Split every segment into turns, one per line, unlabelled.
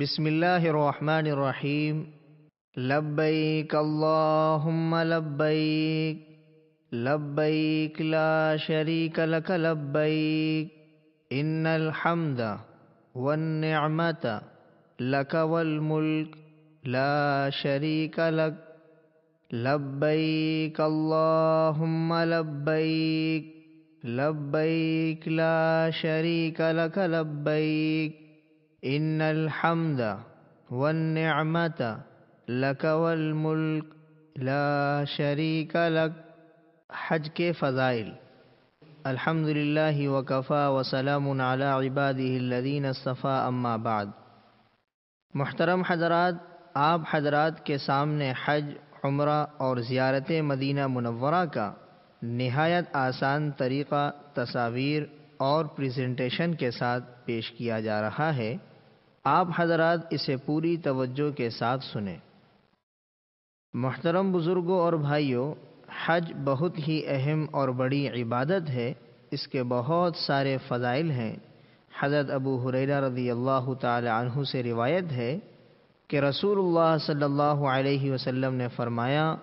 بسم الله الرحمن الرحيم لبيك اللهم لبيك لبيك لا شريك لك لبيك إن الحمد والنعمة لك والملك لا شريك لك لبيك اللهم لبيك لبيك لا شريك لك لبيك ان الحمد والنعمت لک والملک لا شریک لک حج کے فضائل الحمد للہ وکفا وسلم عباده عبادین صفا اما بعد محترم حضرات آپ حضرات کے سامنے حج عمرہ اور زیارت مدینہ منورہ کا نہایت آسان طریقہ تصاویر اور پریزنٹیشن کے ساتھ پیش کیا جا رہا ہے آپ حضرات اسے پوری توجہ کے ساتھ سنیں محترم بزرگوں اور بھائیوں حج بہت ہی اہم اور بڑی عبادت ہے اس کے بہت سارے فضائل ہیں حضرت ابو حریرہ رضی اللہ تعالی عنہ سے روایت ہے کہ رسول اللہ صلی اللہ علیہ وسلم نے فرمایا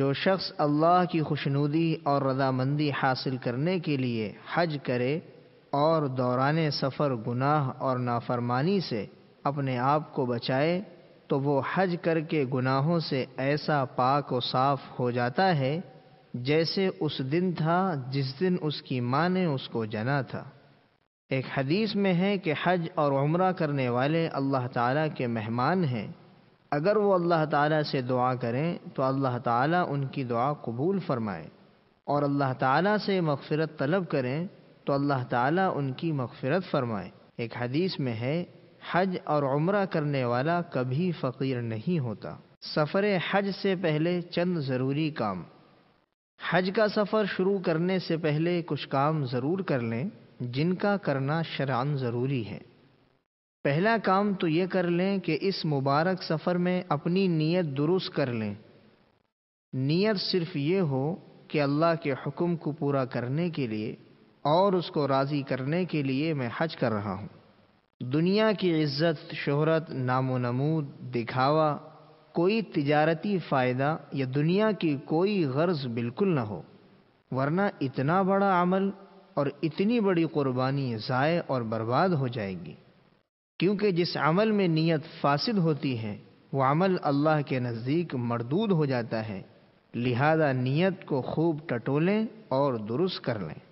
جو شخص اللہ کی خوشنودی اور اور رضامندی حاصل کرنے کے لیے حج کرے اور دوران سفر گناہ اور نافرمانی سے اپنے آپ کو بچائے تو وہ حج کر کے گناہوں سے ایسا پاک و صاف ہو جاتا ہے جیسے اس دن تھا جس دن اس کی ماں نے اس کو جنا تھا ایک حدیث میں ہے کہ حج اور عمرہ کرنے والے اللہ تعالیٰ کے مہمان ہیں اگر وہ اللہ تعالیٰ سے دعا کریں تو اللہ تعالیٰ ان کی دعا قبول فرمائے اور اللہ تعالیٰ سے مغفرت طلب کریں تو اللہ تعالیٰ ان کی مغفرت فرمائے ایک حدیث میں ہے حج اور عمرہ کرنے والا کبھی فقیر نہیں ہوتا سفر حج سے پہلے چند ضروری کام حج کا سفر شروع کرنے سے پہلے کچھ کام ضرور کر لیں جن کا کرنا شران ضروری ہے پہلا کام تو یہ کر لیں کہ اس مبارک سفر میں اپنی نیت درست کر لیں نیت صرف یہ ہو کہ اللہ کے حکم کو پورا کرنے کے لیے اور اس کو راضی کرنے کے لیے میں حج کر رہا ہوں دنیا کی عزت شہرت نام و نمود دکھاوا کوئی تجارتی فائدہ یا دنیا کی کوئی غرض بالکل نہ ہو ورنہ اتنا بڑا عمل اور اتنی بڑی قربانی ضائع اور برباد ہو جائے گی کیونکہ جس عمل میں نیت فاسد ہوتی ہے وہ عمل اللہ کے نزدیک مردود ہو جاتا ہے لہذا نیت کو خوب ٹٹولیں اور درست کر لیں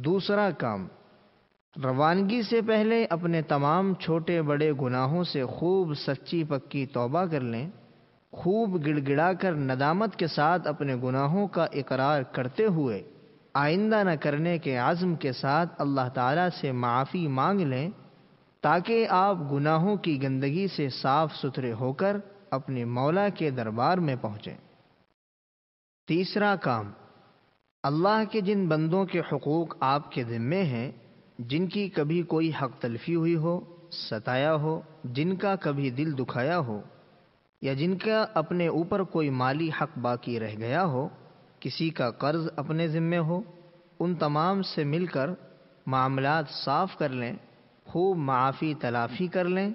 دوسرا کام روانگی سے پہلے اپنے تمام چھوٹے بڑے گناہوں سے خوب سچی پکی توبہ کر لیں خوب گڑ گڑا کر ندامت کے ساتھ اپنے گناہوں کا اقرار کرتے ہوئے آئندہ نہ کرنے کے عزم کے ساتھ اللہ تعالیٰ سے معافی مانگ لیں تاکہ آپ گناہوں کی گندگی سے صاف ستھرے ہو کر اپنے مولا کے دربار میں پہنچیں تیسرا کام اللہ کے جن بندوں کے حقوق آپ کے ذمے ہیں جن کی کبھی کوئی حق تلفی ہوئی ہو ستایا ہو جن کا کبھی دل دکھایا ہو یا جن کا اپنے اوپر کوئی مالی حق باقی رہ گیا ہو کسی کا قرض اپنے ذمے ہو ان تمام سے مل کر معاملات صاف کر لیں خوب معافی تلافی کر لیں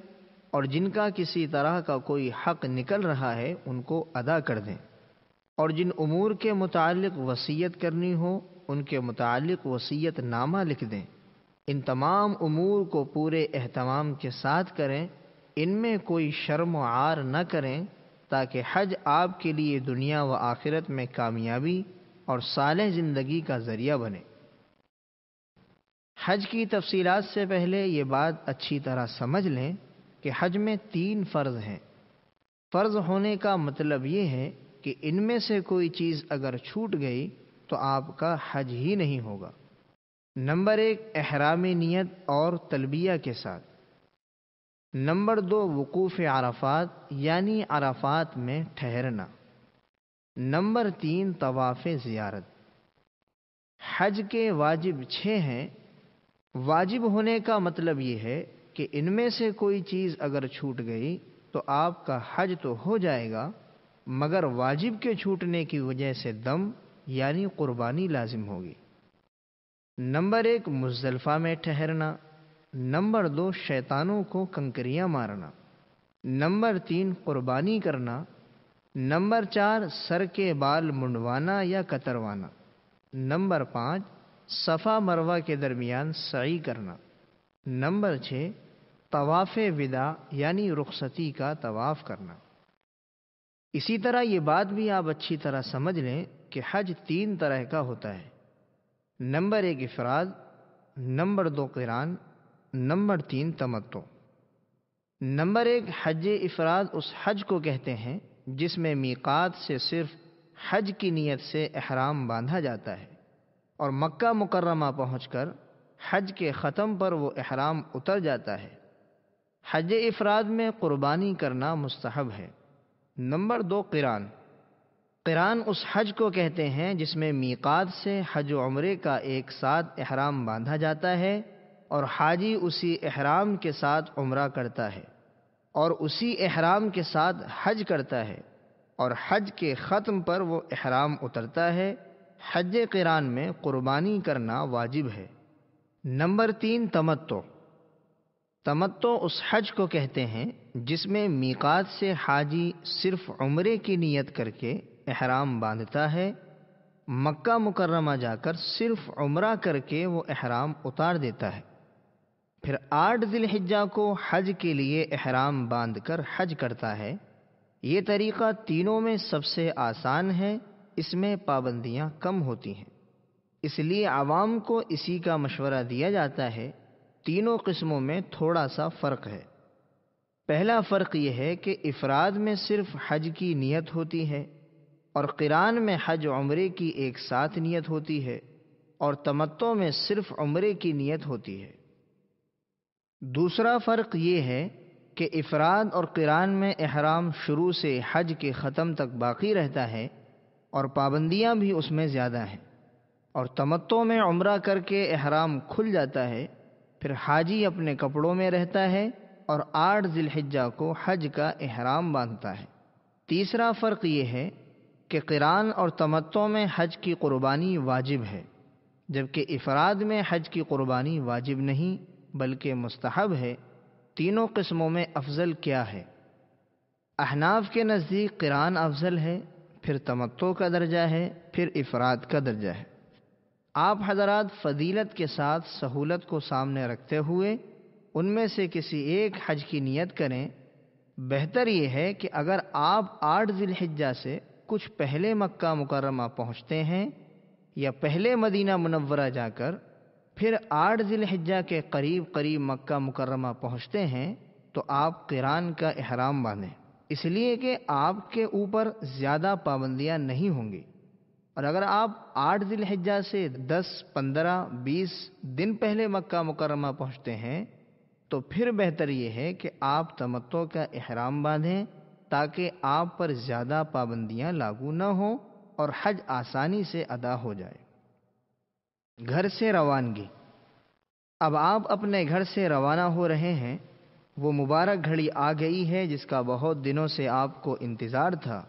اور جن کا کسی طرح کا کوئی حق نکل رہا ہے ان کو ادا کر دیں اور جن امور کے متعلق وصیت کرنی ہو ان کے متعلق وصیت نامہ لکھ دیں ان تمام امور کو پورے اہتمام کے ساتھ کریں ان میں کوئی شرم و عار نہ کریں تاکہ حج آپ کے لیے دنیا و آخرت میں کامیابی اور سال زندگی کا ذریعہ بنے حج کی تفصیلات سے پہلے یہ بات اچھی طرح سمجھ لیں کہ حج میں تین فرض ہیں فرض ہونے کا مطلب یہ ہے کہ ان میں سے کوئی چیز اگر چھوٹ گئی تو آپ کا حج ہی نہیں ہوگا نمبر ایک احرام نیت اور تلبیہ کے ساتھ نمبر دو وقوف عرفات یعنی عرفات میں ٹھہرنا نمبر تین طواف زیارت حج کے واجب چھ ہیں واجب ہونے کا مطلب یہ ہے کہ ان میں سے کوئی چیز اگر چھوٹ گئی تو آپ کا حج تو ہو جائے گا مگر واجب کے چھوٹنے کی وجہ سے دم یعنی قربانی لازم ہوگی نمبر ایک مزدلفہ میں ٹھہرنا نمبر دو شیطانوں کو کنکریاں مارنا نمبر تین قربانی کرنا نمبر چار سر کے بال منڈوانا یا کتروانا نمبر پانچ صفا مروہ کے درمیان سعی کرنا نمبر چھ طواف ودا یعنی رخصتی کا طواف کرنا اسی طرح یہ بات بھی آپ اچھی طرح سمجھ لیں کہ حج تین طرح کا ہوتا ہے نمبر ایک افراد نمبر دو قرآن نمبر تین تمتو نمبر ایک حج افراد اس حج کو کہتے ہیں جس میں میقات سے صرف حج کی نیت سے احرام باندھا جاتا ہے اور مکہ مکرمہ پہنچ کر حج کے ختم پر وہ احرام اتر جاتا ہے حج افراد میں قربانی کرنا مستحب ہے نمبر دو قران قرآن اس حج کو کہتے ہیں جس میں میقات سے حج و عمرے کا ایک ساتھ احرام باندھا جاتا ہے اور حاجی اسی احرام کے ساتھ عمرہ کرتا ہے اور اسی احرام کے ساتھ حج کرتا ہے اور حج کے ختم پر وہ احرام اترتا ہے حج قرآن میں قربانی کرنا واجب ہے نمبر تین تمتو تمتو اس حج کو کہتے ہیں جس میں میقات سے حاجی صرف عمرے کی نیت کر کے احرام باندھتا ہے مکہ مکرمہ جا کر صرف عمرہ کر کے وہ احرام اتار دیتا ہے پھر آٹھ ذی الحجہ کو حج کے لیے احرام باندھ کر حج کرتا ہے یہ طریقہ تینوں میں سب سے آسان ہے اس میں پابندیاں کم ہوتی ہیں اس لیے عوام کو اسی کا مشورہ دیا جاتا ہے تینوں قسموں میں تھوڑا سا فرق ہے پہلا فرق یہ ہے کہ افراد میں صرف حج کی نیت ہوتی ہے اور قرآن میں حج عمرے کی ایک ساتھ نیت ہوتی ہے اور تمتوں میں صرف عمرے کی نیت ہوتی ہے دوسرا فرق یہ ہے کہ افراد اور قرآن میں احرام شروع سے حج کے ختم تک باقی رہتا ہے اور پابندیاں بھی اس میں زیادہ ہیں اور تمتوں میں عمرہ کر کے احرام کھل جاتا ہے پھر حاجی اپنے کپڑوں میں رہتا ہے اور آٹھ ذی الحجہ کو حج کا احرام باندھتا ہے تیسرا فرق یہ ہے کہ قرآن اور تمتوں میں حج کی قربانی واجب ہے جبکہ افراد میں حج کی قربانی واجب نہیں بلکہ مستحب ہے تینوں قسموں میں افضل کیا ہے احناف کے نزدیک قرآن افضل ہے پھر تمتوں کا درجہ ہے پھر افراد کا درجہ ہے آپ حضرات فضیلت کے ساتھ سہولت کو سامنے رکھتے ہوئے ان میں سے کسی ایک حج کی نیت کریں بہتر یہ ہے کہ اگر آپ آٹھ ذی الحجہ سے کچھ پہلے مکہ مکرمہ پہنچتے ہیں یا پہلے مدینہ منورہ جا کر پھر آٹھ ذی الحجہ کے قریب قریب مکہ مکرمہ پہنچتے ہیں تو آپ کران کا احرام باندھیں اس لیے کہ آپ کے اوپر زیادہ پابندیاں نہیں ہوں گی اور اگر آپ آٹھ ذی الحجہ سے دس پندرہ بیس دن پہلے مکہ مکرمہ پہنچتے ہیں تو پھر بہتر یہ ہے کہ آپ تمتوں کا احرام باندھیں تاکہ آپ پر زیادہ پابندیاں لاگو نہ ہوں اور حج آسانی سے ادا ہو جائے گھر سے روانگی اب آپ اپنے گھر سے روانہ ہو رہے ہیں وہ مبارک گھڑی آ گئی ہے جس کا بہت دنوں سے آپ کو انتظار تھا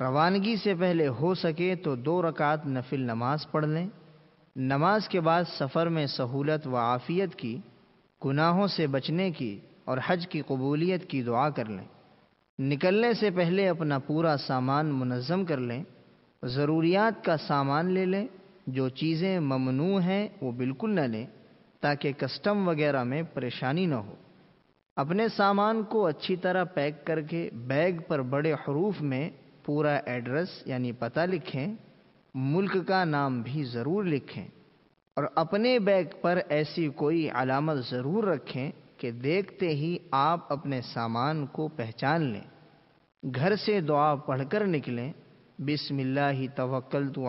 روانگی سے پہلے ہو سکے تو دو رکعت نفل نماز پڑھ لیں نماز کے بعد سفر میں سہولت و عافیت کی گناہوں سے بچنے کی اور حج کی قبولیت کی دعا کر لیں نکلنے سے پہلے اپنا پورا سامان منظم کر لیں ضروریات کا سامان لے لیں جو چیزیں ممنوع ہیں وہ بالکل نہ لیں تاکہ کسٹم وغیرہ میں پریشانی نہ ہو اپنے سامان کو اچھی طرح پیک کر کے بیگ پر بڑے حروف میں پورا ایڈریس یعنی پتہ لکھیں ملک کا نام بھی ضرور لکھیں اور اپنے بیگ پر ایسی کوئی علامت ضرور رکھیں کہ دیکھتے ہی آپ اپنے سامان کو پہچان لیں گھر سے دعا پڑھ کر نکلیں بسم اللہ توکل تو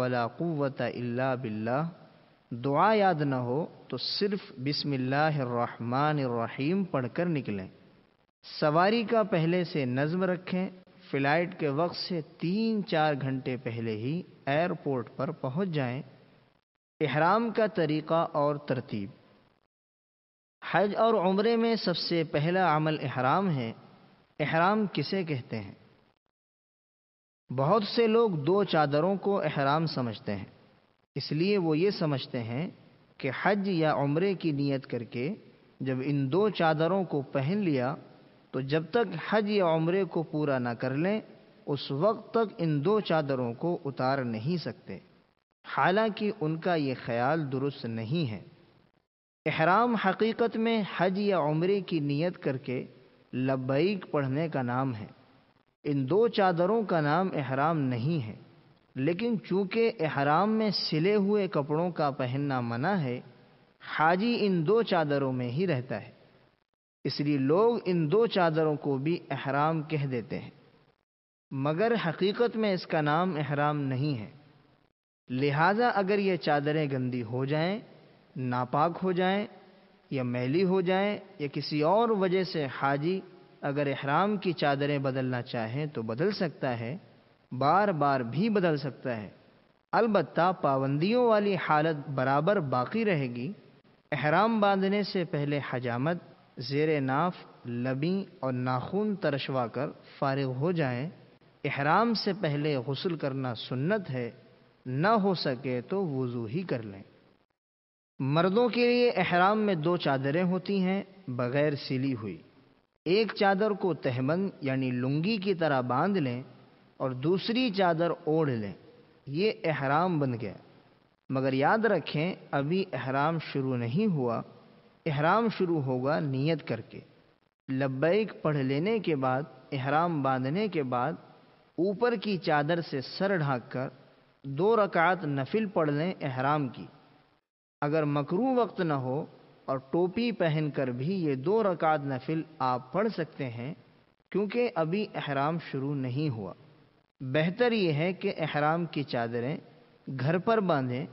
ولا قوت الا بلّہ دعا یاد نہ ہو تو صرف بسم اللہ الرحمن الرحیم پڑھ کر نکلیں سواری کا پہلے سے نظم رکھیں فلائٹ کے وقت سے تین چار گھنٹے پہلے ہی ایئرپورٹ پر پہنچ جائیں احرام کا طریقہ اور ترتیب حج اور عمرے میں سب سے پہلا عمل احرام ہے احرام کسے کہتے ہیں بہت سے لوگ دو چادروں کو احرام سمجھتے ہیں اس لیے وہ یہ سمجھتے ہیں کہ حج یا عمرے کی نیت کر کے جب ان دو چادروں کو پہن لیا تو جب تک حج یا عمرے کو پورا نہ کر لیں اس وقت تک ان دو چادروں کو اتار نہیں سکتے حالانکہ ان کا یہ خیال درست نہیں ہے احرام حقیقت میں حج یا عمرے کی نیت کر کے لبیک پڑھنے کا نام ہے ان دو چادروں کا نام احرام نہیں ہے لیکن چونکہ احرام میں سلے ہوئے کپڑوں کا پہننا منع ہے حاجی ان دو چادروں میں ہی رہتا ہے اس لیے لوگ ان دو چادروں کو بھی احرام کہہ دیتے ہیں مگر حقیقت میں اس کا نام احرام نہیں ہے لہٰذا اگر یہ چادریں گندی ہو جائیں ناپاک ہو جائیں یا میلی ہو جائیں یا کسی اور وجہ سے حاجی اگر احرام کی چادریں بدلنا چاہیں تو بدل سکتا ہے بار بار بھی بدل سکتا ہے البتہ پابندیوں والی حالت برابر باقی رہے گی احرام باندھنے سے پہلے حجامت زیر ناف لبیں اور ناخون ترشوا کر فارغ ہو جائیں احرام سے پہلے غسل کرنا سنت ہے نہ ہو سکے تو وضو ہی کر لیں مردوں کے لیے احرام میں دو چادریں ہوتی ہیں بغیر سلی ہوئی ایک چادر کو تہمند یعنی لنگی کی طرح باندھ لیں اور دوسری چادر اوڑھ لیں یہ احرام بن گیا مگر یاد رکھیں ابھی احرام شروع نہیں ہوا احرام شروع ہوگا نیت کر کے لبیک پڑھ لینے کے بعد احرام باندھنے کے بعد اوپر کی چادر سے سر ڈھانک کر دو رکعت نفل پڑھ لیں احرام کی اگر مکرو وقت نہ ہو اور ٹوپی پہن کر بھی یہ دو رکعت نفل آپ پڑھ سکتے ہیں کیونکہ ابھی احرام شروع نہیں ہوا بہتر یہ ہے کہ احرام کی چادریں گھر پر باندھیں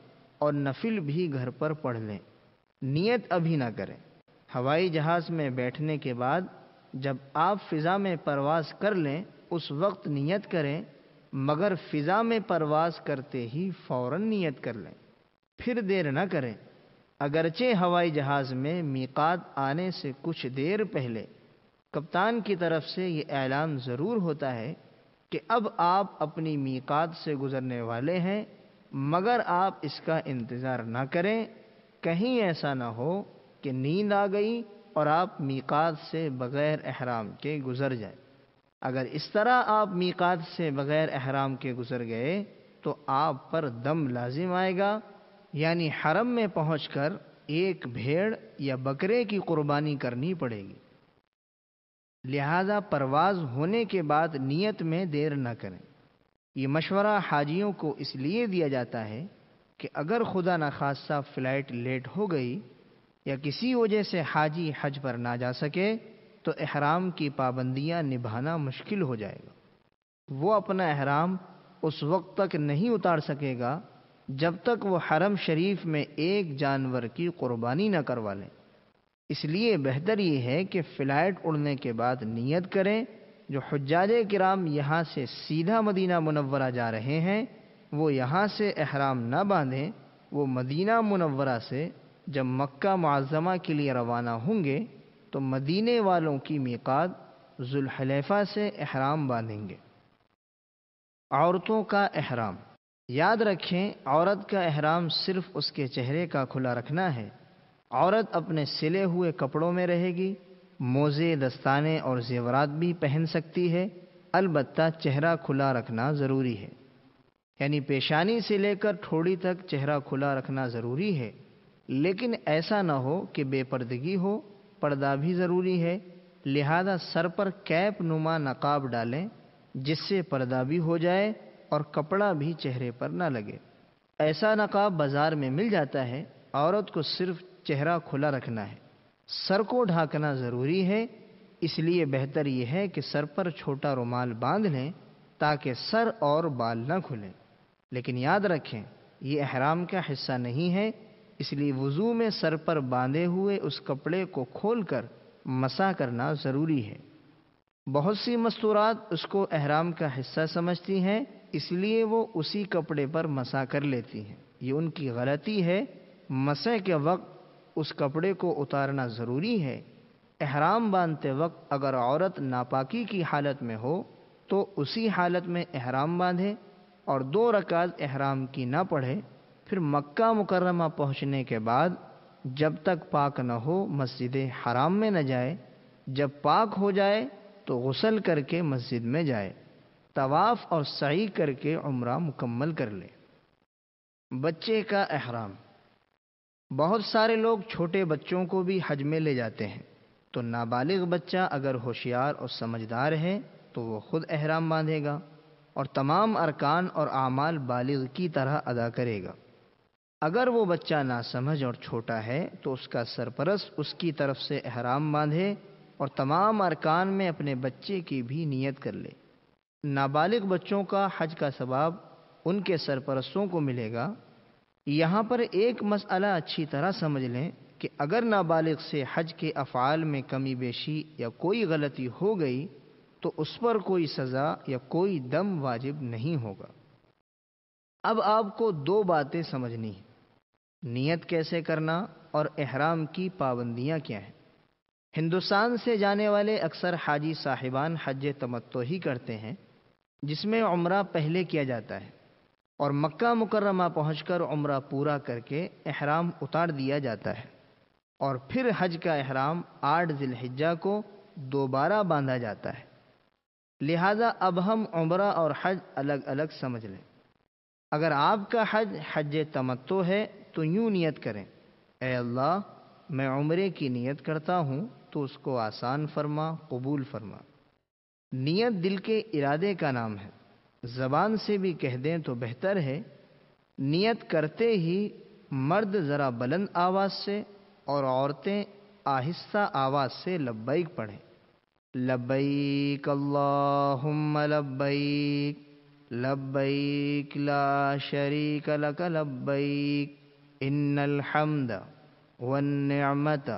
اور نفل بھی گھر پر پڑھ لیں نیت ابھی نہ کریں ہوائی جہاز میں بیٹھنے کے بعد جب آپ فضا میں پرواز کر لیں اس وقت نیت کریں مگر فضا میں پرواز کرتے ہی فوراً نیت کر لیں پھر دیر نہ کریں اگرچہ ہوائی جہاز میں میقات آنے سے کچھ دیر پہلے کپتان کی طرف سے یہ اعلان ضرور ہوتا ہے کہ اب آپ اپنی میقات سے گزرنے والے ہیں مگر آپ اس کا انتظار نہ کریں کہیں ایسا نہ ہو کہ نیند آ گئی اور آپ میقات سے بغیر احرام کے گزر جائیں اگر اس طرح آپ میقات سے بغیر احرام کے گزر گئے تو آپ پر دم لازم آئے گا یعنی حرم میں پہنچ کر ایک بھیڑ یا بکرے کی قربانی کرنی پڑے گی لہذا پرواز ہونے کے بعد نیت میں دیر نہ کریں یہ مشورہ حاجیوں کو اس لیے دیا جاتا ہے کہ اگر خدا نخواستہ فلائٹ لیٹ ہو گئی یا کسی وجہ سے حاجی حج پر نہ جا سکے تو احرام کی پابندیاں نبھانا مشکل ہو جائے گا وہ اپنا احرام اس وقت تک نہیں اتار سکے گا جب تک وہ حرم شریف میں ایک جانور کی قربانی نہ کروا لیں اس لیے بہتر یہ ہے کہ فلائٹ اڑنے کے بعد نیت کریں جو حجاج کرام یہاں سے سیدھا مدینہ منورہ جا رہے ہیں وہ یہاں سے احرام نہ باندھیں وہ مدینہ منورہ سے جب مکہ معظمہ کے لیے روانہ ہوں گے تو مدینے والوں کی میقات ذوالحلیفہ سے احرام باندھیں گے عورتوں کا احرام یاد رکھیں عورت کا احرام صرف اس کے چہرے کا کھلا رکھنا ہے عورت اپنے سلے ہوئے کپڑوں میں رہے گی موزے دستانے اور زیورات بھی پہن سکتی ہے البتہ چہرہ کھلا رکھنا ضروری ہے یعنی پیشانی سے لے کر تھوڑی تک چہرہ کھلا رکھنا ضروری ہے لیکن ایسا نہ ہو کہ بے پردگی ہو پردہ بھی ضروری ہے لہذا سر پر کیپ نما نقاب ڈالیں جس سے پردہ بھی ہو جائے اور کپڑا بھی چہرے پر نہ لگے ایسا نقاب بازار میں مل جاتا ہے عورت کو صرف چہرہ کھلا رکھنا ہے سر کو ڈھانکنا ضروری ہے اس لیے بہتر یہ ہے کہ سر پر چھوٹا رومال باندھ لیں تاکہ سر اور بال نہ کھلیں لیکن یاد رکھیں یہ احرام کا حصہ نہیں ہے اس لیے وضو میں سر پر باندھے ہوئے اس کپڑے کو کھول کر مسا کرنا ضروری ہے بہت سی مستورات اس کو احرام کا حصہ سمجھتی ہیں اس لیے وہ اسی کپڑے پر مسا کر لیتی ہیں یہ ان کی غلطی ہے مسے کے وقت اس کپڑے کو اتارنا ضروری ہے احرام باندھتے وقت اگر عورت ناپاکی کی حالت میں ہو تو اسی حالت میں احرام باندھے اور دو رکعت احرام کی نہ پڑھے پھر مکہ مکرمہ پہنچنے کے بعد جب تک پاک نہ ہو مسجد حرام میں نہ جائے جب پاک ہو جائے تو غسل کر کے مسجد میں جائے طواف اور سعی کر کے عمرہ مکمل کر لے بچے کا احرام بہت سارے لوگ چھوٹے بچوں کو بھی حج میں لے جاتے ہیں تو نابالغ بچہ اگر ہوشیار اور سمجھدار ہے تو وہ خود احرام باندھے گا اور تمام ارکان اور اعمال بالغ کی طرح ادا کرے گا اگر وہ بچہ نا سمجھ اور چھوٹا ہے تو اس کا سرپرست اس کی طرف سے احرام باندھے اور تمام ارکان میں اپنے بچے کی بھی نیت کر لے نابالغ بچوں کا حج کا ثواب ان کے سرپرستوں کو ملے گا یہاں پر ایک مسئلہ اچھی طرح سمجھ لیں کہ اگر نابالغ سے حج کے افعال میں کمی بیشی یا کوئی غلطی ہو گئی تو اس پر کوئی سزا یا کوئی دم واجب نہیں ہوگا اب آپ کو دو باتیں سمجھنی ہیں نیت کیسے کرنا اور احرام کی پابندیاں کیا ہیں ہندوستان سے جانے والے اکثر حاجی صاحبان حج تمتو ہی کرتے ہیں جس میں عمرہ پہلے کیا جاتا ہے اور مکہ مکرمہ پہنچ کر عمرہ پورا کر کے احرام اتار دیا جاتا ہے اور پھر حج کا احرام آٹھ ذی الحجہ کو دوبارہ باندھا جاتا ہے لہذا اب ہم عمرہ اور حج الگ الگ سمجھ لیں اگر آپ کا حج حج تمتو ہے تو یوں نیت کریں اے اللہ میں عمرے کی نیت کرتا ہوں تو اس کو آسان فرما قبول فرما نیت دل کے ارادے کا نام ہے زبان سے بھی کہہ دیں تو بہتر ہے نیت کرتے ہی مرد ذرا بلند آواز سے اور عورتیں آہستہ آواز سے لبیک پڑھیں لبیک اللہم لبیک لبیک لا شریک لک لبیک ان الحمد والنعمت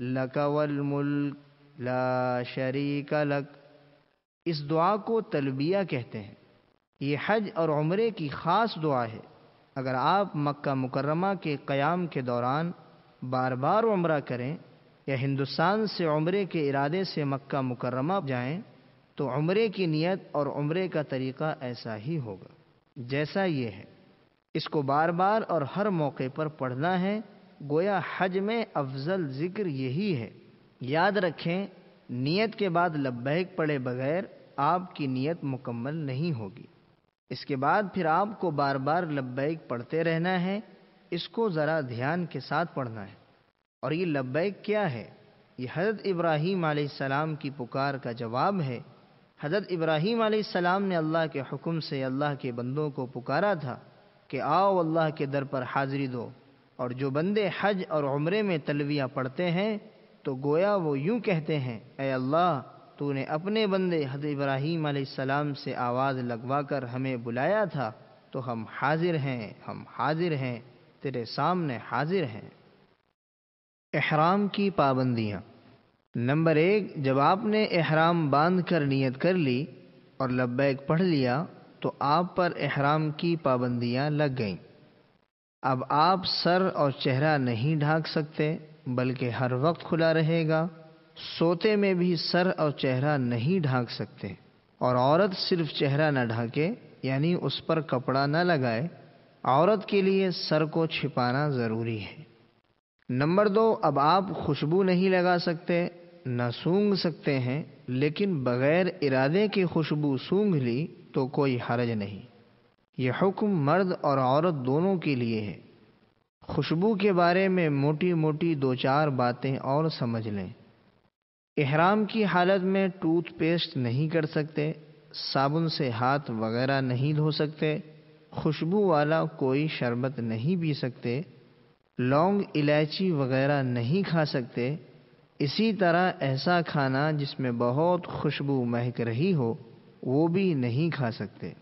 لک والملک لا شریک لک اس دعا کو تلبیہ کہتے ہیں یہ حج اور عمرے کی خاص دعا ہے اگر آپ مکہ مکرمہ کے قیام کے دوران بار بار عمرہ کریں یا ہندوستان سے عمرے کے ارادے سے مکہ مکرمہ جائیں تو عمرے کی نیت اور عمرے کا طریقہ ایسا ہی ہوگا جیسا یہ ہے اس کو بار بار اور ہر موقع پر پڑھنا ہے گویا حج میں افضل ذکر یہی ہے یاد رکھیں نیت کے بعد لبیک پڑھے بغیر آپ کی نیت مکمل نہیں ہوگی اس کے بعد پھر آپ کو بار بار لبیک پڑھتے رہنا ہے اس کو ذرا دھیان کے ساتھ پڑھنا ہے اور یہ لبیک کیا ہے یہ حضرت ابراہیم علیہ السلام کی پکار کا جواب ہے حضرت ابراہیم علیہ السلام نے اللہ کے حکم سے اللہ کے بندوں کو پکارا تھا کہ آؤ اللہ کے در پر حاضری دو اور جو بندے حج اور عمرے میں تلویہ پڑھتے ہیں تو گویا وہ یوں کہتے ہیں اے اللہ تو نے اپنے بندے حضرت ابراہیم علیہ السلام سے آواز لگوا کر ہمیں بلایا تھا تو ہم حاضر ہیں ہم حاضر ہیں تیرے سامنے حاضر ہیں احرام کی پابندیاں نمبر ایک جب آپ نے احرام باندھ کر نیت کر لی اور لبیک پڑھ لیا تو آپ پر احرام کی پابندیاں لگ گئیں اب آپ سر اور چہرہ نہیں ڈھانک سکتے بلکہ ہر وقت کھلا رہے گا سوتے میں بھی سر اور چہرہ نہیں ڈھانک سکتے اور عورت صرف چہرہ نہ ڈھانکے یعنی اس پر کپڑا نہ لگائے عورت کے لیے سر کو چھپانا ضروری ہے نمبر دو اب آپ خوشبو نہیں لگا سکتے نہ سونگ سکتے ہیں لیکن بغیر ارادے کی خوشبو سونگ لی تو کوئی حرج نہیں یہ حکم مرد اور عورت دونوں کے لیے ہے خوشبو کے بارے میں موٹی موٹی دو چار باتیں اور سمجھ لیں احرام کی حالت میں ٹوتھ پیسٹ نہیں کر سکتے صابن سے ہاتھ وغیرہ نہیں دھو سکتے خوشبو والا کوئی شربت نہیں پی سکتے لونگ الائچی وغیرہ نہیں کھا سکتے اسی طرح ایسا کھانا جس میں بہت خوشبو مہک رہی ہو وہ بھی نہیں کھا سکتے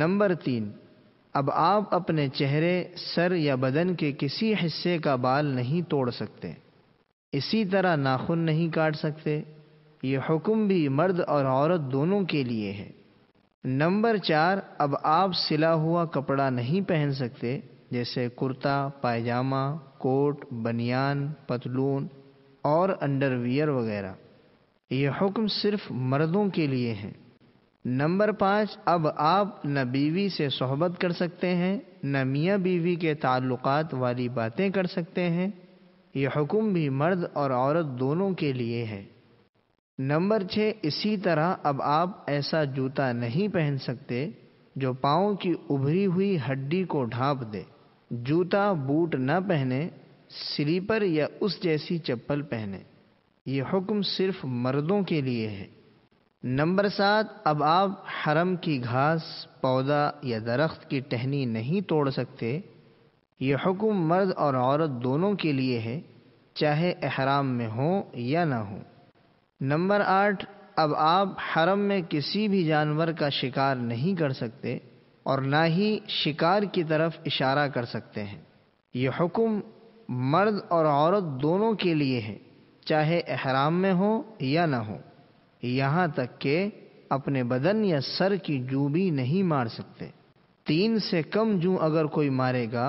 نمبر تین اب آپ اپنے چہرے سر یا بدن کے کسی حصے کا بال نہیں توڑ سکتے اسی طرح ناخن نہیں کاٹ سکتے یہ حکم بھی مرد اور عورت دونوں کے لیے ہے نمبر چار اب آپ سلا ہوا کپڑا نہیں پہن سکتے جیسے کرتا پائجامہ کوٹ بنیان پتلون اور انڈر ویئر وغیرہ یہ حکم صرف مردوں کے لیے ہیں نمبر پانچ اب آپ نہ بیوی سے صحبت کر سکتے ہیں نہ میاں بیوی کے تعلقات والی باتیں کر سکتے ہیں یہ حکم بھی مرد اور عورت دونوں کے لیے ہے نمبر چھ اسی طرح اب آپ ایسا جوتا نہیں پہن سکتے جو پاؤں کی ابھری ہوئی ہڈی کو ڈھانپ دے جوتا بوٹ نہ پہنے سلیپر یا اس جیسی چپل پہنے یہ حکم صرف مردوں کے لیے ہے نمبر سات اب آپ حرم کی گھاس پودا یا درخت کی ٹہنی نہیں توڑ سکتے یہ حکم مرد اور عورت دونوں کے لیے ہے چاہے احرام میں ہوں یا نہ ہوں نمبر آٹھ اب آپ حرم میں کسی بھی جانور کا شکار نہیں کر سکتے اور نہ ہی شکار کی طرف اشارہ کر سکتے ہیں یہ حکم مرد اور عورت دونوں کے لیے ہے چاہے احرام میں ہو یا نہ ہو یہاں تک کہ اپنے بدن یا سر کی جو بھی نہیں مار سکتے تین سے کم جو اگر کوئی مارے گا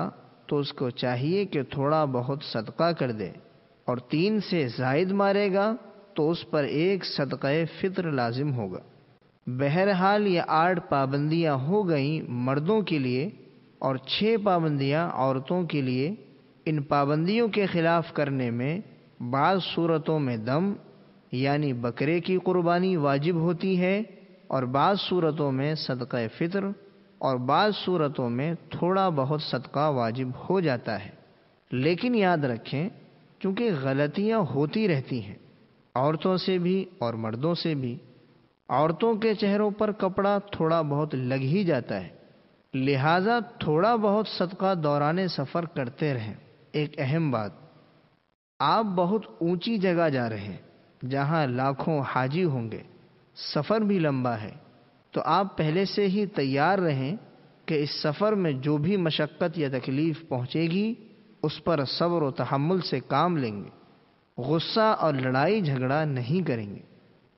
تو اس کو چاہیے کہ تھوڑا بہت صدقہ کر دے اور تین سے زائد مارے گا تو اس پر ایک صدقہ فطر لازم ہوگا بہرحال یہ آٹھ پابندیاں ہو گئیں مردوں کے لیے اور چھ پابندیاں عورتوں کے لیے ان پابندیوں کے خلاف کرنے میں بعض صورتوں میں دم یعنی بکرے کی قربانی واجب ہوتی ہے اور بعض صورتوں میں صدقہ فطر اور بعض صورتوں میں تھوڑا بہت صدقہ واجب ہو جاتا ہے لیکن یاد رکھیں کیونکہ غلطیاں ہوتی رہتی ہیں عورتوں سے بھی اور مردوں سے بھی عورتوں کے چہروں پر کپڑا تھوڑا بہت لگ ہی جاتا ہے لہذا تھوڑا بہت صدقہ دوران سفر کرتے رہیں ایک اہم بات آپ بہت اونچی جگہ جا رہے ہیں جہاں لاکھوں حاجی ہوں گے سفر بھی لمبا ہے تو آپ پہلے سے ہی تیار رہیں کہ اس سفر میں جو بھی مشقت یا تکلیف پہنچے گی اس پر صبر و تحمل سے کام لیں گے غصہ اور لڑائی جھگڑا نہیں کریں گے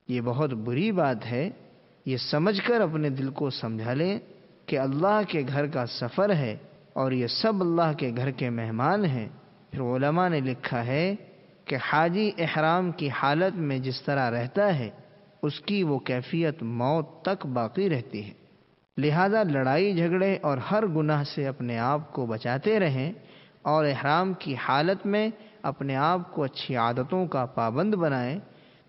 یہ بہت بری بات ہے یہ سمجھ کر اپنے دل کو سمجھا لیں کہ اللہ کے گھر کا سفر ہے اور یہ سب اللہ کے گھر کے مہمان ہیں پھر علماء نے لکھا ہے کہ حاجی احرام کی حالت میں جس طرح رہتا ہے اس کی وہ کیفیت موت تک باقی رہتی ہے لہذا لڑائی جھگڑے اور ہر گناہ سے اپنے آپ کو بچاتے رہیں اور احرام کی حالت میں اپنے آپ کو اچھی عادتوں کا پابند بنائیں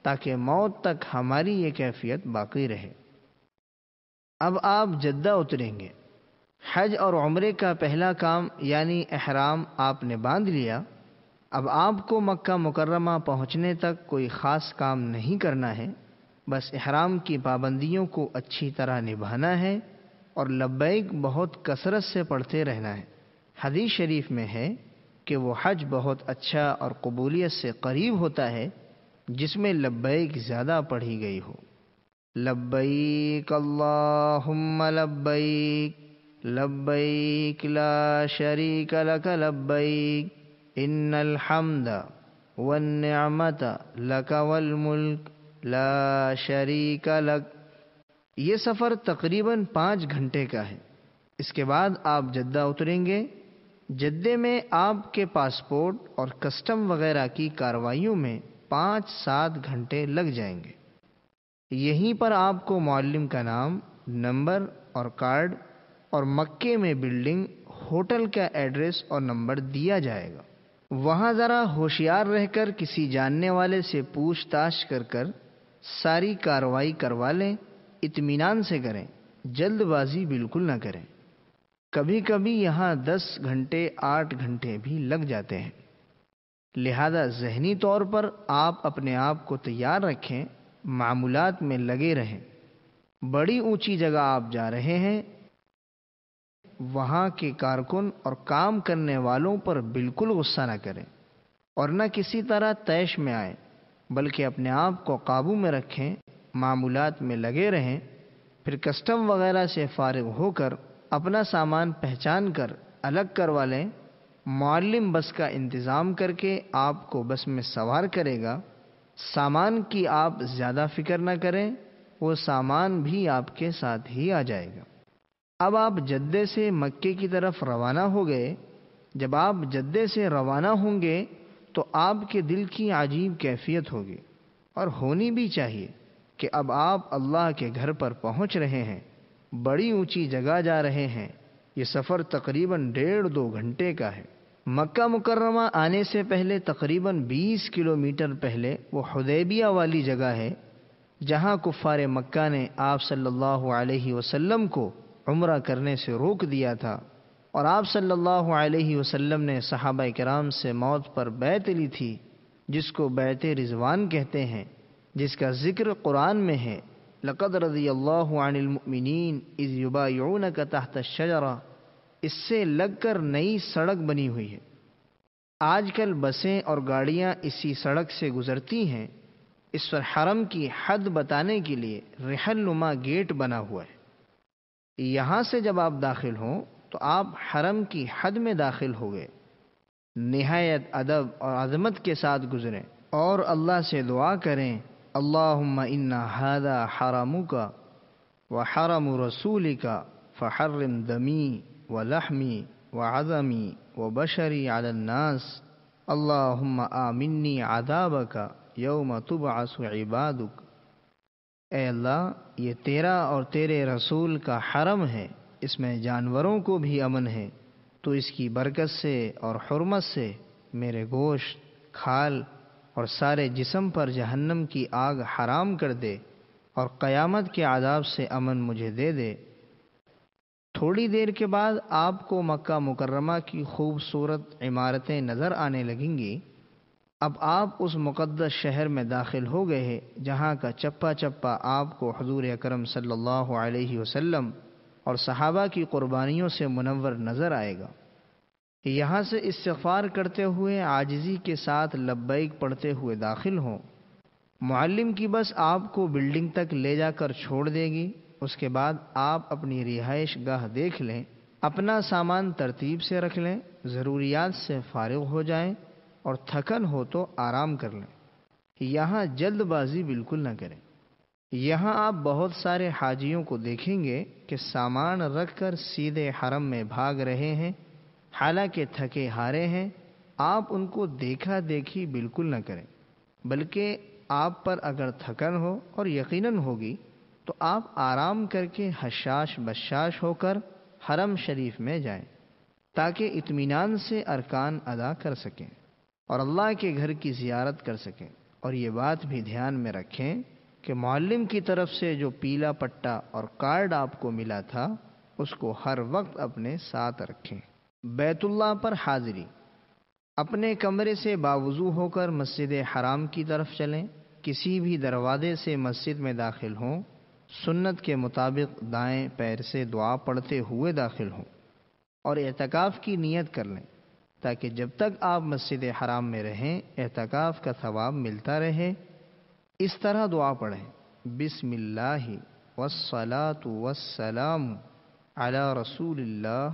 تاکہ موت تک ہماری یہ کیفیت باقی رہے اب آپ جدہ اتریں گے حج اور عمرے کا پہلا کام یعنی احرام آپ نے باندھ لیا اب آپ کو مکہ مکرمہ پہنچنے تک کوئی خاص کام نہیں کرنا ہے بس احرام کی پابندیوں کو اچھی طرح نبھانا ہے اور لبیک بہت کثرت سے پڑھتے رہنا ہے حدیث شریف میں ہے کہ وہ حج بہت اچھا اور قبولیت سے قریب ہوتا ہے جس میں لبیک زیادہ پڑھی گئی ہو لبیک اللہ لبیک لبیک لا شریک لک لبیک ان الحمد والنعمت لک والملک لا شریک لک یہ سفر تقریباً پانچ گھنٹے کا ہے اس کے بعد آپ جدہ اتریں گے جدے میں آپ کے پاسپورٹ اور کسٹم وغیرہ کی کارروائیوں میں پانچ سات گھنٹے لگ جائیں گے یہیں پر آپ کو معلم کا نام نمبر اور کارڈ اور مکے میں بلڈنگ ہوٹل کا ایڈریس اور نمبر دیا جائے گا وہاں ذرا ہوشیار رہ کر کسی جاننے والے سے پوچھ تاچھ کر کر ساری کاروائی کروا لیں اطمینان سے کریں جلد بازی بالکل نہ کریں کبھی کبھی یہاں دس گھنٹے آٹھ گھنٹے بھی لگ جاتے ہیں لہذا ذہنی طور پر آپ اپنے آپ کو تیار رکھیں معمولات میں لگے رہیں بڑی اونچی جگہ آپ جا رہے ہیں وہاں کے کارکن اور کام کرنے والوں پر بالکل غصہ نہ کریں اور نہ کسی طرح تیش میں آئیں بلکہ اپنے آپ کو قابو میں رکھیں معمولات میں لگے رہیں پھر کسٹم وغیرہ سے فارغ ہو کر اپنا سامان پہچان کر الگ کروا لیں معلم بس کا انتظام کر کے آپ کو بس میں سوار کرے گا سامان کی آپ زیادہ فکر نہ کریں وہ سامان بھی آپ کے ساتھ ہی آ جائے گا اب آپ جدے سے مکے کی طرف روانہ ہو گئے جب آپ جدے سے روانہ ہوں گے تو آپ کے دل کی عجیب کیفیت ہوگی اور ہونی بھی چاہیے کہ اب آپ اللہ کے گھر پر پہنچ رہے ہیں بڑی اونچی جگہ جا رہے ہیں یہ سفر تقریباً ڈیڑھ دو گھنٹے کا ہے مکہ مکرمہ آنے سے پہلے تقریباً بیس کلومیٹر پہلے وہ حدیبیہ والی جگہ ہے جہاں کفار مکہ نے آپ صلی اللہ علیہ وسلم کو عمرہ کرنے سے روک دیا تھا اور آپ صلی اللہ علیہ وسلم نے صحابہ کرام سے موت پر بیت لی تھی جس کو بیت رضوان کہتے ہیں جس کا ذکر قرآن میں ہے لقد رضی اللہ عن المؤمنین اذ یبایعونک تحت الشجرہ اس سے لگ کر نئی سڑک بنی ہوئی ہے آج کل بسیں اور گاڑیاں اسی سڑک سے گزرتی ہیں اس پر حرم کی حد بتانے کے لیے رحل نما گیٹ بنا ہوا ہے یہاں سے جب آپ داخل ہوں تو آپ حرم کی حد میں داخل ہو گئے نہایت ادب اور عظمت کے ساتھ گزریں اور اللہ سے دعا کریں اللہ ان حرم کا و حرم رسول کا فحرم دمی و لحمی و عظمی و بشری الناس عناسلّمع آمنی آداب کا یوم تب عبادک اے اللہ یہ تیرا اور تیرے رسول کا حرم ہے اس میں جانوروں کو بھی امن ہے تو اس کی برکت سے اور حرمت سے میرے گوشت کھال اور سارے جسم پر جہنم کی آگ حرام کر دے اور قیامت کے عذاب سے امن مجھے دے دے تھوڑی دیر کے بعد آپ کو مکہ مکرمہ کی خوبصورت عمارتیں نظر آنے لگیں گی اب آپ اس مقدس شہر میں داخل ہو گئے جہاں کا چپا چپا آپ کو حضور اکرم صلی اللہ علیہ وسلم اور صحابہ کی قربانیوں سے منور نظر آئے گا یہاں سے استغفار کرتے ہوئے عاجزی کے ساتھ لبیک پڑھتے ہوئے داخل ہوں معلم کی بس آپ کو بلڈنگ تک لے جا کر چھوڑ دے گی اس کے بعد آپ اپنی رہائش گاہ دیکھ لیں اپنا سامان ترتیب سے رکھ لیں ضروریات سے فارغ ہو جائیں اور تھکن ہو تو آرام کر لیں یہاں جلد بازی بالکل نہ کریں یہاں آپ بہت سارے حاجیوں کو دیکھیں گے کہ سامان رکھ کر سیدھے حرم میں بھاگ رہے ہیں حالانکہ تھکے ہارے ہیں آپ ان کو دیکھا دیکھی بالکل نہ کریں بلکہ آپ پر اگر تھکن ہو اور یقیناً ہوگی تو آپ آرام کر کے حشاش بشاش ہو کر حرم شریف میں جائیں تاکہ اطمینان سے ارکان ادا کر سکیں اور اللہ کے گھر کی زیارت کر سکیں اور یہ بات بھی دھیان میں رکھیں کہ معلم کی طرف سے جو پیلا پٹا اور کارڈ آپ کو ملا تھا اس کو ہر وقت اپنے ساتھ رکھیں بیت اللہ پر حاضری اپنے کمرے سے باوضو ہو کر مسجد حرام کی طرف چلیں کسی بھی دروازے سے مسجد میں داخل ہوں سنت کے مطابق دائیں پیر سے دعا پڑھتے ہوئے داخل ہوں اور اعتکاف کی نیت کر لیں تاکہ جب تک آپ مسجد حرام میں رہیں اعتکاف کا ثواب ملتا رہے اس طرح دعا پڑھیں بسم اللہ والصلاة وسلام علی رسول اللہ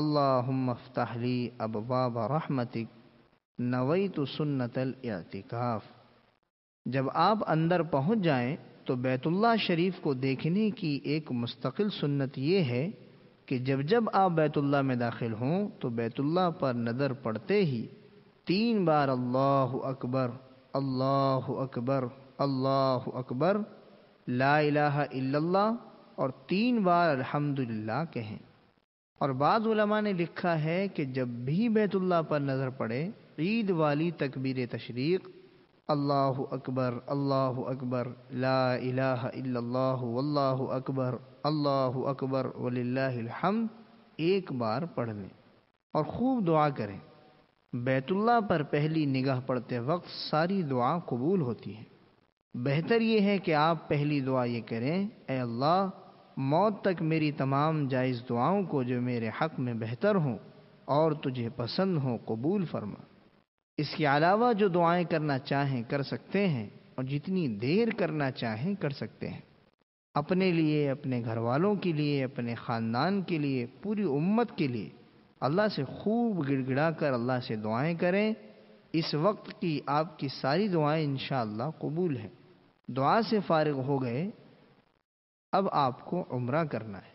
اللہ لی ابواب نوی تو سنت الاعتکاف جب آپ اندر پہنچ جائیں تو بیت اللہ شریف کو دیکھنے کی ایک مستقل سنت یہ ہے کہ جب جب آپ بیت اللہ میں داخل ہوں تو بیت اللہ پر نظر پڑتے ہی تین بار اللہ اکبر اللہ اکبر اللہ اکبر لا الہ الا اللہ اور تین بار الحمد کہیں اور بعض علماء نے لکھا ہے کہ جب بھی بیت اللہ پر نظر پڑے عید والی تکبیر تشریق اللہ اکبر اللہ اکبر لا الہ الا اللہ واللہ اکبر اللہ اکبر وللہ الحمد ایک بار پڑھ لیں اور خوب دعا کریں بیت اللہ پر پہلی نگاہ پڑھتے وقت ساری دعا قبول ہوتی ہے بہتر یہ ہے کہ آپ پہلی دعا یہ کریں اے اللہ موت تک میری تمام جائز دعاؤں کو جو میرے حق میں بہتر ہوں اور تجھے پسند ہوں قبول فرما اس کے علاوہ جو دعائیں کرنا چاہیں کر سکتے ہیں اور جتنی دیر کرنا چاہیں کر سکتے ہیں اپنے لیے اپنے گھر والوں کے لیے اپنے خاندان کے لیے پوری امت کے لیے اللہ سے خوب گڑ گڑا کر اللہ سے دعائیں کریں اس وقت کی آپ کی ساری دعائیں انشاءاللہ اللہ قبول ہیں دعا سے فارغ ہو گئے اب آپ کو عمرہ کرنا ہے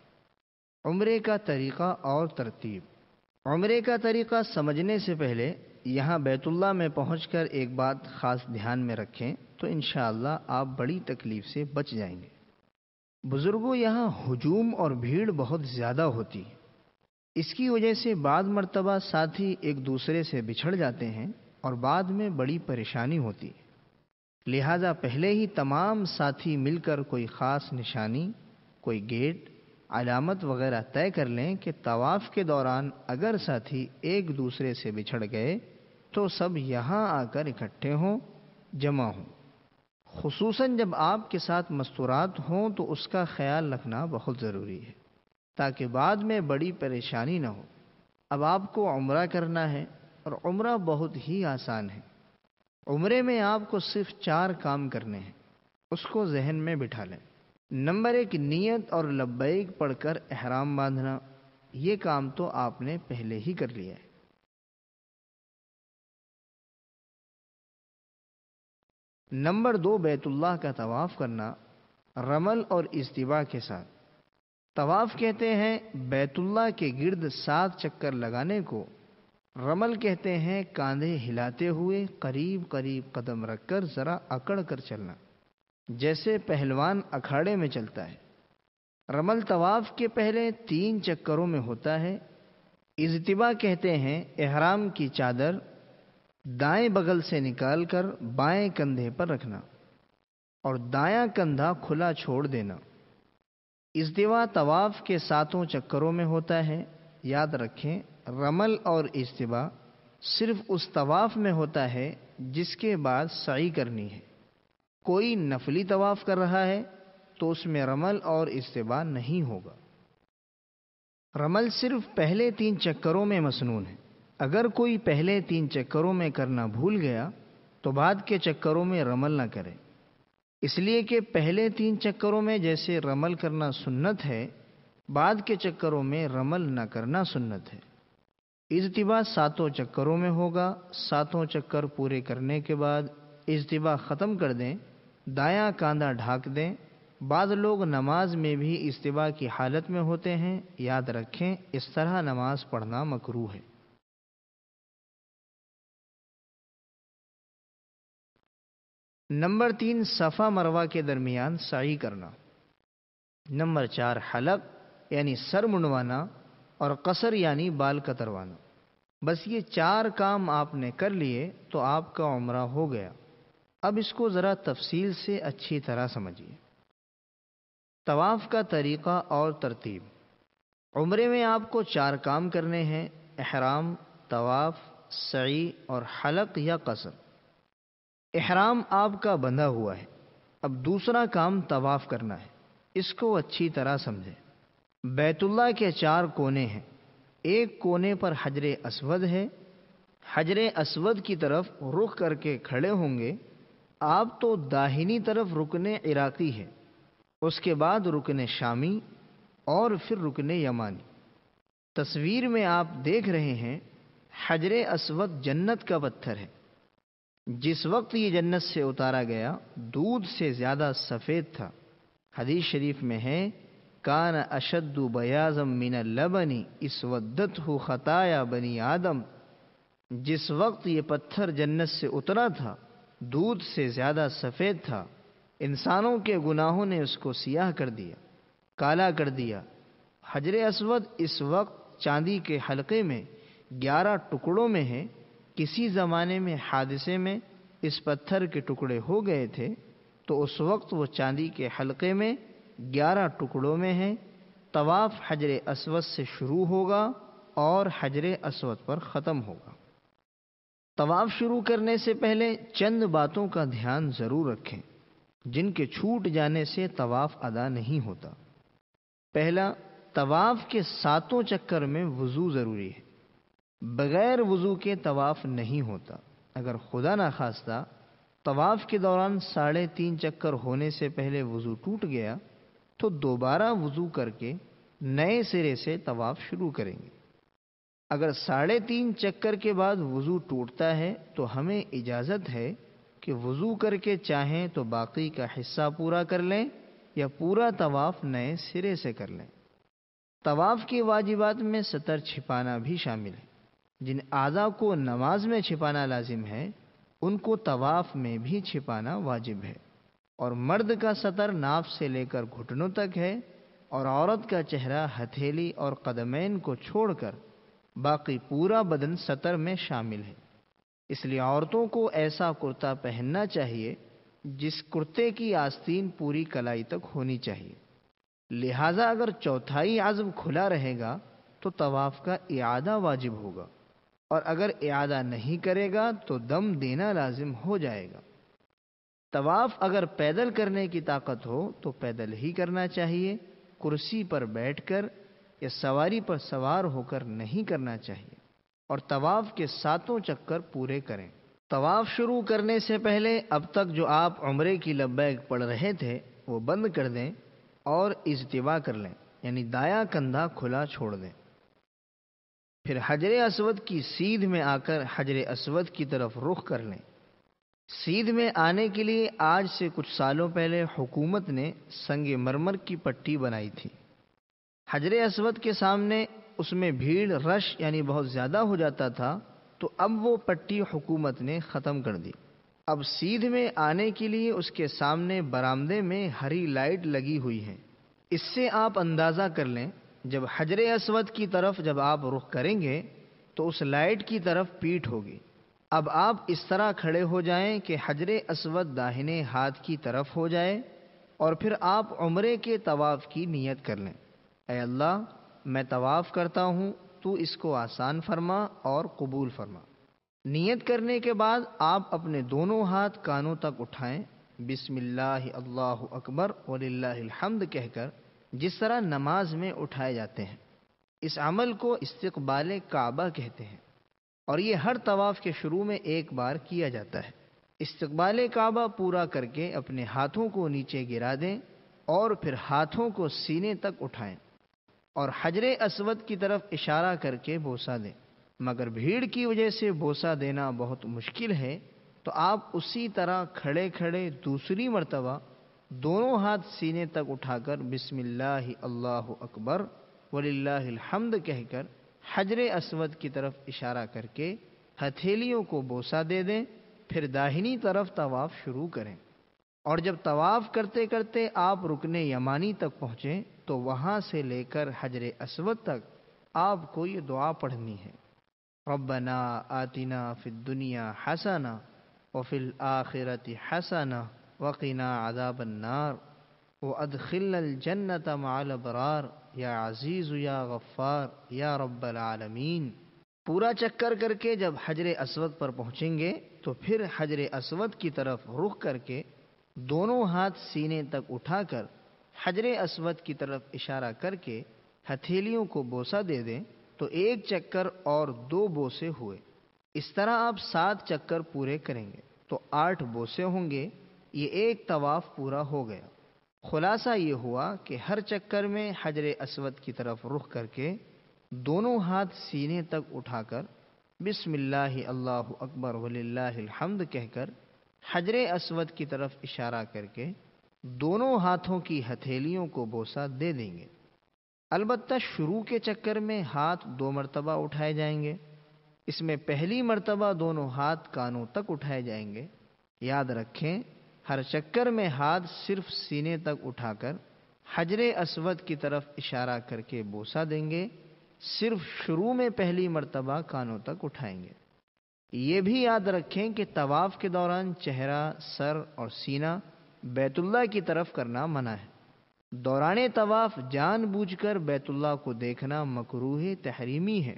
عمرے کا طریقہ اور ترتیب عمرے کا طریقہ سمجھنے سے پہلے یہاں بیت اللہ میں پہنچ کر ایک بات خاص دھیان میں رکھیں تو انشاءاللہ اللہ آپ بڑی تکلیف سے بچ جائیں گے بزرگوں یہاں ہجوم اور بھیڑ بہت زیادہ ہوتی اس کی وجہ سے بعض مرتبہ ساتھی ایک دوسرے سے بچھڑ جاتے ہیں اور بعد میں بڑی پریشانی ہوتی لہٰذا پہلے ہی تمام ساتھی مل کر کوئی خاص نشانی کوئی گیٹ علامت وغیرہ طے کر لیں کہ طواف کے دوران اگر ساتھی ایک دوسرے سے بچھڑ گئے تو سب یہاں آ کر اکٹھے ہوں جمع ہوں خصوصاً جب آپ کے ساتھ مستورات ہوں تو اس کا خیال رکھنا بہت ضروری ہے تاکہ بعد میں بڑی پریشانی نہ ہو اب آپ کو عمرہ کرنا ہے اور عمرہ بہت ہی آسان ہے عمرے میں آپ کو صرف چار کام کرنے ہیں اس کو ذہن میں بٹھا لیں نمبر ایک نیت اور لبیک پڑھ کر احرام باندھنا یہ کام تو آپ نے پہلے ہی کر لیا ہے نمبر دو بیت اللہ کا طواف کرنا رمل اور استباع کے ساتھ طواف کہتے ہیں بیت اللہ کے گرد سات چکر لگانے کو رمل کہتے ہیں کاندھے ہلاتے ہوئے قریب قریب قدم رکھ کر ذرا اکڑ کر چلنا جیسے پہلوان اکھاڑے میں چلتا ہے رمل طواف کے پہلے تین چکروں میں ہوتا ہے اجتبا کہتے ہیں احرام کی چادر دائیں بغل سے نکال کر بائیں کندھے پر رکھنا اور دایاں کندھا کھلا چھوڑ دینا استوا طواف کے ساتوں چکروں میں ہوتا ہے یاد رکھیں رمل اور استوا صرف اس طواف میں ہوتا ہے جس کے بعد سعی کرنی ہے کوئی نفلی طواف کر رہا ہے تو اس میں رمل اور استباع نہیں ہوگا رمل صرف پہلے تین چکروں میں مصنون ہے اگر کوئی پہلے تین چکروں میں کرنا بھول گیا تو بعد کے چکروں میں رمل نہ کرے اس لیے کہ پہلے تین چکروں میں جیسے رمل کرنا سنت ہے بعد کے چکروں میں رمل نہ کرنا سنت ہے اجتباع ساتوں چکروں میں ہوگا ساتوں چکر پورے کرنے کے بعد اجتباع ختم کر دیں دایا کاندھا ڈھاک دیں بعض لوگ نماز میں بھی اجتباع کی حالت میں ہوتے ہیں یاد رکھیں اس طرح نماز پڑھنا مکرو ہے نمبر تین صفا مروہ کے درمیان سعی کرنا نمبر چار حلق یعنی سر منڈوانا اور قصر یعنی بال کتروانا بس یہ چار کام آپ نے کر لیے تو آپ کا عمرہ ہو گیا اب اس کو ذرا تفصیل سے اچھی طرح سمجھیے طواف کا طریقہ اور ترتیب عمرے میں آپ کو چار کام کرنے ہیں احرام طواف سعی اور حلق یا قصر احرام آپ کا بندھا ہوا ہے اب دوسرا کام طواف کرنا ہے اس کو اچھی طرح سمجھیں بیت اللہ کے چار کونے ہیں ایک کونے پر حجر اسود ہے حجر اسود کی طرف رخ کر کے کھڑے ہوں گے آپ تو داہنی طرف رکنے عراقی ہے اس کے بعد رکنے شامی اور پھر رکنے یمانی تصویر میں آپ دیکھ رہے ہیں حجر اسود جنت کا پتھر ہے جس وقت یہ جنت سے اتارا گیا دودھ سے زیادہ سفید تھا حدیث شریف میں ہے کان اشد بیازم من مین لبنی اس ودت خطایا بنی آدم جس وقت یہ پتھر جنت سے اترا تھا دودھ سے زیادہ سفید تھا انسانوں کے گناہوں نے اس کو سیاہ کر دیا کالا کر دیا حجر اسود اس وقت چاندی کے حلقے میں گیارہ ٹکڑوں میں ہے کسی زمانے میں حادثے میں اس پتھر کے ٹکڑے ہو گئے تھے تو اس وقت وہ چاندی کے حلقے میں گیارہ ٹکڑوں میں ہیں طواف حجر اسود سے شروع ہوگا اور حجر اسود پر ختم ہوگا طواف شروع کرنے سے پہلے چند باتوں کا دھیان ضرور رکھیں جن کے چھوٹ جانے سے طواف ادا نہیں ہوتا پہلا طواف کے ساتوں چکر میں وضو ضروری ہے بغیر وضو کے طواف نہیں ہوتا اگر خدا خواستہ طواف کے دوران ساڑھے تین چکر ہونے سے پہلے وضو ٹوٹ گیا تو دوبارہ وضو کر کے نئے سرے سے طواف شروع کریں گے اگر ساڑھے تین چکر کے بعد وضو ٹوٹتا ہے تو ہمیں اجازت ہے کہ وضو کر کے چاہیں تو باقی کا حصہ پورا کر لیں یا پورا طواف نئے سرے سے کر لیں طواف کے واجبات میں سطر چھپانا بھی شامل ہے جن اعضا کو نماز میں چھپانا لازم ہے ان کو طواف میں بھی چھپانا واجب ہے اور مرد کا سطر ناف سے لے کر گھٹنوں تک ہے اور عورت کا چہرہ ہتھیلی اور قدمین کو چھوڑ کر باقی پورا بدن سطر میں شامل ہے اس لیے عورتوں کو ایسا کرتا پہننا چاہیے جس کرتے کی آستین پوری کلائی تک ہونی چاہیے لہٰذا اگر چوتھائی عزم کھلا رہے گا تو طواف کا اعادہ واجب ہوگا اور اگر اعادہ نہیں کرے گا تو دم دینا لازم ہو جائے گا طواف اگر پیدل کرنے کی طاقت ہو تو پیدل ہی کرنا چاہیے کرسی پر بیٹھ کر یا سواری پر سوار ہو کر نہیں کرنا چاہیے اور طواف کے ساتوں چکر پورے کریں طواف شروع کرنے سے پہلے اب تک جو آپ عمرے کی لبیک پڑھ رہے تھے وہ بند کر دیں اور اجتوا کر لیں یعنی دایا کندھا کھلا چھوڑ دیں پھر حجر اسود کی سیدھ میں آ کر حجر اسود کی طرف رخ کر لیں سیدھ میں آنے کے لیے آج سے کچھ سالوں پہلے حکومت نے سنگ مرمر کی پٹی بنائی تھی حجر اسود کے سامنے اس میں بھیڑ رش یعنی بہت زیادہ ہو جاتا تھا تو اب وہ پٹی حکومت نے ختم کر دی اب سیدھ میں آنے کے لیے اس کے سامنے برامدے میں ہری لائٹ لگی ہوئی ہے اس سے آپ اندازہ کر لیں جب حجر اسود کی طرف جب آپ رخ کریں گے تو اس لائٹ کی طرف پیٹ ہوگی اب آپ اس طرح کھڑے ہو جائیں کہ حجر اسود داہنے ہاتھ کی طرف ہو جائے اور پھر آپ عمرے کے طواف کی نیت کر لیں اے اللہ میں طواف کرتا ہوں تو اس کو آسان فرما اور قبول فرما نیت کرنے کے بعد آپ اپنے دونوں ہاتھ کانوں تک اٹھائیں بسم اللہ اللہ اکبر اور اللہ الحمد کہہ کر جس طرح نماز میں اٹھائے جاتے ہیں اس عمل کو استقبال کعبہ کہتے ہیں اور یہ ہر طواف کے شروع میں ایک بار کیا جاتا ہے استقبال کعبہ پورا کر کے اپنے ہاتھوں کو نیچے گرا دیں اور پھر ہاتھوں کو سینے تک اٹھائیں اور حجر اسود کی طرف اشارہ کر کے بوسہ دیں مگر بھیڑ کی وجہ سے بوسہ دینا بہت مشکل ہے تو آپ اسی طرح کھڑے کھڑے دوسری مرتبہ دونوں ہاتھ سینے تک اٹھا کر بسم اللہ اللہ اکبر ولی اللہ الحمد کہہ کر حجر اسود کی طرف اشارہ کر کے ہتھیلیوں کو بوسہ دے دیں پھر داہنی طرف طواف شروع کریں اور جب طواف کرتے کرتے آپ رکن یمانی تک پہنچیں تو وہاں سے لے کر حجر اسود تک آپ کو یہ دعا پڑھنی ہے ربنا آتنا فی الدنیا حسنا وفی الآخرت حسنا وقنا عذاب النار و ادخل الجنت مال برار یا عزیز یا غفار یا رب العالمین پورا چکر کر کے جب حجر اسود پر پہنچیں گے تو پھر حجر اسود کی طرف رخ کر کے دونوں ہاتھ سینے تک اٹھا کر حجر اسود کی طرف اشارہ کر کے ہتھیلیوں کو بوسہ دے دیں تو ایک چکر اور دو بوسے ہوئے اس طرح آپ سات چکر پورے کریں گے تو آٹھ بوسے ہوں گے یہ ایک طواف پورا ہو گیا خلاصہ یہ ہوا کہ ہر چکر میں حجر اسود کی طرف رخ کر کے دونوں ہاتھ سینے تک اٹھا کر بسم اللہ اللہ اکبر ولی اللہ کہہ کر حجر اسود کی طرف اشارہ کر کے دونوں ہاتھوں کی ہتھیلیوں کو بوسہ دے دیں گے البتہ شروع کے چکر میں ہاتھ دو مرتبہ اٹھائے جائیں گے اس میں پہلی مرتبہ دونوں ہاتھ کانوں تک اٹھائے جائیں گے یاد رکھیں ہر چکر میں ہاتھ صرف سینے تک اٹھا کر حجر اسود کی طرف اشارہ کر کے بوسہ دیں گے صرف شروع میں پہلی مرتبہ کانوں تک اٹھائیں گے یہ بھی یاد رکھیں کہ طواف کے دوران چہرہ سر اور سینہ بیت اللہ کی طرف کرنا منع ہے دوران طواف جان بوجھ کر بیت اللہ کو دیکھنا مقروح تحریمی ہے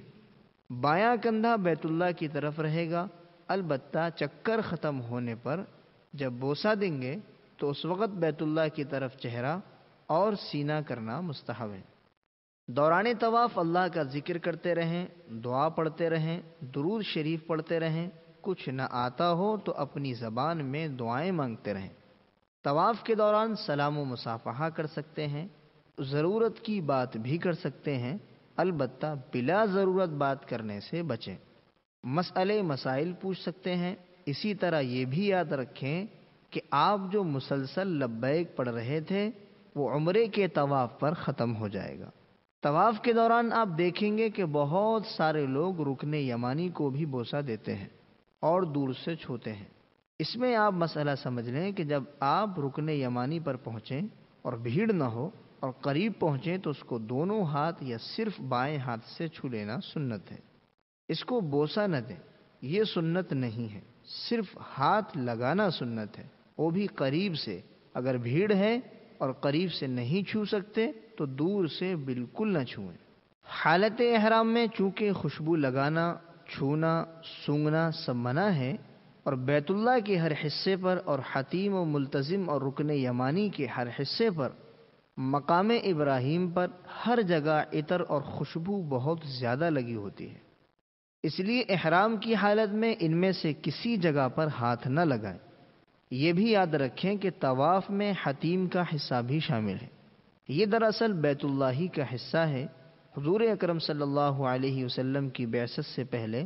بایاں کندھا بیت اللہ کی طرف رہے گا البتہ چکر ختم ہونے پر جب بوسہ دیں گے تو اس وقت بیت اللہ کی طرف چہرہ اور سینہ کرنا مستحب ہے دوران طواف اللہ کا ذکر کرتے رہیں دعا پڑھتے رہیں درود شریف پڑھتے رہیں کچھ نہ آتا ہو تو اپنی زبان میں دعائیں مانگتے رہیں طواف کے دوران سلام و مصافحہ کر سکتے ہیں ضرورت کی بات بھی کر سکتے ہیں البتہ بلا ضرورت بات کرنے سے بچیں مسئلے مسائل پوچھ سکتے ہیں اسی طرح یہ بھی یاد رکھیں کہ آپ جو مسلسل لبیک پڑھ رہے تھے وہ عمرے کے طواف پر ختم ہو جائے گا طواف کے دوران آپ دیکھیں گے کہ بہت سارے لوگ رکن یمانی کو بھی بوسہ دیتے ہیں اور دور سے چھوتے ہیں اس میں آپ مسئلہ سمجھ لیں کہ جب آپ رکن یمانی پر پہنچیں اور بھیڑ نہ ہو اور قریب پہنچیں تو اس کو دونوں ہاتھ یا صرف بائیں ہاتھ سے چھو لینا سنت ہے اس کو بوسہ نہ دیں یہ سنت نہیں ہے صرف ہاتھ لگانا سنت ہے وہ بھی قریب سے اگر بھیڑ ہے اور قریب سے نہیں چھو سکتے تو دور سے بالکل نہ چھوئیں حالت احرام میں چونکہ خوشبو لگانا چھونا سونگنا سب منع ہے اور بیت اللہ کے ہر حصے پر اور حتیم و ملتظم اور رکن یمانی کے ہر حصے پر مقام ابراہیم پر ہر جگہ عطر اور خوشبو بہت زیادہ لگی ہوتی ہے اس لیے احرام کی حالت میں ان میں سے کسی جگہ پر ہاتھ نہ لگائیں یہ بھی یاد رکھیں کہ طواف میں حتیم کا حصہ بھی شامل ہے یہ دراصل بیت اللہ ہی کا حصہ ہے حضور اکرم صلی اللہ علیہ وسلم کی بیست سے پہلے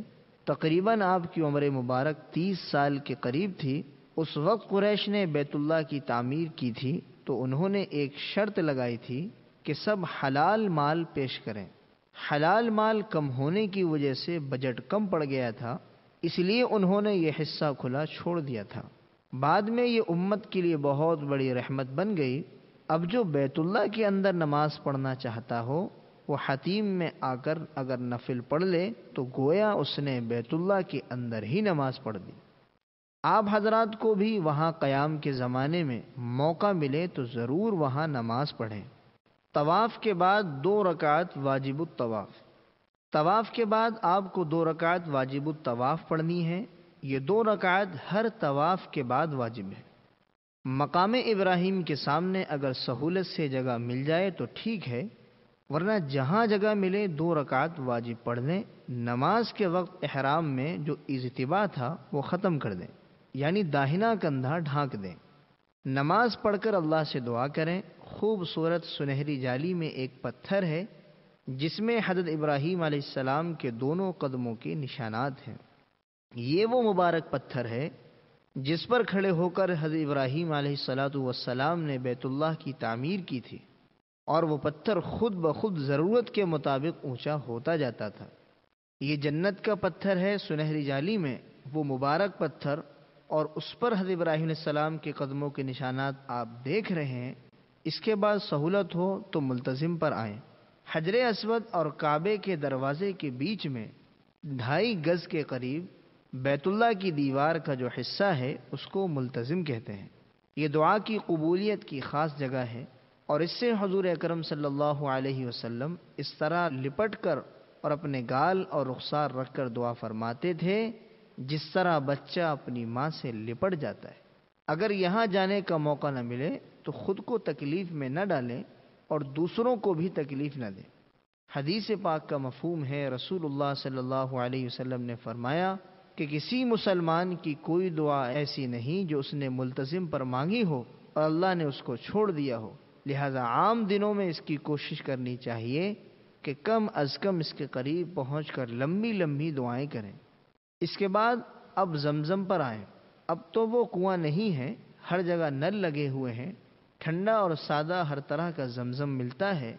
تقریباً آپ کی عمر مبارک تیس سال کے قریب تھی اس وقت قریش نے بیت اللہ کی تعمیر کی تھی تو انہوں نے ایک شرط لگائی تھی کہ سب حلال مال پیش کریں حلال مال کم ہونے کی وجہ سے بجٹ کم پڑ گیا تھا اس لیے انہوں نے یہ حصہ کھلا چھوڑ دیا تھا بعد میں یہ امت کے لیے بہت بڑی رحمت بن گئی اب جو بیت اللہ کے اندر نماز پڑھنا چاہتا ہو وہ حتیم میں آ کر اگر نفل پڑھ لے تو گویا اس نے بیت اللہ کے اندر ہی نماز پڑھ دی آپ حضرات کو بھی وہاں قیام کے زمانے میں موقع ملے تو ضرور وہاں نماز پڑھیں طواف کے بعد دو رکعت واجب الطواف طواف کے بعد آپ کو دو رکعت واجب الطواف پڑھنی ہے یہ دو رکعت ہر طواف کے بعد واجب ہے مقام ابراہیم کے سامنے اگر سہولت سے جگہ مل جائے تو ٹھیک ہے ورنہ جہاں جگہ ملے دو رکعت واجب پڑھ لیں نماز کے وقت احرام میں جو اجتباع تھا وہ ختم کر دیں یعنی داہنا کندھا ڈھانک دیں نماز پڑھ کر اللہ سے دعا کریں خوبصورت سنہری جالی میں ایک پتھر ہے جس میں حضرت ابراہیم علیہ السلام کے دونوں قدموں کے نشانات ہیں یہ وہ مبارک پتھر ہے جس پر کھڑے ہو کر حضرت ابراہیم علیہ السلاۃ والسلام نے بیت اللہ کی تعمیر کی تھی اور وہ پتھر خود بخود ضرورت کے مطابق اونچا ہوتا جاتا تھا یہ جنت کا پتھر ہے سنہری جالی میں وہ مبارک پتھر اور اس پر حضرت ابراہیم علیہ السلام کے قدموں کے نشانات آپ دیکھ رہے ہیں اس کے بعد سہولت ہو تو ملتظم پر آئیں حجر اسود اور کعبے کے دروازے کے بیچ میں ڈھائی گز کے قریب بیت اللہ کی دیوار کا جو حصہ ہے اس کو ملتظم کہتے ہیں یہ دعا کی قبولیت کی خاص جگہ ہے اور اس سے حضور اکرم صلی اللہ علیہ وسلم اس طرح لپٹ کر اور اپنے گال اور رخسار رکھ کر دعا فرماتے تھے جس طرح بچہ اپنی ماں سے لپٹ جاتا ہے اگر یہاں جانے کا موقع نہ ملے تو خود کو تکلیف میں نہ ڈالیں اور دوسروں کو بھی تکلیف نہ دیں حدیث پاک کا مفہوم ہے رسول اللہ صلی اللہ علیہ وسلم نے فرمایا کہ کسی مسلمان کی کوئی دعا ایسی نہیں جو اس نے ملتظم پر مانگی ہو اور اللہ نے اس کو چھوڑ دیا ہو لہذا عام دنوں میں اس کی کوشش کرنی چاہیے کہ کم از کم اس کے قریب پہنچ کر لمبی لمبی دعائیں کریں اس کے بعد اب زمزم پر آئیں اب تو وہ کنواں نہیں ہے ہر جگہ نل لگے ہوئے ہیں ٹھنڈا اور سادہ ہر طرح کا زمزم ملتا ہے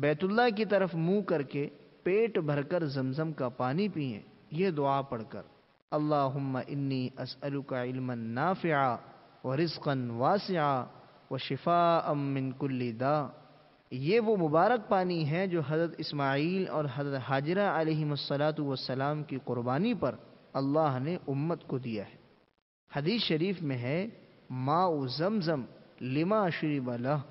بیت اللہ کی طرف منہ کر کے پیٹ بھر کر زمزم کا پانی پئیں یہ دعا پڑھ کر اللہ انی اسلوکا علما نافعا و رزقن وشفاء و شفا امن دا یہ وہ مبارک پانی ہے جو حضرت اسماعیل اور حضرت حاجرہ علیہ السلاۃ والسلام کی قربانی پر اللہ نے امت کو دیا ہے حدیث شریف میں ہے ماؤ زمزم لما شریب اللہ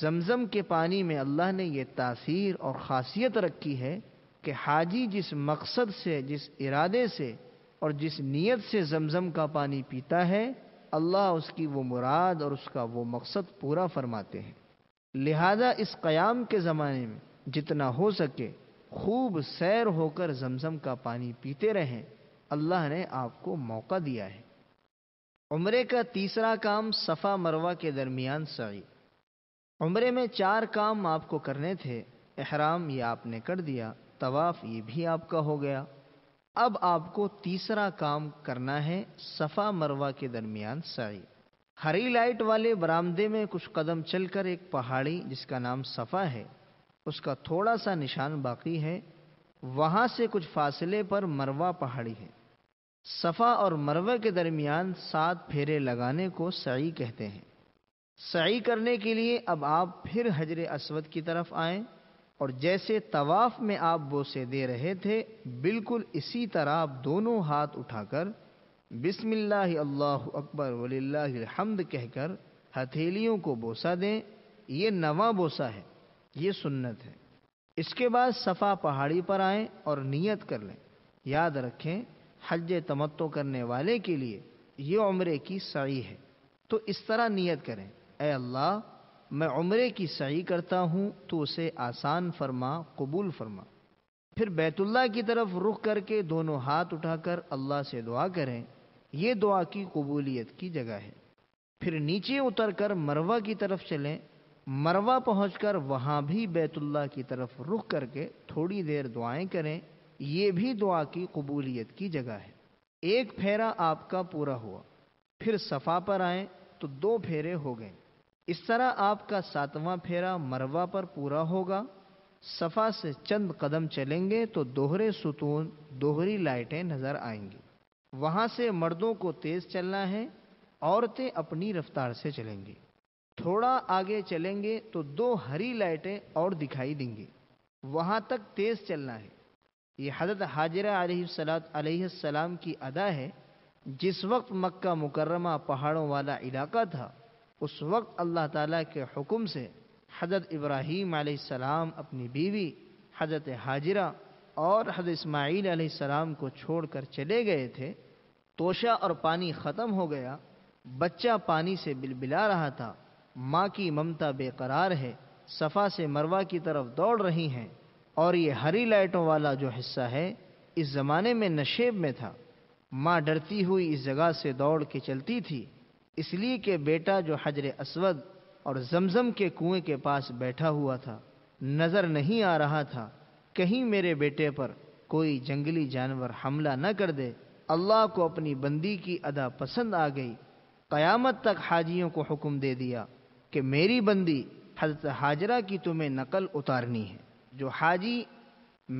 زمزم کے پانی میں اللہ نے یہ تاثیر اور خاصیت رکھی ہے کہ حاجی جس مقصد سے جس ارادے سے اور جس نیت سے زمزم کا پانی پیتا ہے اللہ اس کی وہ مراد اور اس کا وہ مقصد پورا فرماتے ہیں لہذا اس قیام کے زمانے میں جتنا ہو سکے خوب سیر ہو کر زمزم کا پانی پیتے رہیں اللہ نے آپ کو موقع دیا ہے عمرے کا تیسرا کام صفا مروا کے درمیان سعی عمرے میں چار کام آپ کو کرنے تھے احرام یہ آپ نے کر دیا طواف یہ بھی آپ کا ہو گیا اب آپ کو تیسرا کام کرنا ہے صفا مروا کے درمیان سعی ہری لائٹ والے برآمدے میں کچھ قدم چل کر ایک پہاڑی جس کا نام صفا ہے اس کا تھوڑا سا نشان باقی ہے وہاں سے کچھ فاصلے پر مروا پہاڑی ہے صفا اور مروہ کے درمیان سات پھیرے لگانے کو سعی کہتے ہیں سعی کرنے کے لیے اب آپ پھر حجر اسود کی طرف آئیں اور جیسے طواف میں آپ بوسے دے رہے تھے بالکل اسی طرح آپ دونوں ہاتھ اٹھا کر بسم اللہ اللہ اکبر ولی اللہ الحمد کہہ کر ہتھیلیوں کو بوسہ دیں یہ نواں بوسہ ہے یہ سنت ہے اس کے بعد صفا پہاڑی پر آئیں اور نیت کر لیں یاد رکھیں حج تمتو کرنے والے کے لیے یہ عمرے کی سعی ہے تو اس طرح نیت کریں اے اللہ میں عمرے کی سعی کرتا ہوں تو اسے آسان فرما قبول فرما پھر بیت اللہ کی طرف رخ کر کے دونوں ہاتھ اٹھا کر اللہ سے دعا کریں یہ دعا کی قبولیت کی جگہ ہے پھر نیچے اتر کر مروہ کی طرف چلیں مروہ پہنچ کر وہاں بھی بیت اللہ کی طرف رخ کر کے تھوڑی دیر دعائیں کریں یہ بھی دعا کی قبولیت کی جگہ ہے ایک پھیرا آپ کا پورا ہوا پھر صفا پر آئیں تو دو پھیرے ہو گئے اس طرح آپ کا ساتواں پھیرا مروہ پر پورا ہوگا صفا سے چند قدم چلیں گے تو دوہرے ستون دوہری لائٹیں نظر آئیں گی وہاں سے مردوں کو تیز چلنا ہے عورتیں اپنی رفتار سے چلیں گی تھوڑا آگے چلیں گے تو دو ہری لائٹیں اور دکھائی دیں گی وہاں تک تیز چلنا ہے یہ حضرت حاجرہ علیہ السلاۃ علیہ السلام کی ادا ہے جس وقت مکہ مکرمہ پہاڑوں والا علاقہ تھا اس وقت اللہ تعالیٰ کے حکم سے حضرت ابراہیم علیہ السلام اپنی بیوی حضرت حاجرہ اور حضرت اسماعیل علیہ السلام کو چھوڑ کر چلے گئے تھے توشہ اور پانی ختم ہو گیا بچہ پانی سے بلبلا رہا تھا ماں کی ممتا بے قرار ہے صفا سے مروہ کی طرف دوڑ رہی ہیں اور یہ ہری لائٹوں والا جو حصہ ہے اس زمانے میں نشیب میں تھا ماں ڈرتی ہوئی اس جگہ سے دوڑ کے چلتی تھی اس لیے کہ بیٹا جو حجر اسود اور زمزم کے کنویں کے پاس بیٹھا ہوا تھا نظر نہیں آ رہا تھا کہیں میرے بیٹے پر کوئی جنگلی جانور حملہ نہ کر دے اللہ کو اپنی بندی کی ادا پسند آ گئی قیامت تک حاجیوں کو حکم دے دیا کہ میری بندی حضرت حاجرہ کی تمہیں نقل اتارنی ہے جو حاجی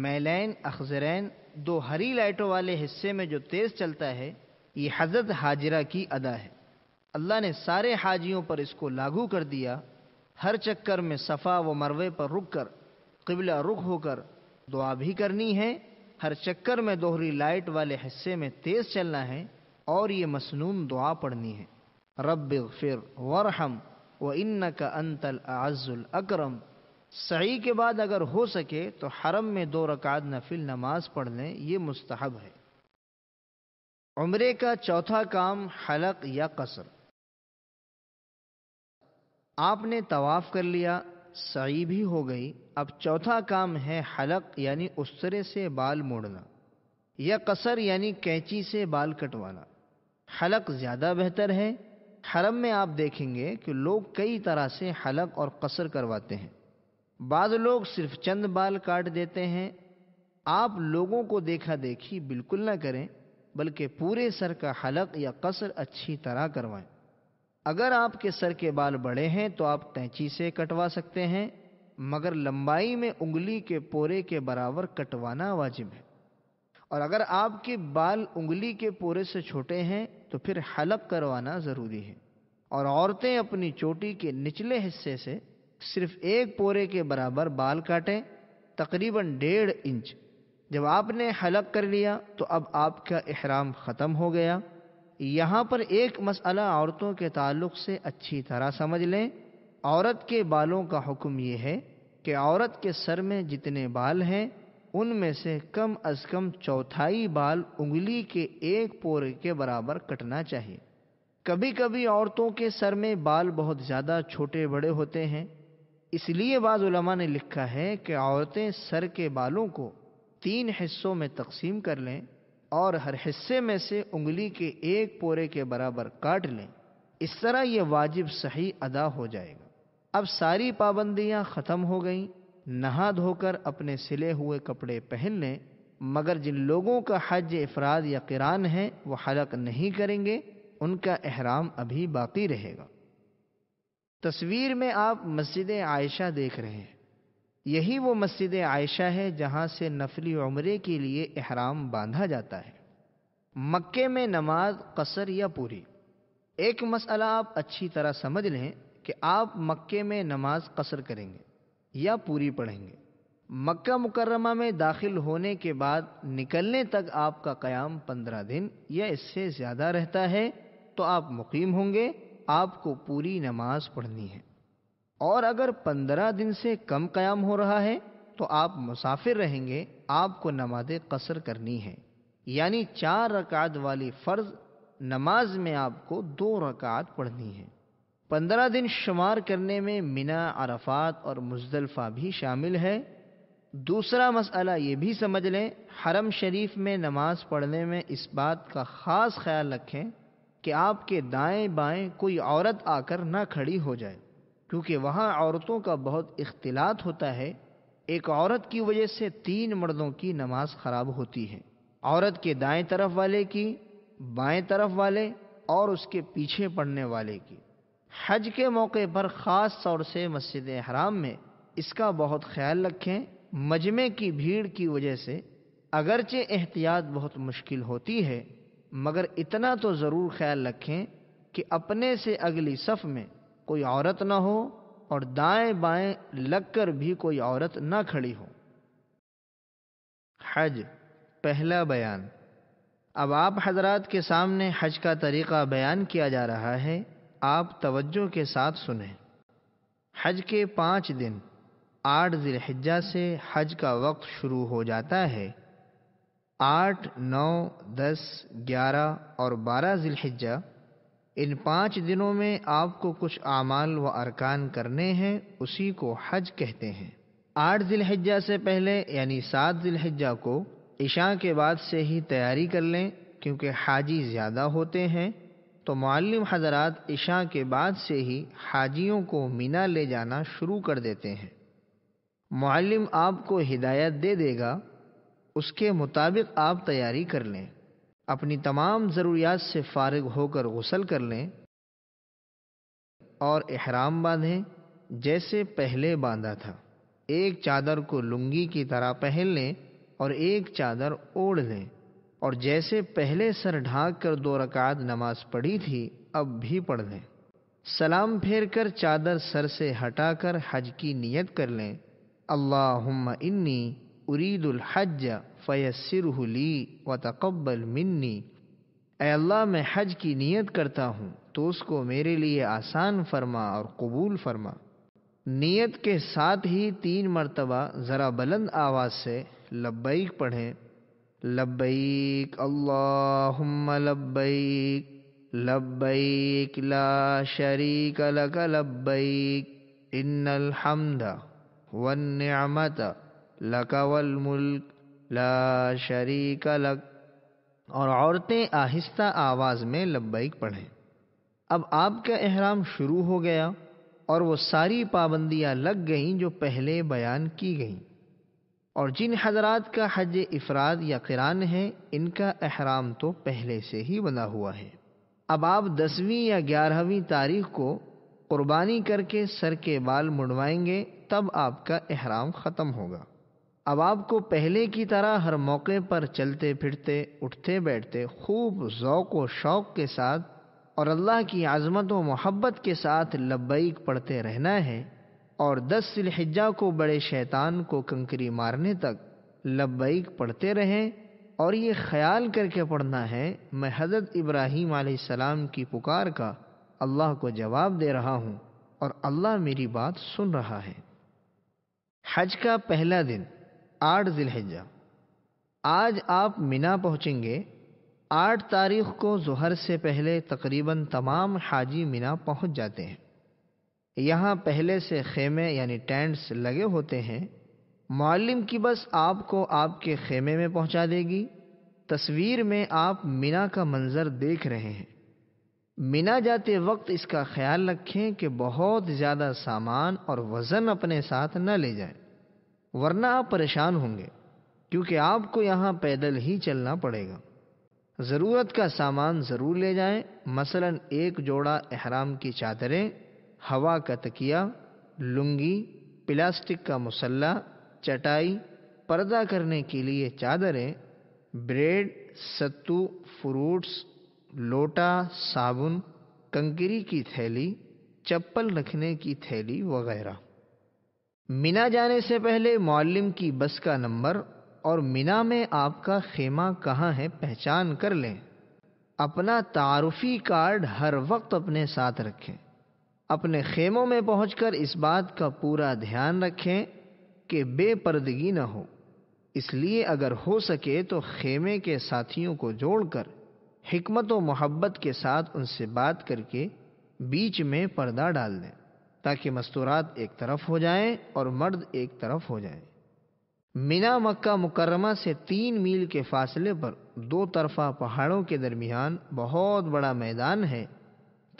میلین اخذرین دو ہری لائٹوں والے حصے میں جو تیز چلتا ہے یہ حضرت حاجرہ کی ادا ہے اللہ نے سارے حاجیوں پر اس کو لاگو کر دیا ہر چکر میں صفا و مروے پر رک کر قبلہ رخ ہو کر دعا بھی کرنی ہے ہر چکر میں دوہری لائٹ والے حصے میں تیز چلنا ہے اور یہ مصنون دعا پڑھنی ہے رب ورحم و ان کا انتل اعز الکرم سعی کے بعد اگر ہو سکے تو حرم میں دو رکعت نفل نماز پڑھ لیں یہ مستحب ہے عمرے کا چوتھا کام حلق یا قصر آپ نے طواف کر لیا سعی بھی ہو گئی اب چوتھا کام ہے حلق یعنی استرے سے بال موڑنا یا قصر یعنی کینچی سے بال کٹوانا حلق زیادہ بہتر ہے حرم میں آپ دیکھیں گے کہ لوگ کئی طرح سے حلق اور قصر کرواتے ہیں بعض لوگ صرف چند بال کاٹ دیتے ہیں آپ لوگوں کو دیکھا دیکھی بالکل نہ کریں بلکہ پورے سر کا حلق یا قصر اچھی طرح کروائیں اگر آپ کے سر کے بال بڑے ہیں تو آپ قینچی سے کٹوا سکتے ہیں مگر لمبائی میں انگلی کے پورے کے برابر کٹوانا واجب ہے اور اگر آپ کے بال انگلی کے پورے سے چھوٹے ہیں تو پھر حلق کروانا ضروری ہے اور عورتیں اپنی چوٹی کے نچلے حصے سے صرف ایک پورے کے برابر بال کاٹیں تقریباً ڈیڑھ انچ جب آپ نے حلق کر لیا تو اب آپ کا احرام ختم ہو گیا یہاں پر ایک مسئلہ عورتوں کے تعلق سے اچھی طرح سمجھ لیں عورت کے بالوں کا حکم یہ ہے کہ عورت کے سر میں جتنے بال ہیں ان میں سے کم از کم چوتھائی بال انگلی کے ایک پورے کے برابر کٹنا چاہیے کبھی کبھی عورتوں کے سر میں بال بہت زیادہ چھوٹے بڑے ہوتے ہیں اس لیے بعض علماء نے لکھا ہے کہ عورتیں سر کے بالوں کو تین حصوں میں تقسیم کر لیں اور ہر حصے میں سے انگلی کے ایک پورے کے برابر کاٹ لیں اس طرح یہ واجب صحیح ادا ہو جائے گا اب ساری پابندیاں ختم ہو گئیں نہا دھو کر اپنے سلے ہوئے کپڑے پہن لیں مگر جن لوگوں کا حج افراد یا کران ہے وہ حلق نہیں کریں گے ان کا احرام ابھی باقی رہے گا تصویر میں آپ مسجد عائشہ دیکھ رہے ہیں یہی وہ مسجد عائشہ ہے جہاں سے نفلی عمرے کے لیے احرام باندھا جاتا ہے مکے میں نماز قصر یا پوری ایک مسئلہ آپ اچھی طرح سمجھ لیں کہ آپ مکے میں نماز قصر کریں گے یا پوری پڑھیں گے مکہ مکرمہ میں داخل ہونے کے بعد نکلنے تک آپ کا قیام پندرہ دن یا اس سے زیادہ رہتا ہے تو آپ مقیم ہوں گے آپ کو پوری نماز پڑھنی ہے اور اگر پندرہ دن سے کم قیام ہو رہا ہے تو آپ مسافر رہیں گے آپ کو نماز قصر کرنی ہے یعنی چار رکعت والی فرض نماز میں آپ کو دو رکعت پڑھنی ہے پندرہ دن شمار کرنے میں منا عرفات اور مزدلفہ بھی شامل ہے دوسرا مسئلہ یہ بھی سمجھ لیں حرم شریف میں نماز پڑھنے میں اس بات کا خاص خیال رکھیں کہ آپ کے دائیں بائیں کوئی عورت آ کر نہ کھڑی ہو جائے کیونکہ وہاں عورتوں کا بہت اختلاط ہوتا ہے ایک عورت کی وجہ سے تین مردوں کی نماز خراب ہوتی ہے عورت کے دائیں طرف والے کی بائیں طرف والے اور اس کے پیچھے پڑنے والے کی حج کے موقع پر خاص طور سے مسجد حرام میں اس کا بہت خیال رکھیں مجمع کی بھیڑ کی وجہ سے اگرچہ احتیاط بہت مشکل ہوتی ہے مگر اتنا تو ضرور خیال رکھیں کہ اپنے سے اگلی صف میں کوئی عورت نہ ہو اور دائیں بائیں لگ کر بھی کوئی عورت نہ کھڑی ہو حج پہلا بیان اب آپ حضرات کے سامنے حج کا طریقہ بیان کیا جا رہا ہے آپ توجہ کے ساتھ سنیں حج کے پانچ دن آٹھ ذی الحجہ سے حج کا وقت شروع ہو جاتا ہے آٹھ نو دس گیارہ اور بارہ ذی الحجہ ان پانچ دنوں میں آپ کو کچھ اعمال و ارکان کرنے ہیں اسی کو حج کہتے ہیں آٹھ ذیلحجہ سے پہلے یعنی سات ذی الحجہ کو عشاء کے بعد سے ہی تیاری کر لیں کیونکہ حاجی زیادہ ہوتے ہیں تو معلم حضرات عشاء کے بعد سے ہی حاجیوں کو مینا لے جانا شروع کر دیتے ہیں معلم آپ کو ہدایت دے دے گا اس کے مطابق آپ تیاری کر لیں اپنی تمام ضروریات سے فارغ ہو کر غسل کر لیں اور احرام باندھیں جیسے پہلے باندھا تھا ایک چادر کو لنگی کی طرح پہن لیں اور ایک چادر اوڑھ لیں اور جیسے پہلے سر ڈھانک کر دو رکعت نماز پڑھی تھی اب بھی پڑھ لیں سلام پھیر کر چادر سر سے ہٹا کر حج کی نیت کر لیں اللہ انی ارید الحج فیصر لی و تقبل منی اے اللہ میں حج کی نیت کرتا ہوں تو اس کو میرے لیے آسان فرما اور قبول فرما نیت کے ساتھ ہی تین مرتبہ ذرا بلند آواز سے لبیک پڑھیں لبیک اللہ لبیک لبیک لا شریک لک لبیک ان ون والنعمت لکول ملک لا شریک لک اور عورتیں آہستہ آواز میں لبیک پڑھیں اب آپ کا احرام شروع ہو گیا اور وہ ساری پابندیاں لگ گئیں جو پہلے بیان کی گئیں اور جن حضرات کا حج افراد یا کران ہے ان کا احرام تو پہلے سے ہی بنا ہوا ہے اب آپ دسویں یا گیارہویں تاریخ کو قربانی کر کے سر کے بال مڑوائیں گے تب آپ کا احرام ختم ہوگا اب آپ کو پہلے کی طرح ہر موقع پر چلتے پھرتے اٹھتے بیٹھتے خوب ذوق و شوق کے ساتھ اور اللہ کی عظمت و محبت کے ساتھ لبیک پڑھتے رہنا ہے اور دس الحجہ کو بڑے شیطان کو کنکری مارنے تک لبیک پڑھتے رہیں اور یہ خیال کر کے پڑھنا ہے میں حضرت ابراہیم علیہ السلام کی پکار کا اللہ کو جواب دے رہا ہوں اور اللہ میری بات سن رہا ہے حج کا پہلا دن آٹھ الحجہ آج آپ منا پہنچیں گے آٹھ تاریخ کو ظہر سے پہلے تقریباً تمام حاجی منا پہنچ جاتے ہیں یہاں پہلے سے خیمے یعنی ٹینٹس لگے ہوتے ہیں معلم کی بس آپ کو آپ کے خیمے میں پہنچا دے گی تصویر میں آپ منا کا منظر دیکھ رہے ہیں منا جاتے وقت اس کا خیال رکھیں کہ بہت زیادہ سامان اور وزن اپنے ساتھ نہ لے جائیں ورنہ آپ پریشان ہوں گے کیونکہ آپ کو یہاں پیدل ہی چلنا پڑے گا ضرورت کا سامان ضرور لے جائیں مثلا ایک جوڑا احرام کی چادریں ہوا کا تکیا لنگی پلاسٹک کا مسلح چٹائی پردہ کرنے کے لیے چادریں بریڈ ستو فروٹس لوٹا صابن کنکری کی تھیلی چپل رکھنے کی تھیلی وغیرہ منا جانے سے پہلے معلم کی بس کا نمبر اور منا میں آپ کا خیمہ کہاں ہے پہچان کر لیں اپنا تعارفی کارڈ ہر وقت اپنے ساتھ رکھیں اپنے خیموں میں پہنچ کر اس بات کا پورا دھیان رکھیں کہ بے پردگی نہ ہو اس لیے اگر ہو سکے تو خیمے کے ساتھیوں کو جوڑ کر حکمت و محبت کے ساتھ ان سے بات کر کے بیچ میں پردہ ڈال دیں تاکہ مستورات ایک طرف ہو جائیں اور مرد ایک طرف ہو جائیں مینا مکہ مکرمہ سے تین میل کے فاصلے پر دو طرفہ پہاڑوں کے درمیان بہت بڑا میدان ہے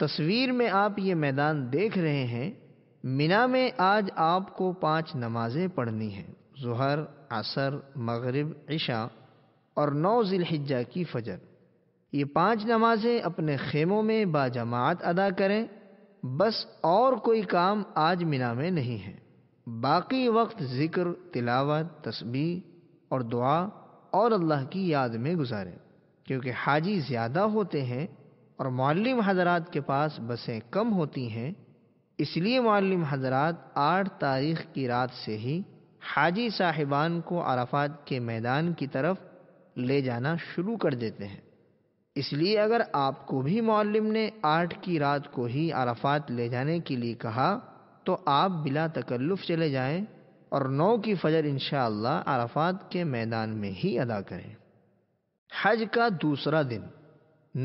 تصویر میں آپ یہ میدان دیکھ رہے ہیں مینا میں آج آپ کو پانچ نمازیں پڑھنی ہیں ظہر عصر مغرب عشاء اور نو ذی الحجہ کی فجر یہ پانچ نمازیں اپنے خیموں میں با جماعت ادا کریں بس اور کوئی کام آج منا میں نہیں ہے باقی وقت ذکر تلاوت تسبیح اور دعا اور اللہ کی یاد میں گزارے کیونکہ حاجی زیادہ ہوتے ہیں اور معلم حضرات کے پاس بسیں کم ہوتی ہیں اس لیے معلم حضرات آٹھ تاریخ کی رات سے ہی حاجی صاحبان کو عرفات کے میدان کی طرف لے جانا شروع کر دیتے ہیں اس لیے اگر آپ کو بھی معلم نے آٹھ کی رات کو ہی عرفات لے جانے کے لیے کہا تو آپ بلا تکلف چلے جائیں اور نو کی فجر انشاءاللہ عرفات اللہ کے میدان میں ہی ادا کریں حج کا دوسرا دن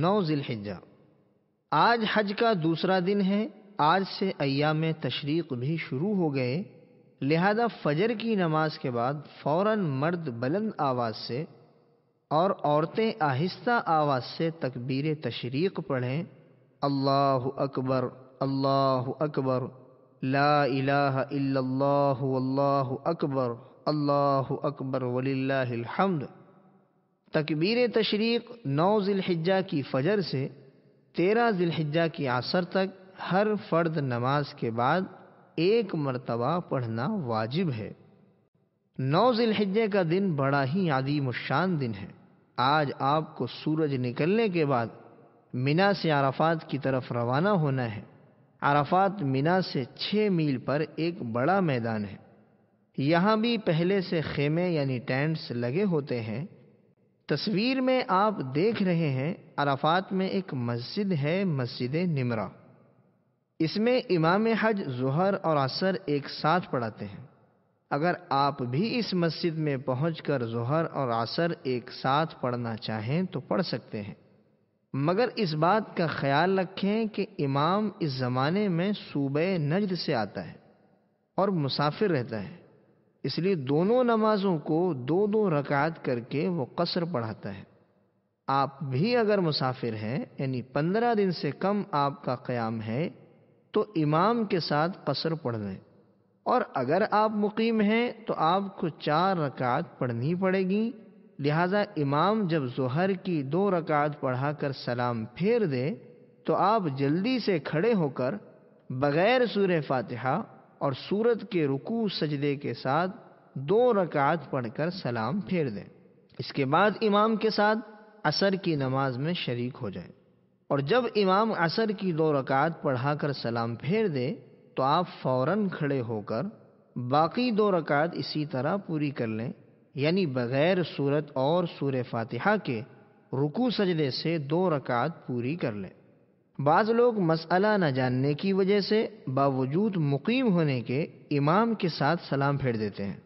نو ذی الحجہ آج حج کا دوسرا دن ہے آج سے ایام تشریق بھی شروع ہو گئے لہذا فجر کی نماز کے بعد فوراً مرد بلند آواز سے اور عورتیں آہستہ آواز سے تکبیر تشریق پڑھیں اللہ اکبر اللہ اکبر لا الہ الا اللہ واللہ اکبر اللہ اکبر ولی الحمد تکبیر تشریق نو ذی الحجہ کی فجر سے تیرہ ذی الحجہ کی عصر تک ہر فرد نماز کے بعد ایک مرتبہ پڑھنا واجب ہے نو ذی الحجہ کا دن بڑا ہی عدیم الشان دن ہے آج آپ کو سورج نکلنے کے بعد مینا سے عرفات کی طرف روانہ ہونا ہے عرفات مینا سے چھ میل پر ایک بڑا میدان ہے یہاں بھی پہلے سے خیمے یعنی ٹینٹس لگے ہوتے ہیں تصویر میں آپ دیکھ رہے ہیں عرفات میں ایک مسجد ہے مسجد نمرا اس میں امام حج ظہر اور عصر ایک ساتھ پڑھاتے ہیں اگر آپ بھی اس مسجد میں پہنچ کر ظہر اور عصر ایک ساتھ پڑھنا چاہیں تو پڑھ سکتے ہیں مگر اس بات کا خیال رکھیں کہ امام اس زمانے میں صوبۂ نجد سے آتا ہے اور مسافر رہتا ہے اس لیے دونوں نمازوں کو دو دو رکعت کر کے وہ قصر پڑھاتا ہے آپ بھی اگر مسافر ہیں یعنی پندرہ دن سے کم آپ کا قیام ہے تو امام کے ساتھ قصر پڑھ لیں اور اگر آپ مقیم ہیں تو آپ کو چار رکعت پڑھنی پڑے گی لہٰذا امام جب ظہر کی دو رکعت پڑھا کر سلام پھیر دے تو آپ جلدی سے کھڑے ہو کر بغیر سور فاتحہ اور سورت کے رکوع سجدے کے ساتھ دو رکعت پڑھ کر سلام پھیر دیں اس کے بعد امام کے ساتھ عصر کی نماز میں شریک ہو جائیں اور جب امام عصر کی دو رکعت پڑھا کر سلام پھیر دے تو آپ فوراً کھڑے ہو کر باقی دو رکعت اسی طرح پوری کر لیں یعنی بغیر صورت اور سور فاتحہ کے رکو سجدے سے دو رکعت پوری کر لیں بعض لوگ مسئلہ نہ جاننے کی وجہ سے باوجود مقیم ہونے کے امام کے ساتھ سلام پھیر دیتے ہیں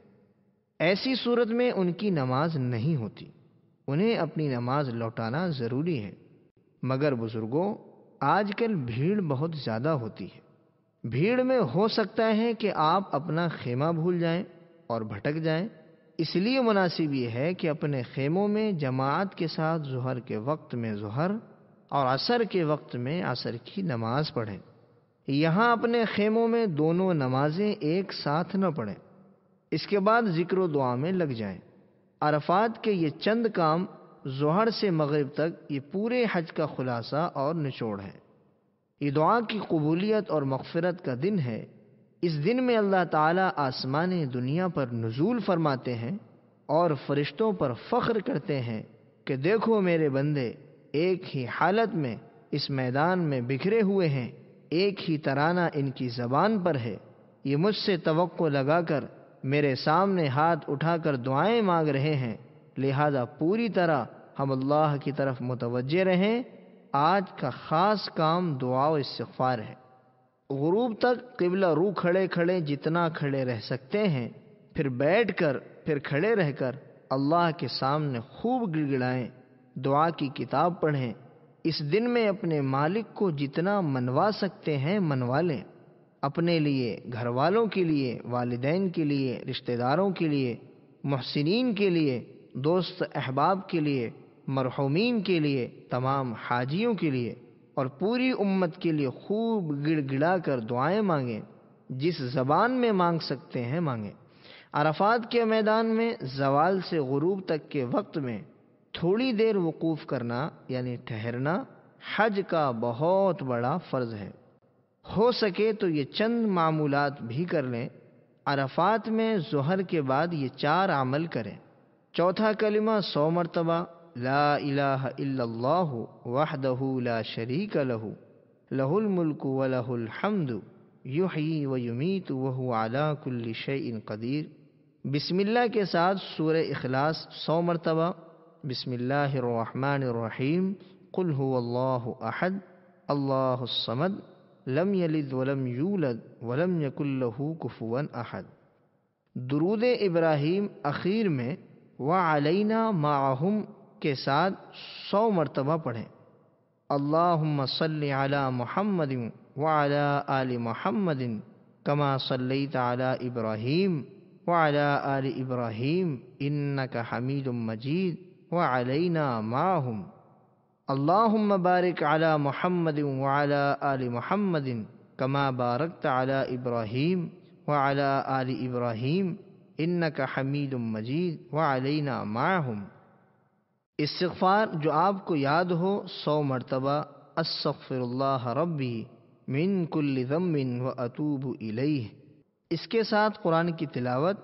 ایسی صورت میں ان کی نماز نہیں ہوتی انہیں اپنی نماز لوٹانا ضروری ہے مگر بزرگوں آج کل بھیڑ بہت زیادہ ہوتی ہے بھیڑ میں ہو سکتا ہے کہ آپ اپنا خیمہ بھول جائیں اور بھٹک جائیں اس لیے مناسب یہ ہے کہ اپنے خیموں میں جماعت کے ساتھ ظہر کے وقت میں ظہر اور عصر کے وقت میں عصر کی نماز پڑھیں یہاں اپنے خیموں میں دونوں نمازیں ایک ساتھ نہ پڑھیں اس کے بعد ذکر و دعا میں لگ جائیں عرفات کے یہ چند کام ظہر سے مغرب تک یہ پورے حج کا خلاصہ اور نچوڑ ہے یہ دعا کی قبولیت اور مغفرت کا دن ہے اس دن میں اللہ تعالیٰ آسمان دنیا پر نزول فرماتے ہیں اور فرشتوں پر فخر کرتے ہیں کہ دیکھو میرے بندے ایک ہی حالت میں اس میدان میں بکھرے ہوئے ہیں ایک ہی ترانہ ان کی زبان پر ہے یہ مجھ سے توقع لگا کر میرے سامنے ہاتھ اٹھا کر دعائیں مانگ رہے ہیں لہذا پوری طرح ہم اللہ کی طرف متوجہ رہیں آج کا خاص کام دعا و استغفار ہے غروب تک قبلہ رو کھڑے کھڑے جتنا کھڑے رہ سکتے ہیں پھر بیٹھ کر پھر کھڑے رہ کر اللہ کے سامنے خوب گڑگڑائیں دعا کی کتاب پڑھیں اس دن میں اپنے مالک کو جتنا منوا سکتے ہیں منوا لیں اپنے لیے گھر والوں کے لیے والدین کے لیے رشتہ داروں کے لیے محسنین کے لیے دوست احباب کے لیے مرحومین کے لیے تمام حاجیوں کے لیے اور پوری امت کے لیے خوب گڑ گڑا کر دعائیں مانگیں جس زبان میں مانگ سکتے ہیں مانگیں عرفات کے میدان میں زوال سے غروب تک کے وقت میں تھوڑی دیر وقوف کرنا یعنی ٹھہرنا حج کا بہت بڑا فرض ہے ہو سکے تو یہ چند معمولات بھی کر لیں عرفات میں ظہر کے بعد یہ چار عمل کریں چوتھا کلمہ سو مرتبہ لا الہ الا اللہ وحدہ لا شریک لہ لملک وَلہ الحمد یحیی و یمیت تو علا کل شیء قدیر بسم اللہ کے ساتھ سورہ اخلاص سو مرتبہ بسم اللہ الرحمن الرحیم قل هو اللہ احد اللہ الصمد لم یلد ولم یولد ولم یکل اللہ کفوا احد درود ابراہیم اخیر میں وعلینا علینہ کے ساتھ سو مرتبہ پڑھیں اللہم صلی علی محمد وعلى آل محمد كما صليت على إبراهيم وعلى آل إبراهيم إنك حميد مجيد وعلينا معهم اللهم بارك على محمد وعلى آل محمد كما باركت على إبراهيم وعلى آل إبراهيم إنك حميد مجيد وعلينا معهم استغفار جو آپ کو یاد ہو سو مرتبہ استغفر اللہ ربی من کل ذنب و اطوب الیہ اس کے ساتھ قرآن کی تلاوت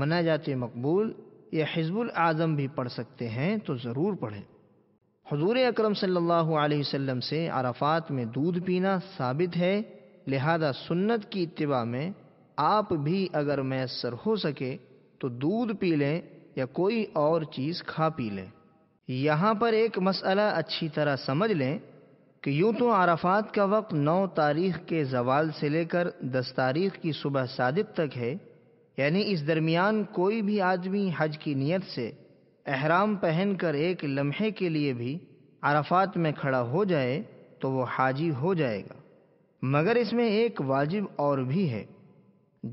منا جاتے مقبول یا حزب العظم بھی پڑھ سکتے ہیں تو ضرور پڑھیں حضور اکرم صلی اللہ علیہ وسلم سے عرفات میں دودھ پینا ثابت ہے لہذا سنت کی اتباع میں آپ بھی اگر میسر ہو سکے تو دودھ پی لیں یا کوئی اور چیز کھا پی لیں یہاں پر ایک مسئلہ اچھی طرح سمجھ لیں کہ یوں تو عرفات کا وقت نو تاریخ کے زوال سے لے کر دس تاریخ کی صبح صادق تک ہے یعنی اس درمیان کوئی بھی آدمی حج کی نیت سے احرام پہن کر ایک لمحے کے لیے بھی عرفات میں کھڑا ہو جائے تو وہ حاجی ہو جائے گا مگر اس میں ایک واجب اور بھی ہے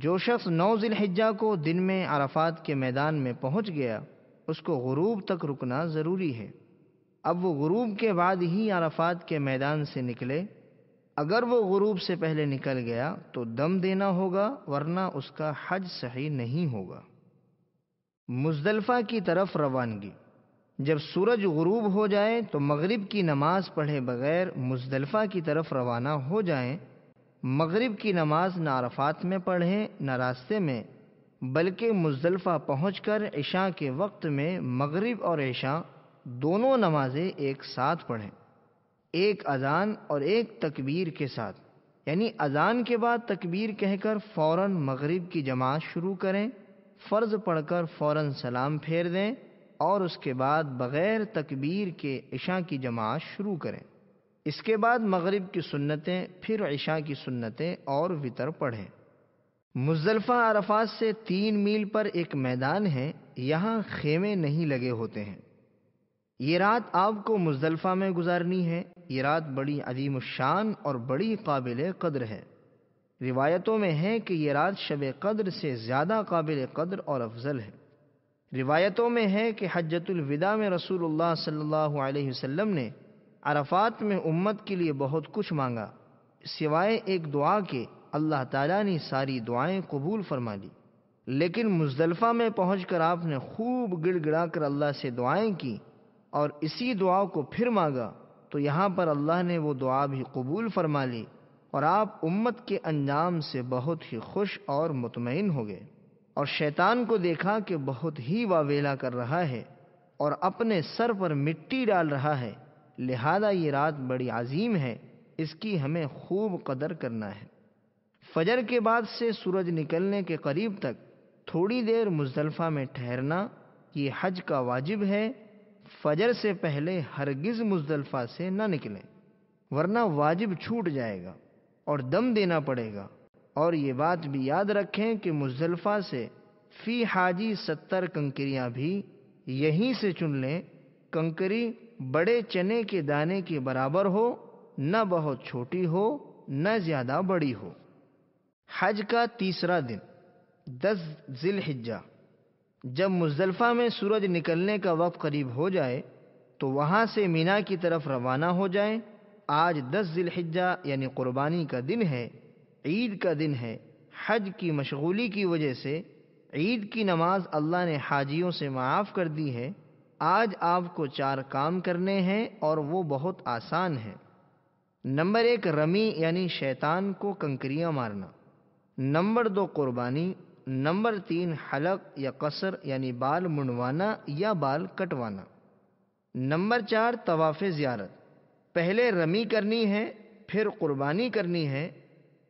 جو شخص نو ذی الحجہ کو دن میں عرفات کے میدان میں پہنچ گیا اس کو غروب تک رکنا ضروری ہے اب وہ غروب کے بعد ہی عرفات کے میدان سے نکلے اگر وہ غروب سے پہلے نکل گیا تو دم دینا ہوگا ورنہ اس کا حج صحیح نہیں ہوگا مزدلفہ کی طرف روانگی جب سورج غروب ہو جائے تو مغرب کی نماز پڑھے بغیر مزدلفہ کی طرف روانہ ہو جائیں مغرب کی نماز نہ عرفات میں پڑھیں نہ راستے میں بلکہ مزدلفہ پہنچ کر عشاء کے وقت میں مغرب اور عشاء دونوں نمازیں ایک ساتھ پڑھیں ایک اذان اور ایک تکبیر کے ساتھ یعنی اذان کے بعد تکبیر کہہ کر فوراً مغرب کی جماعت شروع کریں فرض پڑھ کر فوراً سلام پھیر دیں اور اس کے بعد بغیر تکبیر کے عشاء کی جماعت شروع کریں اس کے بعد مغرب کی سنتیں پھر عشاء کی سنتیں اور وطر پڑھیں مزدلفہ عرفات سے تین میل پر ایک میدان ہے یہاں خیمے نہیں لگے ہوتے ہیں یہ رات آپ کو مزدلفہ میں گزارنی ہے یہ رات بڑی عظیم الشان اور بڑی قابل قدر ہے روایتوں میں ہے کہ یہ رات شب قدر سے زیادہ قابل قدر اور افضل ہے روایتوں میں ہے کہ حجت الوداع میں رسول اللہ صلی اللہ علیہ وسلم نے عرفات میں امت کے لیے بہت کچھ مانگا سوائے ایک دعا کے اللہ تعالیٰ نے ساری دعائیں قبول فرما لی لیکن مزدلفہ میں پہنچ کر آپ نے خوب گڑ گڑا کر اللہ سے دعائیں کی اور اسی دعا کو پھر مانگا تو یہاں پر اللہ نے وہ دعا بھی قبول فرما لی اور آپ امت کے انجام سے بہت ہی خوش اور مطمئن ہو گئے اور شیطان کو دیکھا کہ بہت ہی واویلا کر رہا ہے اور اپنے سر پر مٹی ڈال رہا ہے لہذا یہ رات بڑی عظیم ہے اس کی ہمیں خوب قدر کرنا ہے فجر کے بعد سے سورج نکلنے کے قریب تک تھوڑی دیر مزدلفہ میں ٹھہرنا یہ حج کا واجب ہے فجر سے پہلے ہرگز مزدلفہ سے نہ نکلیں ورنہ واجب چھوٹ جائے گا اور دم دینا پڑے گا اور یہ بات بھی یاد رکھیں کہ مزدلفہ سے فی حاجی ستر کنکریاں بھی یہیں سے چن لیں کنکری بڑے چنے کے دانے کے برابر ہو نہ بہت چھوٹی ہو نہ زیادہ بڑی ہو حج کا تیسرا دن دس ذی الحجہ جب مزدلفہ میں سورج نکلنے کا وقت قریب ہو جائے تو وہاں سے مینا کی طرف روانہ ہو جائیں آج دس ذی الحجہ یعنی قربانی کا دن ہے عید کا دن ہے حج کی مشغولی کی وجہ سے عید کی نماز اللہ نے حاجیوں سے معاف کر دی ہے آج آپ کو چار کام کرنے ہیں اور وہ بہت آسان ہیں نمبر ایک رمی یعنی شیطان کو کنکریاں مارنا نمبر دو قربانی نمبر تین حلق یا قصر یعنی بال منڈوانا یا بال کٹوانا نمبر چار طواف زیارت پہلے رمی کرنی ہے پھر قربانی کرنی ہے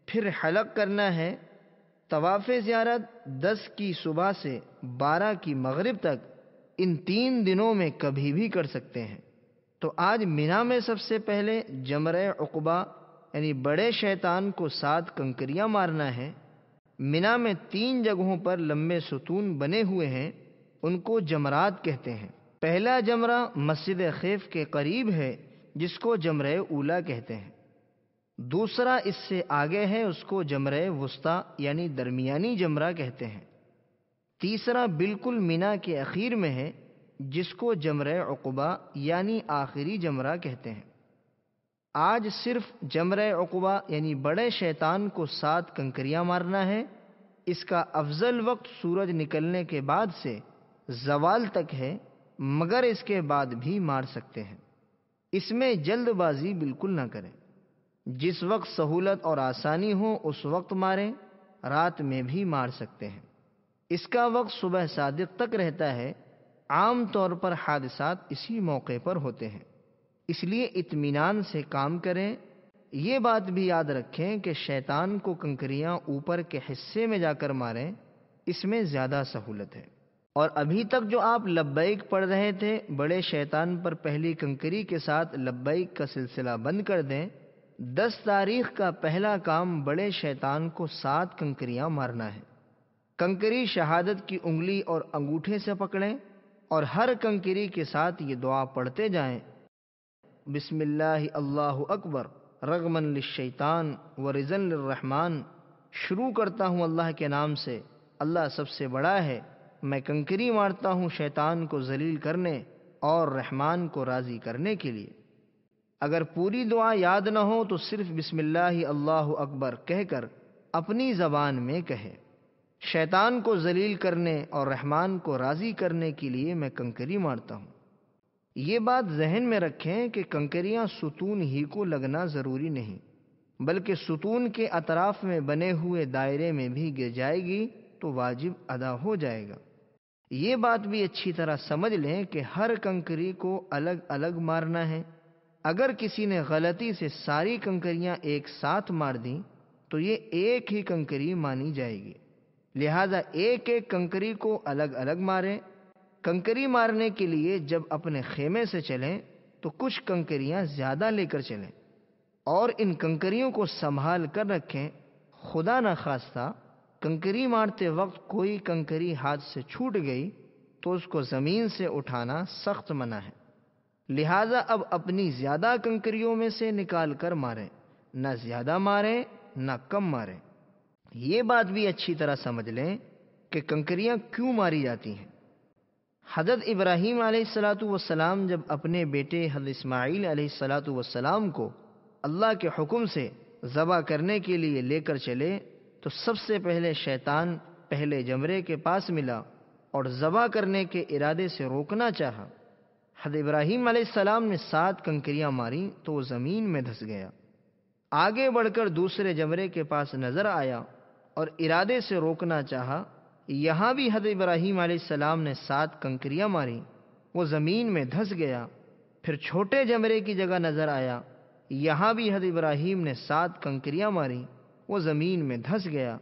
پھر حلق کرنا ہے طواف زیارت دس کی صبح سے بارہ کی مغرب تک ان تین دنوں میں کبھی بھی کر سکتے ہیں تو آج منا میں سب سے پہلے جمرہ عقبہ یعنی بڑے شیطان کو سات کنکریاں مارنا ہے منا میں تین جگہوں پر لمبے ستون بنے ہوئے ہیں ان کو جمرات کہتے ہیں پہلا جمرہ مسجد خیف کے قریب ہے جس کو جمرہ اولا کہتے ہیں دوسرا اس سے آگے ہے اس کو جمرہ وسطی یعنی درمیانی جمرہ کہتے ہیں تیسرا بالکل مینا کے اخیر میں ہے جس کو جمرہ عقبہ یعنی آخری جمرہ کہتے ہیں آج صرف جمرہ اقوا یعنی بڑے شیطان کو سات کنکریاں مارنا ہے اس کا افضل وقت سورج نکلنے کے بعد سے زوال تک ہے مگر اس کے بعد بھی مار سکتے ہیں اس میں جلد بازی بالکل نہ کریں جس وقت سہولت اور آسانی ہو اس وقت ماریں رات میں بھی مار سکتے ہیں اس کا وقت صبح صادق تک رہتا ہے عام طور پر حادثات اسی موقع پر ہوتے ہیں اس لیے اطمینان سے کام کریں یہ بات بھی یاد رکھیں کہ شیطان کو کنکریاں اوپر کے حصے میں جا کر ماریں اس میں زیادہ سہولت ہے اور ابھی تک جو آپ لبیک پڑھ رہے تھے بڑے شیطان پر پہلی کنکری کے ساتھ لبیک کا سلسلہ بند کر دیں دس تاریخ کا پہلا کام بڑے شیطان کو سات کنکریاں مارنا ہے کنکری شہادت کی انگلی اور انگوٹھے سے پکڑیں اور ہر کنکری کے ساتھ یہ دعا پڑھتے جائیں بسم اللہ اللہ اکبر رغمن للشیطان و رضن الرحمٰن شروع کرتا ہوں اللہ کے نام سے اللہ سب سے بڑا ہے میں کنکری مارتا ہوں شیطان کو ذلیل کرنے اور رحمان کو راضی کرنے کے لیے اگر پوری دعا یاد نہ ہو تو صرف بسم اللہ اللہ اکبر کہہ کر اپنی زبان میں کہے شیطان کو ذلیل کرنے اور رحمان کو راضی کرنے کے لیے میں کنکری مارتا ہوں یہ بات ذہن میں رکھیں کہ کنکریاں ستون ہی کو لگنا ضروری نہیں بلکہ ستون کے اطراف میں بنے ہوئے دائرے میں بھی گر جائے گی تو واجب ادا ہو جائے گا یہ بات بھی اچھی طرح سمجھ لیں کہ ہر کنکری کو الگ الگ مارنا ہے اگر کسی نے غلطی سے ساری کنکریاں ایک ساتھ مار دیں تو یہ ایک ہی کنکری مانی جائے گی لہذا ایک ایک کنکری کو الگ الگ ماریں کنکری مارنے کے لیے جب اپنے خیمے سے چلیں تو کچھ کنکریاں زیادہ لے کر چلیں اور ان کنکریوں کو سنبھال کر رکھیں خدا نخواستہ کنکری مارتے وقت کوئی کنکری ہاتھ سے چھوٹ گئی تو اس کو زمین سے اٹھانا سخت منع ہے لہٰذا اب اپنی زیادہ کنکریوں میں سے نکال کر ماریں نہ زیادہ ماریں نہ کم ماریں یہ بات بھی اچھی طرح سمجھ لیں کہ کنکریاں کیوں ماری جاتی ہیں حضرت ابراہیم علیہ السلاۃ والسلام جب اپنے بیٹے حضرت اسماعیل علیہ السلاۃ والسلام کو اللہ کے حکم سے ذبح کرنے کے لیے لے کر چلے تو سب سے پہلے شیطان پہلے جمرے کے پاس ملا اور ذبح کرنے کے ارادے سے روکنا چاہا حد ابراہیم علیہ السلام نے سات کنکریاں ماریں تو وہ زمین میں دھس گیا آگے بڑھ کر دوسرے جمرے کے پاس نظر آیا اور ارادے سے روکنا چاہا یہاں بھی حضرت ابراہیم علیہ السلام نے سات کنکریاں ماری وہ زمین میں دھس گیا پھر چھوٹے جمرے کی جگہ نظر آیا یہاں بھی حضرت ابراہیم نے سات کنکریاں ماری وہ زمین میں دھس گیا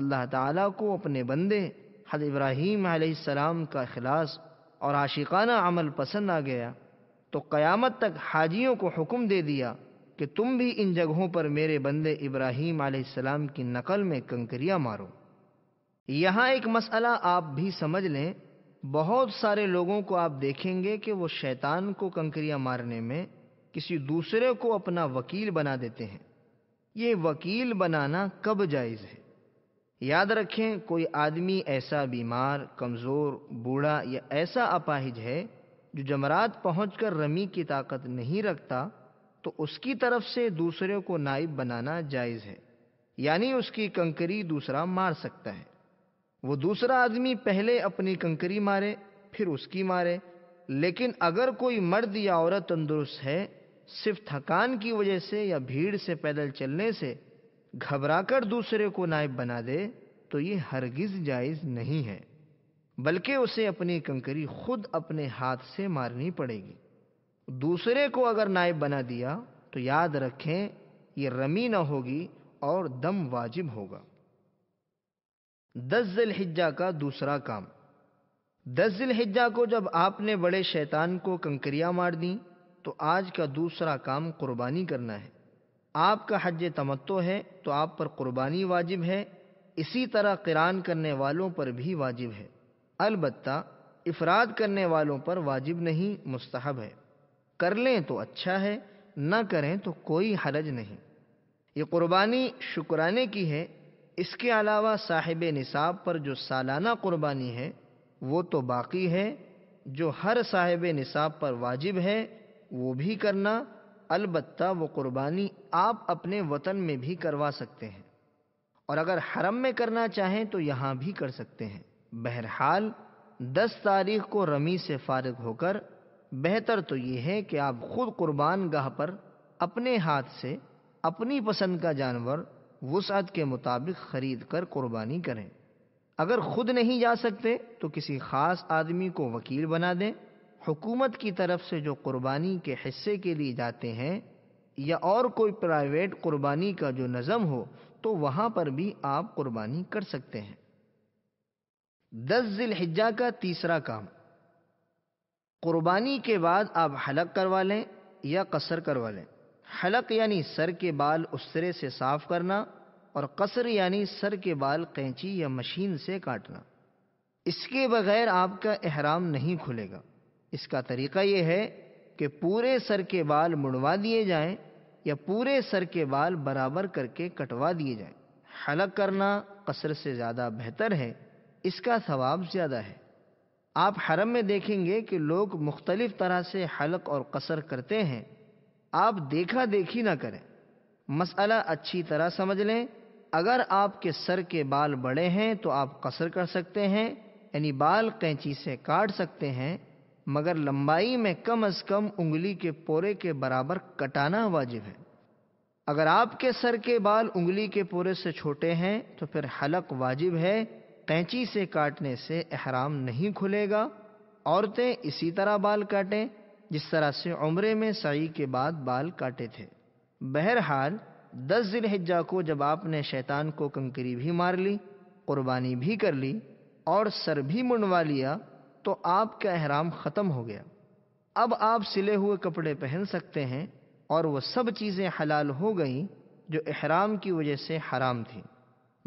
اللہ تعالیٰ کو اپنے بندے حد ابراہیم علیہ السلام کا اخلاص اور عاشقانہ عمل پسند آ گیا تو قیامت تک حاجیوں کو حکم دے دیا کہ تم بھی ان جگہوں پر میرے بندے ابراہیم علیہ السلام کی نقل میں کنکریاں مارو یہاں ایک مسئلہ آپ بھی سمجھ لیں بہت سارے لوگوں کو آپ دیکھیں گے کہ وہ شیطان کو کنکریاں مارنے میں کسی دوسرے کو اپنا وکیل بنا دیتے ہیں یہ وکیل بنانا کب جائز ہے یاد رکھیں کوئی آدمی ایسا بیمار کمزور بوڑھا یا ایسا اپاہج ہے جو جمرات پہنچ کر رمی کی طاقت نہیں رکھتا تو اس کی طرف سے دوسرے کو نائب بنانا جائز ہے یعنی اس کی کنکری دوسرا مار سکتا ہے وہ دوسرا آدمی پہلے اپنی کنکری مارے پھر اس کی مارے لیکن اگر کوئی مرد یا عورت تندرست ہے صرف تھکان کی وجہ سے یا بھیڑ سے پیدل چلنے سے گھبرا کر دوسرے کو نائب بنا دے تو یہ ہرگز جائز نہیں ہے بلکہ اسے اپنی کنکری خود اپنے ہاتھ سے مارنی پڑے گی دوسرے کو اگر نائب بنا دیا تو یاد رکھیں یہ رمی نہ ہوگی اور دم واجب ہوگا دسز الحجہ کا دوسرا کام دس الحجہ کو جب آپ نے بڑے شیطان کو کنکریاں مار دیں تو آج کا دوسرا کام قربانی کرنا ہے آپ کا حج تمتو ہے تو آپ پر قربانی واجب ہے اسی طرح کران کرنے والوں پر بھی واجب ہے البتہ افراد کرنے والوں پر واجب نہیں مستحب ہے کر لیں تو اچھا ہے نہ کریں تو کوئی حرج نہیں یہ قربانی شکرانے کی ہے اس کے علاوہ صاحب نصاب پر جو سالانہ قربانی ہے وہ تو باقی ہے جو ہر صاحب نصاب پر واجب ہے وہ بھی کرنا البتہ وہ قربانی آپ اپنے وطن میں بھی کروا سکتے ہیں اور اگر حرم میں کرنا چاہیں تو یہاں بھی کر سکتے ہیں بہرحال دس تاریخ کو رمی سے فارغ ہو کر بہتر تو یہ ہے کہ آپ خود قربان گاہ پر اپنے ہاتھ سے اپنی پسند کا جانور وسعت کے مطابق خرید کر قربانی کریں اگر خود نہیں جا سکتے تو کسی خاص آدمی کو وکیل بنا دیں حکومت کی طرف سے جو قربانی کے حصے کے لیے جاتے ہیں یا اور کوئی پرائیویٹ قربانی کا جو نظم ہو تو وہاں پر بھی آپ قربانی کر سکتے ہیں دس ذی الحجہ کا تیسرا کام قربانی کے بعد آپ حلق کروا لیں یا قصر کروا لیں حلق یعنی سر کے بال اسرے سے صاف کرنا اور قصر یعنی سر کے بال قینچی یا مشین سے کاٹنا اس کے بغیر آپ کا احرام نہیں کھلے گا اس کا طریقہ یہ ہے کہ پورے سر کے بال مڑوا دیے جائیں یا پورے سر کے بال برابر کر کے کٹوا دیے جائیں حلق کرنا قصر سے زیادہ بہتر ہے اس کا ثواب زیادہ ہے آپ حرم میں دیکھیں گے کہ لوگ مختلف طرح سے حلق اور قصر کرتے ہیں آپ دیکھا دیکھی نہ کریں مسئلہ اچھی طرح سمجھ لیں اگر آپ کے سر کے بال بڑے ہیں تو آپ قصر کر سکتے ہیں یعنی بال قینچی سے کاٹ سکتے ہیں مگر لمبائی میں کم از کم انگلی کے پورے کے برابر کٹانا واجب ہے اگر آپ کے سر کے بال انگلی کے پورے سے چھوٹے ہیں تو پھر حلق واجب ہے قینچی سے کاٹنے سے احرام نہیں کھلے گا عورتیں اسی طرح بال کاٹیں جس طرح سے عمرے میں سعی کے بعد بال کاٹے تھے بہرحال دس ذی الحجہ کو جب آپ نے شیطان کو کنکری بھی مار لی قربانی بھی کر لی اور سر بھی منڈوا لیا تو آپ کا احرام ختم ہو گیا اب آپ سلے ہوئے کپڑے پہن سکتے ہیں اور وہ سب چیزیں حلال ہو گئیں جو احرام کی وجہ سے حرام تھیں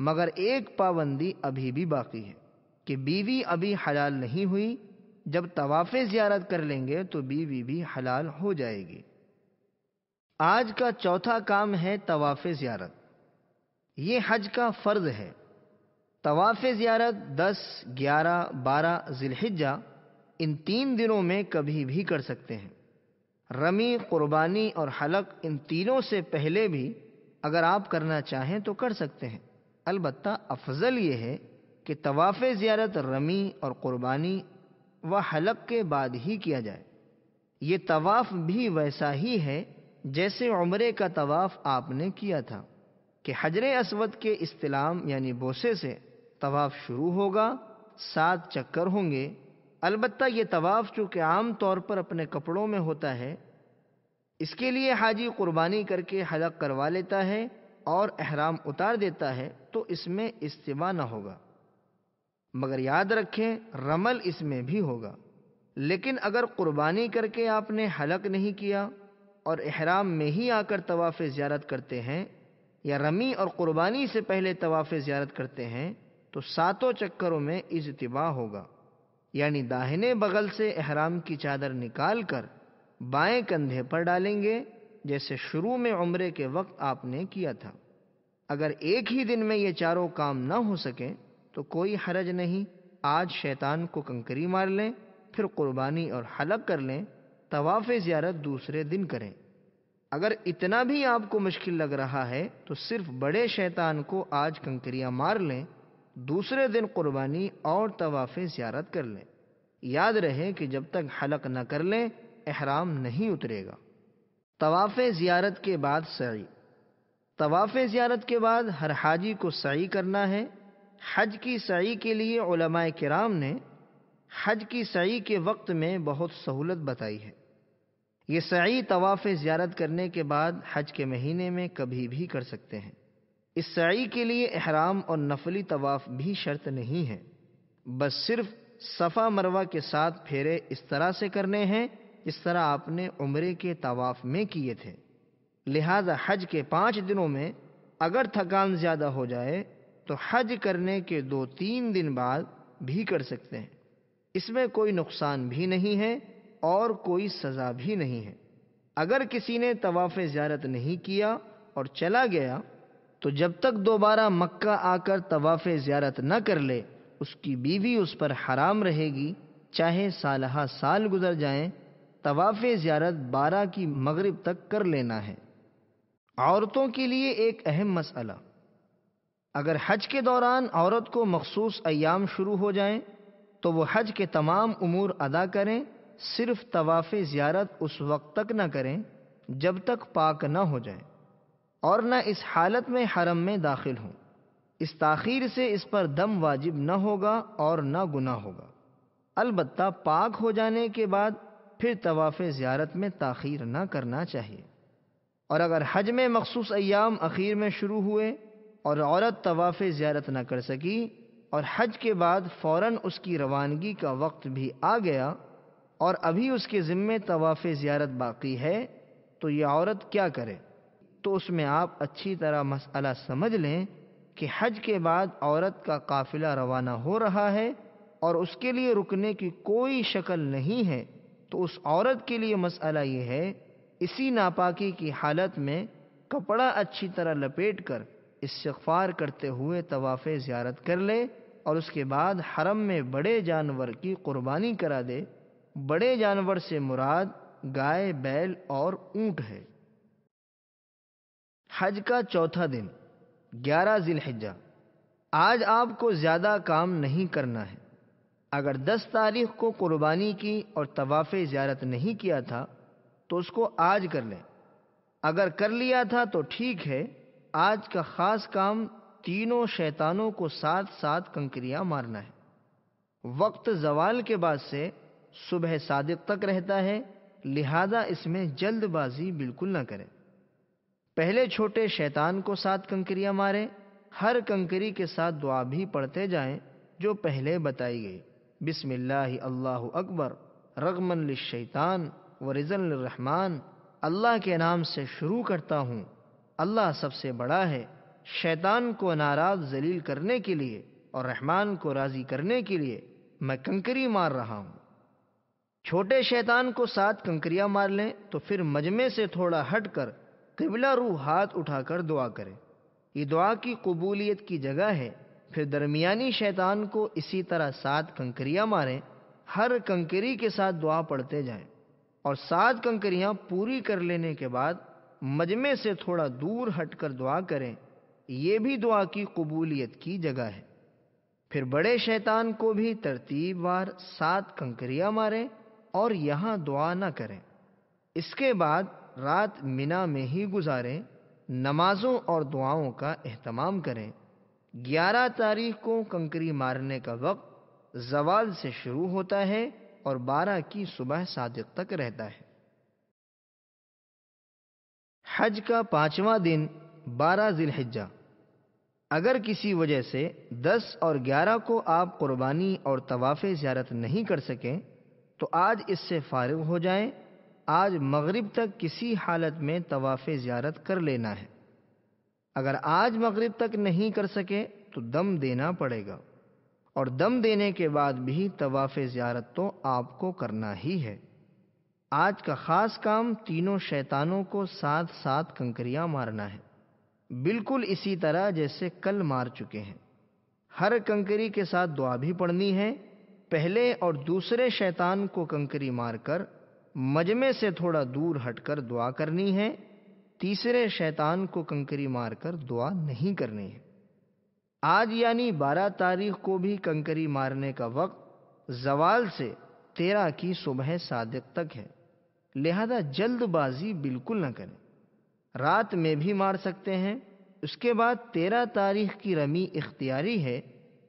مگر ایک پابندی ابھی بھی باقی ہے کہ بیوی ابھی حلال نہیں ہوئی جب طواف زیارت کر لیں گے تو بی بھی حلال ہو جائے گی آج کا چوتھا کام ہے طواف زیارت یہ حج کا فرض ہے طواف زیارت دس گیارہ بارہ ذی ان تین دنوں میں کبھی بھی کر سکتے ہیں رمی قربانی اور حلق ان تینوں سے پہلے بھی اگر آپ کرنا چاہیں تو کر سکتے ہیں البتہ افضل یہ ہے کہ طواف زیارت رمی اور قربانی و حلق کے بعد ہی کیا جائے یہ طواف بھی ویسا ہی ہے جیسے عمرے کا طواف آپ نے کیا تھا کہ حجر اسود کے استلام یعنی بوسے سے طواف شروع ہوگا سات چکر ہوں گے البتہ یہ طواف چونکہ عام طور پر اپنے کپڑوں میں ہوتا ہے اس کے لیے حاجی قربانی کر کے حلق کروا لیتا ہے اور احرام اتار دیتا ہے تو اس میں استفاع نہ ہوگا مگر یاد رکھیں رمل اس میں بھی ہوگا لیکن اگر قربانی کر کے آپ نے حلق نہیں کیا اور احرام میں ہی آ کر طواف زیارت کرتے ہیں یا رمی اور قربانی سے پہلے طواف زیارت کرتے ہیں تو ساتوں چکروں میں اجتباع ہوگا یعنی داہنے بغل سے احرام کی چادر نکال کر بائیں کندھے پر ڈالیں گے جیسے شروع میں عمرے کے وقت آپ نے کیا تھا اگر ایک ہی دن میں یہ چاروں کام نہ ہو سکیں تو کوئی حرج نہیں آج شیطان کو کنکری مار لیں پھر قربانی اور حلق کر لیں طواف زیارت دوسرے دن کریں اگر اتنا بھی آپ کو مشکل لگ رہا ہے تو صرف بڑے شیطان کو آج کنکریاں مار لیں دوسرے دن قربانی اور طواف زیارت کر لیں یاد رہے کہ جب تک حلق نہ کر لیں احرام نہیں اترے گا طواف زیارت کے بعد سعی طواف زیارت کے بعد ہر حاجی کو سعی کرنا ہے حج کی سعی کے لیے علماء کرام نے حج کی سعی کے وقت میں بہت سہولت بتائی ہے یہ سعی طواف زیارت کرنے کے بعد حج کے مہینے میں کبھی بھی کر سکتے ہیں اس سعی کے لیے احرام اور نفلی طواف بھی شرط نہیں ہے بس صرف صفا مروا کے ساتھ پھیرے اس طرح سے کرنے ہیں جس طرح آپ نے عمرے کے طواف میں کیے تھے لہذا حج کے پانچ دنوں میں اگر تھکان زیادہ ہو جائے تو حج کرنے کے دو تین دن بعد بھی کر سکتے ہیں اس میں کوئی نقصان بھی نہیں ہے اور کوئی سزا بھی نہیں ہے اگر کسی نے طواف زیارت نہیں کیا اور چلا گیا تو جب تک دوبارہ مکہ آ کر طواف زیارت نہ کر لے اس کی بیوی اس پر حرام رہے گی چاہے سالہ سال گزر جائیں طواف زیارت بارہ کی مغرب تک کر لینا ہے عورتوں کے لیے ایک اہم مسئلہ اگر حج کے دوران عورت کو مخصوص ایام شروع ہو جائیں تو وہ حج کے تمام امور ادا کریں صرف طواف زیارت اس وقت تک نہ کریں جب تک پاک نہ ہو جائیں اور نہ اس حالت میں حرم میں داخل ہوں اس تاخیر سے اس پر دم واجب نہ ہوگا اور نہ گناہ ہوگا البتہ پاک ہو جانے کے بعد پھر طواف زیارت میں تاخیر نہ کرنا چاہیے اور اگر حج میں مخصوص ایام اخیر میں شروع ہوئے اور عورت طواف زیارت نہ کر سکی اور حج کے بعد فوراً اس کی روانگی کا وقت بھی آ گیا اور ابھی اس کے ذمے طواف زیارت باقی ہے تو یہ عورت کیا کرے تو اس میں آپ اچھی طرح مسئلہ سمجھ لیں کہ حج کے بعد عورت کا قافلہ روانہ ہو رہا ہے اور اس کے لیے رکنے کی کوئی شکل نہیں ہے تو اس عورت کے لیے مسئلہ یہ ہے اسی ناپاکی کی حالت میں کپڑا اچھی طرح لپیٹ کر استغفار کرتے ہوئے طواف زیارت کر لے اور اس کے بعد حرم میں بڑے جانور کی قربانی کرا دے بڑے جانور سے مراد گائے بیل اور اونٹ ہے حج کا چوتھا دن گیارہ ذی الحجہ آج آپ کو زیادہ کام نہیں کرنا ہے اگر دس تاریخ کو قربانی کی اور طواف زیارت نہیں کیا تھا تو اس کو آج کر لیں اگر کر لیا تھا تو ٹھیک ہے آج کا خاص کام تینوں شیطانوں کو ساتھ ساتھ کنکریاں مارنا ہے وقت زوال کے بعد سے صبح صادق تک رہتا ہے لہذا اس میں جلد بازی بالکل نہ کریں پہلے چھوٹے شیطان کو ساتھ کنکریاں ماریں ہر کنکری کے ساتھ دعا بھی پڑھتے جائیں جو پہلے بتائی گئی بسم اللہ اللہ اکبر رغمن للشیطان و رضن الرحمٰن اللہ کے نام سے شروع کرتا ہوں اللہ سب سے بڑا ہے شیطان کو ناراض ذلیل کرنے کے لیے اور رحمان کو راضی کرنے کے لیے میں کنکری مار رہا ہوں چھوٹے شیطان کو سات کنکریاں مار لیں تو پھر مجمے سے تھوڑا ہٹ کر قبلہ روح ہاتھ اٹھا کر دعا کریں یہ دعا کی قبولیت کی جگہ ہے پھر درمیانی شیطان کو اسی طرح سات کنکریاں ماریں ہر کنکری کے ساتھ دعا پڑھتے جائیں اور سات کنکریاں پوری کر لینے کے بعد مجمع سے تھوڑا دور ہٹ کر دعا کریں یہ بھی دعا کی قبولیت کی جگہ ہے پھر بڑے شیطان کو بھی ترتیب وار سات کنکریاں ماریں اور یہاں دعا نہ کریں اس کے بعد رات منا میں ہی گزاریں نمازوں اور دعاؤں کا اہتمام کریں گیارہ تاریخ کو کنکری مارنے کا وقت زوال سے شروع ہوتا ہے اور بارہ کی صبح صادق تک رہتا ہے حج کا پانچواں دن بارہ ذی الحجہ اگر کسی وجہ سے دس اور گیارہ کو آپ قربانی اور طواف زیارت نہیں کر سکیں تو آج اس سے فارغ ہو جائیں آج مغرب تک کسی حالت میں طواف زیارت کر لینا ہے اگر آج مغرب تک نہیں کر سکے تو دم دینا پڑے گا اور دم دینے کے بعد بھی طواف زیارت تو آپ کو کرنا ہی ہے آج کا خاص کام تینوں شیطانوں کو ساتھ ساتھ کنکریاں مارنا ہے بالکل اسی طرح جیسے کل مار چکے ہیں ہر کنکری کے ساتھ دعا بھی پڑھنی ہے پہلے اور دوسرے شیطان کو کنکری مار کر مجمے سے تھوڑا دور ہٹ کر دعا کرنی ہے تیسرے شیطان کو کنکری مار کر دعا نہیں کرنی ہے آج یعنی بارہ تاریخ کو بھی کنکری مارنے کا وقت زوال سے تیرہ کی صبح صادق تک ہے لہذا جلد بازی بالکل نہ کریں رات میں بھی مار سکتے ہیں اس کے بعد تیرہ تاریخ کی رمی اختیاری ہے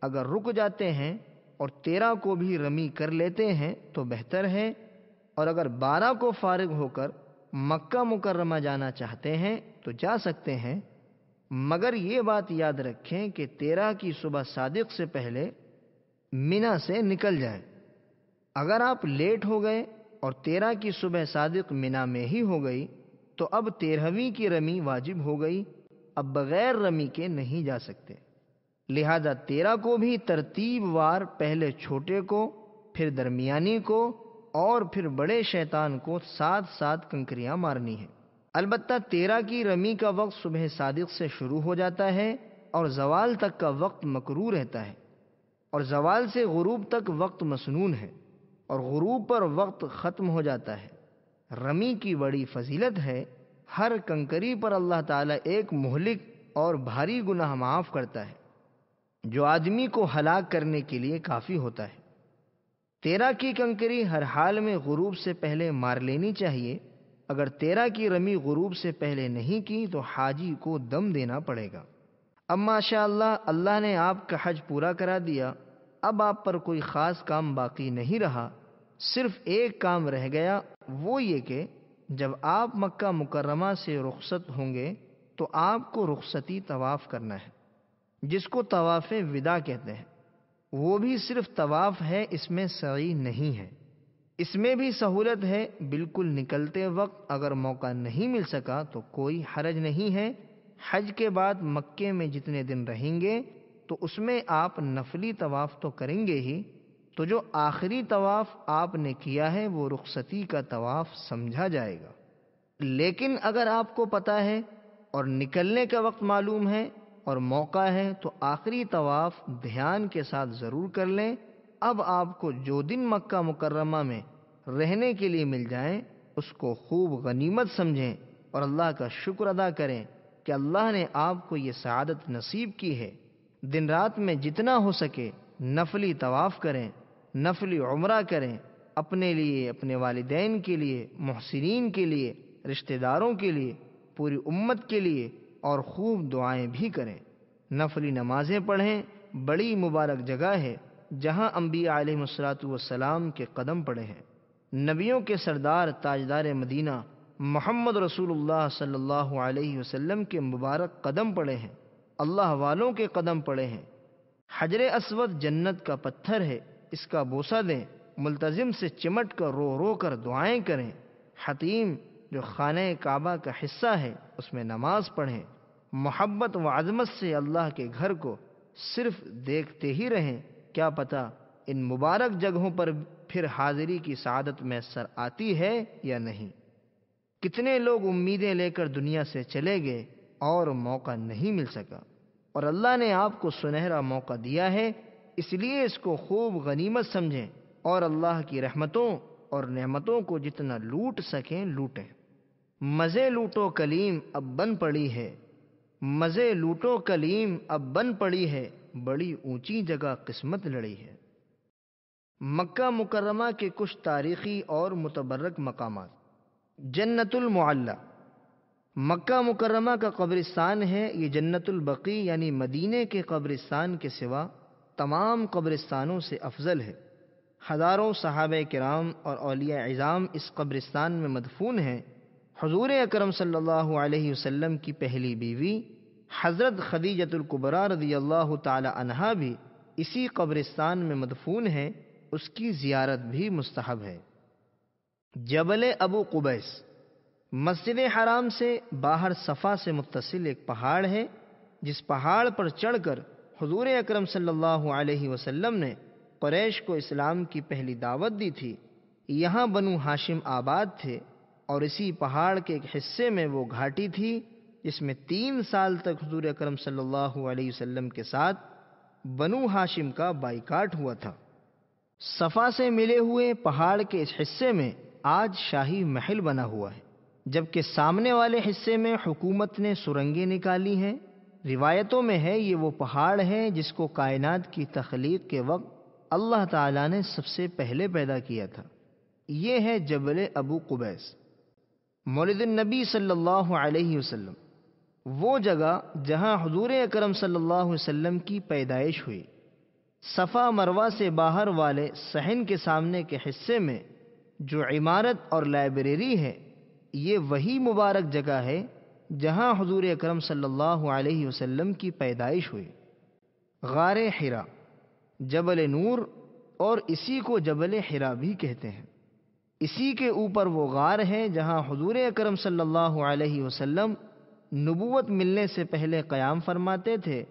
اگر رک جاتے ہیں اور تیرہ کو بھی رمی کر لیتے ہیں تو بہتر ہے اور اگر بارہ کو فارغ ہو کر مکہ مکرمہ جانا چاہتے ہیں تو جا سکتے ہیں مگر یہ بات یاد رکھیں کہ تیرہ کی صبح صادق سے پہلے مینا سے نکل جائیں اگر آپ لیٹ ہو گئے اور تیرہ کی صبح صادق منا میں ہی ہو گئی تو اب تیرہویں کی رمی واجب ہو گئی اب بغیر رمی کے نہیں جا سکتے لہذا تیرہ کو بھی ترتیب وار پہلے چھوٹے کو پھر درمیانی کو اور پھر بڑے شیطان کو ساتھ ساتھ کنکریاں مارنی ہے البتہ تیرہ کی رمی کا وقت صبح صادق سے شروع ہو جاتا ہے اور زوال تک کا وقت مکرو رہتا ہے اور زوال سے غروب تک وقت مسنون ہے اور غروب پر وقت ختم ہو جاتا ہے رمی کی بڑی فضیلت ہے ہر کنکری پر اللہ تعالیٰ ایک مہلک اور بھاری گناہ معاف کرتا ہے جو آدمی کو ہلاک کرنے کے لیے کافی ہوتا ہے تیرا کی کنکری ہر حال میں غروب سے پہلے مار لینی چاہیے اگر تیرا کی رمی غروب سے پہلے نہیں کی تو حاجی کو دم دینا پڑے گا اب ماشاء اللہ اللہ نے آپ کا حج پورا کرا دیا اب آپ پر کوئی خاص کام باقی نہیں رہا صرف ایک کام رہ گیا وہ یہ کہ جب آپ مکہ مکرمہ سے رخصت ہوں گے تو آپ کو رخصتی طواف کرنا ہے جس کو طواف ودا کہتے ہیں وہ بھی صرف طواف ہے اس میں سعی نہیں ہے اس میں بھی سہولت ہے بالکل نکلتے وقت اگر موقع نہیں مل سکا تو کوئی حرج نہیں ہے حج کے بعد مکے میں جتنے دن رہیں گے تو اس میں آپ نفلی طواف تو کریں گے ہی تو جو آخری طواف آپ نے کیا ہے وہ رخصتی کا طواف سمجھا جائے گا لیکن اگر آپ کو پتہ ہے اور نکلنے کا وقت معلوم ہے اور موقع ہے تو آخری طواف دھیان کے ساتھ ضرور کر لیں اب آپ کو جو دن مکہ مکرمہ میں رہنے کے لیے مل جائیں اس کو خوب غنیمت سمجھیں اور اللہ کا شکر ادا کریں کہ اللہ نے آپ کو یہ سعادت نصیب کی ہے دن رات میں جتنا ہو سکے نفلی طواف کریں نفلی عمرہ کریں اپنے لیے اپنے والدین کے لیے محسرین کے لیے رشتہ داروں کے لیے پوری امت کے لیے اور خوب دعائیں بھی کریں نفلی نمازیں پڑھیں بڑی مبارک جگہ ہے جہاں انبیاء علیہ مصرات والسلام کے قدم پڑے ہیں نبیوں کے سردار تاجدار مدینہ محمد رسول اللہ صلی اللہ علیہ وسلم کے مبارک قدم پڑے ہیں اللہ والوں کے قدم پڑے ہیں حجر اسود جنت کا پتھر ہے اس کا بوسہ دیں ملتظم سے چمٹ کر رو رو کر دعائیں کریں حتیم جو خانہ کعبہ کا حصہ ہے اس میں نماز پڑھیں محبت و عظمت سے اللہ کے گھر کو صرف دیکھتے ہی رہیں کیا پتہ ان مبارک جگہوں پر پھر حاضری کی سعادت میسر آتی ہے یا نہیں کتنے لوگ امیدیں لے کر دنیا سے چلے گئے اور موقع نہیں مل سکا اور اللہ نے آپ کو سنہرا موقع دیا ہے اس لیے اس کو خوب غنیمت سمجھیں اور اللہ کی رحمتوں اور نعمتوں کو جتنا لوٹ سکیں لوٹیں مزے لوٹو کلیم اب بن پڑی ہے مزے لوٹو کلیم اب بن پڑی ہے بڑی اونچی جگہ قسمت لڑی ہے مکہ مکرمہ کے کچھ تاریخی اور متبرک مقامات جنت المعلہ مکہ مکرمہ کا قبرستان ہے یہ جنت البقی یعنی مدینے کے قبرستان کے سوا تمام قبرستانوں سے افضل ہے ہزاروں صحابہ کرام اور اولیاء عظام اس قبرستان میں مدفون ہیں حضور اکرم صلی اللہ علیہ وسلم کی پہلی بیوی حضرت خدیجۃ القبرا رضی اللہ تعالی عنہا بھی اسی قبرستان میں مدفون ہے اس کی زیارت بھی مستحب ہے جبل ابو قبیس مسجد حرام سے باہر صفا سے متصل ایک پہاڑ ہے جس پہاڑ پر چڑھ کر حضور اکرم صلی اللہ علیہ وسلم نے قریش کو اسلام کی پہلی دعوت دی تھی یہاں بنو ہاشم آباد تھے اور اسی پہاڑ کے ایک حصے میں وہ گھاٹی تھی جس میں تین سال تک حضور اکرم صلی اللہ علیہ وسلم کے ساتھ بنو ہاشم کا بائیکاٹ ہوا تھا صفا سے ملے ہوئے پہاڑ کے اس حصے میں آج شاہی محل بنا ہوا ہے جبکہ سامنے والے حصے میں حکومت نے سرنگیں نکالی ہیں روایتوں میں ہے یہ وہ پہاڑ ہے جس کو کائنات کی تخلیق کے وقت اللہ تعالیٰ نے سب سے پہلے پیدا کیا تھا یہ ہے جبل ابو قبیس مولد النبی صلی اللہ علیہ وسلم وہ جگہ جہاں حضور اکرم صلی اللہ علیہ وسلم کی پیدائش ہوئی صفا مروا سے باہر والے صحن کے سامنے کے حصے میں جو عمارت اور لائبریری ہے یہ وہی مبارک جگہ ہے جہاں حضور اکرم صلی اللہ علیہ وسلم کی پیدائش ہوئی غار حرا جبل نور اور اسی کو جبل حرا بھی کہتے ہیں اسی کے اوپر وہ غار ہیں جہاں حضور اکرم صلی اللہ علیہ وسلم نبوت ملنے سے پہلے قیام فرماتے تھے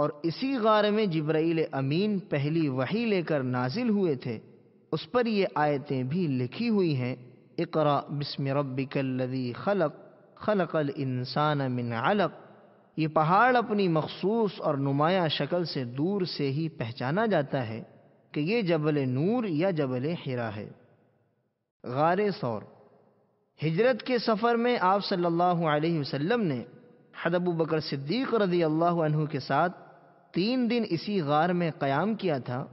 اور اسی غار میں جبرائیل امین پہلی وحی لے کر نازل ہوئے تھے اس پر یہ آیتیں بھی لکھی ہوئی ہیں اقرا بسم ربک الذی خلق خلق الانسان من علق یہ پہاڑ اپنی مخصوص اور نمایاں شکل سے دور سے ہی پہچانا جاتا ہے کہ یہ جبل نور یا جبل ہیرا ہے غار سور ہجرت کے سفر میں آپ صلی اللہ علیہ وسلم نے حدب و بکر صدیق رضی اللہ عنہ کے ساتھ تین دن اسی غار میں قیام کیا تھا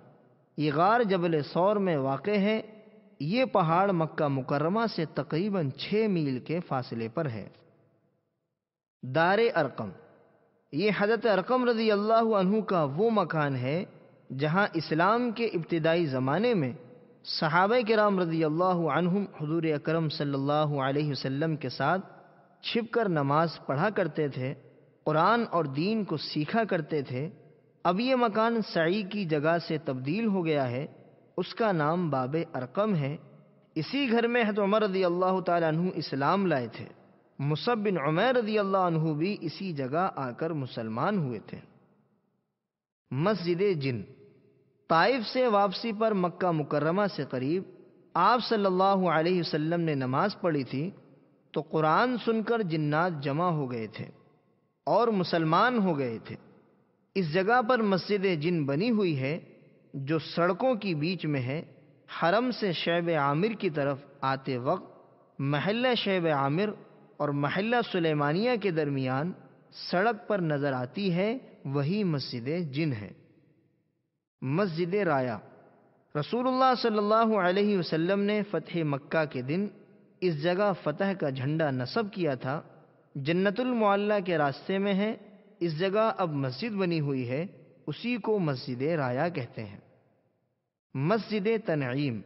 یہ غار جبل سور میں واقع ہے یہ پہاڑ مکہ مکرمہ سے تقریباً چھ میل کے فاصلے پر ہے دار ارقم یہ حضرت ارقم رضی اللہ عنہ کا وہ مکان ہے جہاں اسلام کے ابتدائی زمانے میں صحابہ کرام رضی اللہ عنہ حضور اکرم صلی اللہ علیہ وسلم کے ساتھ چھپ کر نماز پڑھا کرتے تھے قرآن اور دین کو سیکھا کرتے تھے اب یہ مکان سعی کی جگہ سے تبدیل ہو گیا ہے اس کا نام باب ارقم ہے اسی گھر میں حضرت عمر رضی اللہ تعالیٰ عنہ اسلام لائے تھے مصب بن عمیر رضی اللہ عنہ بھی اسی جگہ آ کر مسلمان ہوئے تھے مسجد جن طائف سے واپسی پر مکہ مکرمہ سے قریب آپ صلی اللہ علیہ وسلم نے نماز پڑھی تھی تو قرآن سن کر جنات جمع ہو گئے تھے اور مسلمان ہو گئے تھے اس جگہ پر مسجد جن بنی ہوئی ہے جو سڑکوں کی بیچ میں ہے حرم سے شیب عامر کی طرف آتے وقت محلہ شعب عامر اور محلہ سلیمانیہ کے درمیان سڑک پر نظر آتی ہے وہی مسجد جن ہے مسجد رایا رسول اللہ صلی اللہ علیہ وسلم نے فتح مکہ کے دن اس جگہ فتح کا جھنڈا نصب کیا تھا جنت المعلہ کے راستے میں ہے اس جگہ اب مسجد بنی ہوئی ہے اسی کو مسجد رایا کہتے ہیں مسجد تنعیم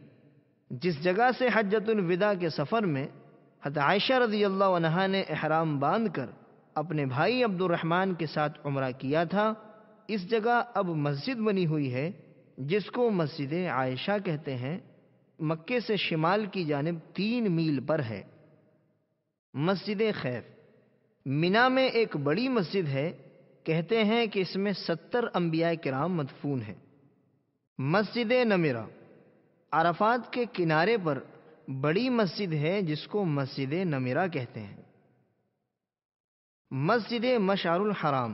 جس جگہ سے حجت الوداع کے سفر میں حت عائشہ رضی اللہ عنہ نے احرام باندھ کر اپنے بھائی عبد الرحمن کے ساتھ عمرہ کیا تھا اس جگہ اب مسجد بنی ہوئی ہے جس کو مسجد عائشہ کہتے ہیں مکے سے شمال کی جانب تین میل پر ہے مسجد خیف مینا میں ایک بڑی مسجد ہے کہتے ہیں کہ اس میں ستر انبیاء کرام مدفون ہیں مسجد نمیرا عرفات کے کنارے پر بڑی مسجد ہے جس کو مسجد نمیرا کہتے ہیں مسجد مشعر الحرام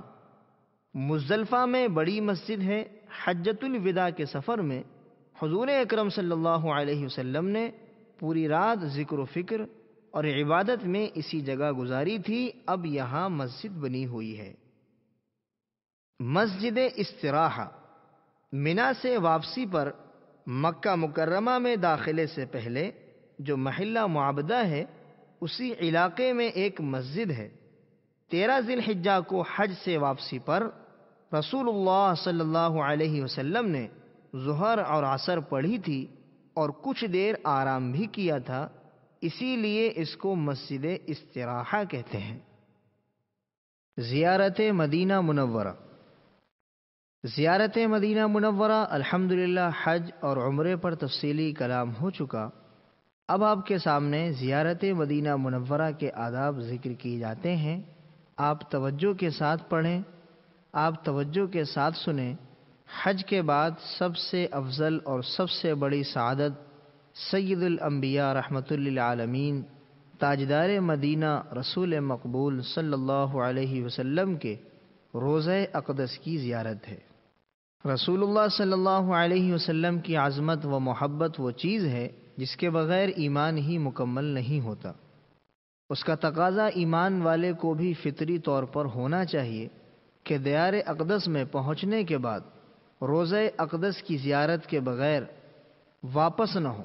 مزلفہ میں بڑی مسجد ہے حجت الوداع کے سفر میں حضور اکرم صلی اللہ علیہ وسلم نے پوری رات ذکر و فکر اور عبادت میں اسی جگہ گزاری تھی اب یہاں مسجد بنی ہوئی ہے مسجد استراحہ منا سے واپسی پر مکہ مکرمہ میں داخلے سے پہلے جو محلہ معابدہ ہے اسی علاقے میں ایک مسجد ہے تیرہ ذی الحجہ کو حج سے واپسی پر رسول اللہ صلی اللہ علیہ وسلم نے ظہر اور عصر پڑھی تھی اور کچھ دیر آرام بھی کیا تھا اسی لیے اس کو مسجد استراحہ کہتے ہیں زیارت مدینہ منورہ زیارت مدینہ منورہ الحمد حج اور عمرے پر تفصیلی کلام ہو چکا اب آپ کے سامنے زیارت مدینہ منورہ کے آداب ذکر کیے جاتے ہیں آپ توجہ کے ساتھ پڑھیں آپ توجہ کے ساتھ سنیں حج کے بعد سب سے افضل اور سب سے بڑی سعادت سید الانبیاء رحمت للعالمین تاجدار مدینہ رسول مقبول صلی اللہ علیہ وسلم کے روزہ اقدس کی زیارت ہے رسول اللہ صلی اللہ علیہ وسلم کی عظمت و محبت وہ چیز ہے جس کے بغیر ایمان ہی مکمل نہیں ہوتا اس کا تقاضا ایمان والے کو بھی فطری طور پر ہونا چاہیے کہ دیار اقدس میں پہنچنے کے بعد روزہ اقدس کی زیارت کے بغیر واپس نہ ہو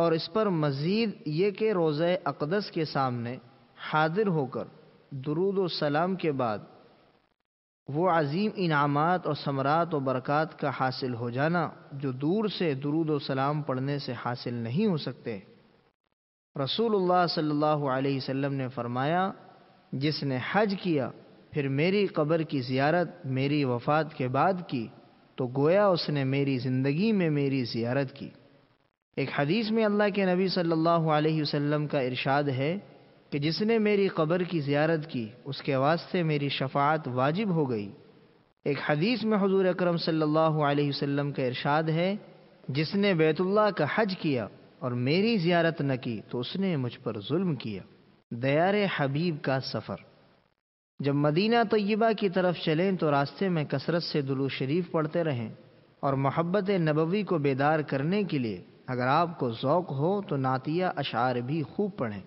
اور اس پر مزید یہ کہ روزہ اقدس کے سامنے حاضر ہو کر درود و سلام کے بعد وہ عظیم انعامات اور ثمرات و برکات کا حاصل ہو جانا جو دور سے درود و سلام پڑھنے سے حاصل نہیں ہو سکتے رسول اللہ صلی اللہ علیہ وسلم نے فرمایا جس نے حج کیا پھر میری قبر کی زیارت میری وفات کے بعد کی تو گویا اس نے میری زندگی میں میری زیارت کی ایک حدیث میں اللہ کے نبی صلی اللہ علیہ وسلم کا ارشاد ہے کہ جس نے میری قبر کی زیارت کی اس کے واسطے میری شفاعت واجب ہو گئی ایک حدیث میں حضور اکرم صلی اللہ علیہ وسلم کا ارشاد ہے جس نے بیت اللہ کا حج کیا اور میری زیارت نہ کی تو اس نے مجھ پر ظلم کیا دیار حبیب کا سفر جب مدینہ طیبہ کی طرف چلیں تو راستے میں کثرت سے دلو شریف پڑھتے رہیں اور محبت نبوی کو بیدار کرنے کے لیے اگر آپ کو ذوق ہو تو نعتیہ اشعار بھی خوب پڑھیں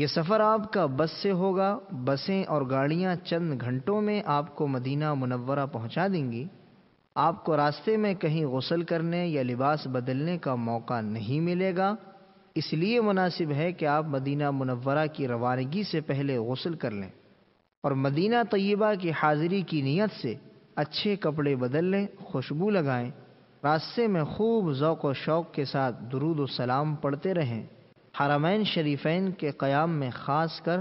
یہ سفر آپ کا بس سے ہوگا بسیں اور گاڑیاں چند گھنٹوں میں آپ کو مدینہ منورہ پہنچا دیں گی آپ کو راستے میں کہیں غسل کرنے یا لباس بدلنے کا موقع نہیں ملے گا اس لیے مناسب ہے کہ آپ مدینہ منورہ کی روانگی سے پہلے غسل کر لیں اور مدینہ طیبہ کی حاضری کی نیت سے اچھے کپڑے بدل لیں خوشبو لگائیں راستے میں خوب ذوق و شوق کے ساتھ درود و سلام پڑھتے رہیں حرمین شریفین کے قیام میں خاص کر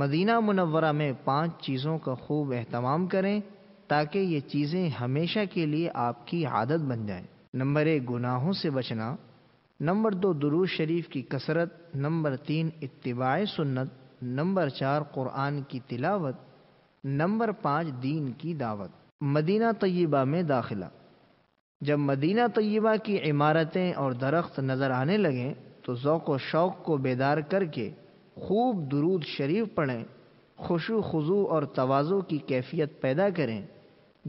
مدینہ منورہ میں پانچ چیزوں کا خوب اہتمام کریں تاکہ یہ چیزیں ہمیشہ کے لیے آپ کی عادت بن جائیں نمبر ایک گناہوں سے بچنا نمبر دو دروز شریف کی کثرت نمبر تین اتباع سنت نمبر چار قرآن کی تلاوت نمبر پانچ دین کی دعوت مدینہ طیبہ میں داخلہ جب مدینہ طیبہ کی عمارتیں اور درخت نظر آنے لگیں تو ذوق و شوق کو بیدار کر کے خوب درود شریف پڑھیں خوشو خضو اور توازو کی کیفیت پیدا کریں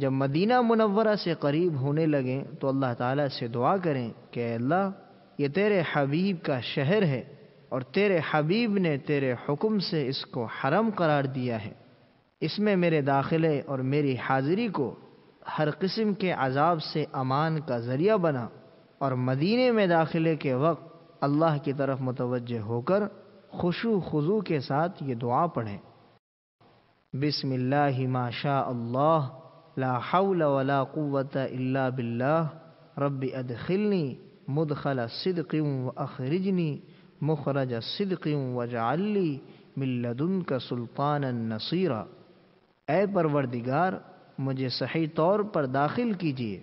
جب مدینہ منورہ سے قریب ہونے لگیں تو اللہ تعالیٰ سے دعا کریں کہ اللہ یہ تیرے حبیب کا شہر ہے اور تیرے حبیب نے تیرے حکم سے اس کو حرم قرار دیا ہے اس میں میرے داخلے اور میری حاضری کو ہر قسم کے عذاب سے امان کا ذریعہ بنا اور مدینہ میں داخلے کے وقت اللہ کی طرف متوجہ ہو کر خوشو خضو کے ساتھ یہ دعا پڑھیں بسم اللہ ما شاء اللہ لا حول ولا قوت الا باللہ رب ادخلنی مدخل صدق و اخرجنی مخرج صدق و جعلی بلدن کا سلطان النصیرہ اے پروردگار مجھے صحیح طور پر داخل کیجیے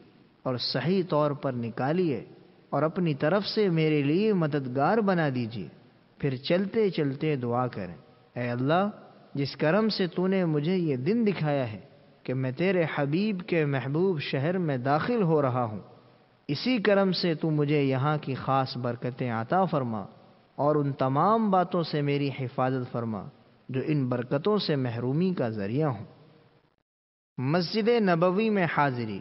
اور صحیح طور پر نکالیے اور اپنی طرف سے میرے لیے مددگار بنا دیجیے پھر چلتے چلتے دعا کریں اے اللہ جس کرم سے تو نے مجھے یہ دن دکھایا ہے کہ میں تیرے حبیب کے محبوب شہر میں داخل ہو رہا ہوں اسی کرم سے تو مجھے یہاں کی خاص برکتیں عطا فرما اور ان تمام باتوں سے میری حفاظت فرما جو ان برکتوں سے محرومی کا ذریعہ ہوں مسجد نبوی میں حاضری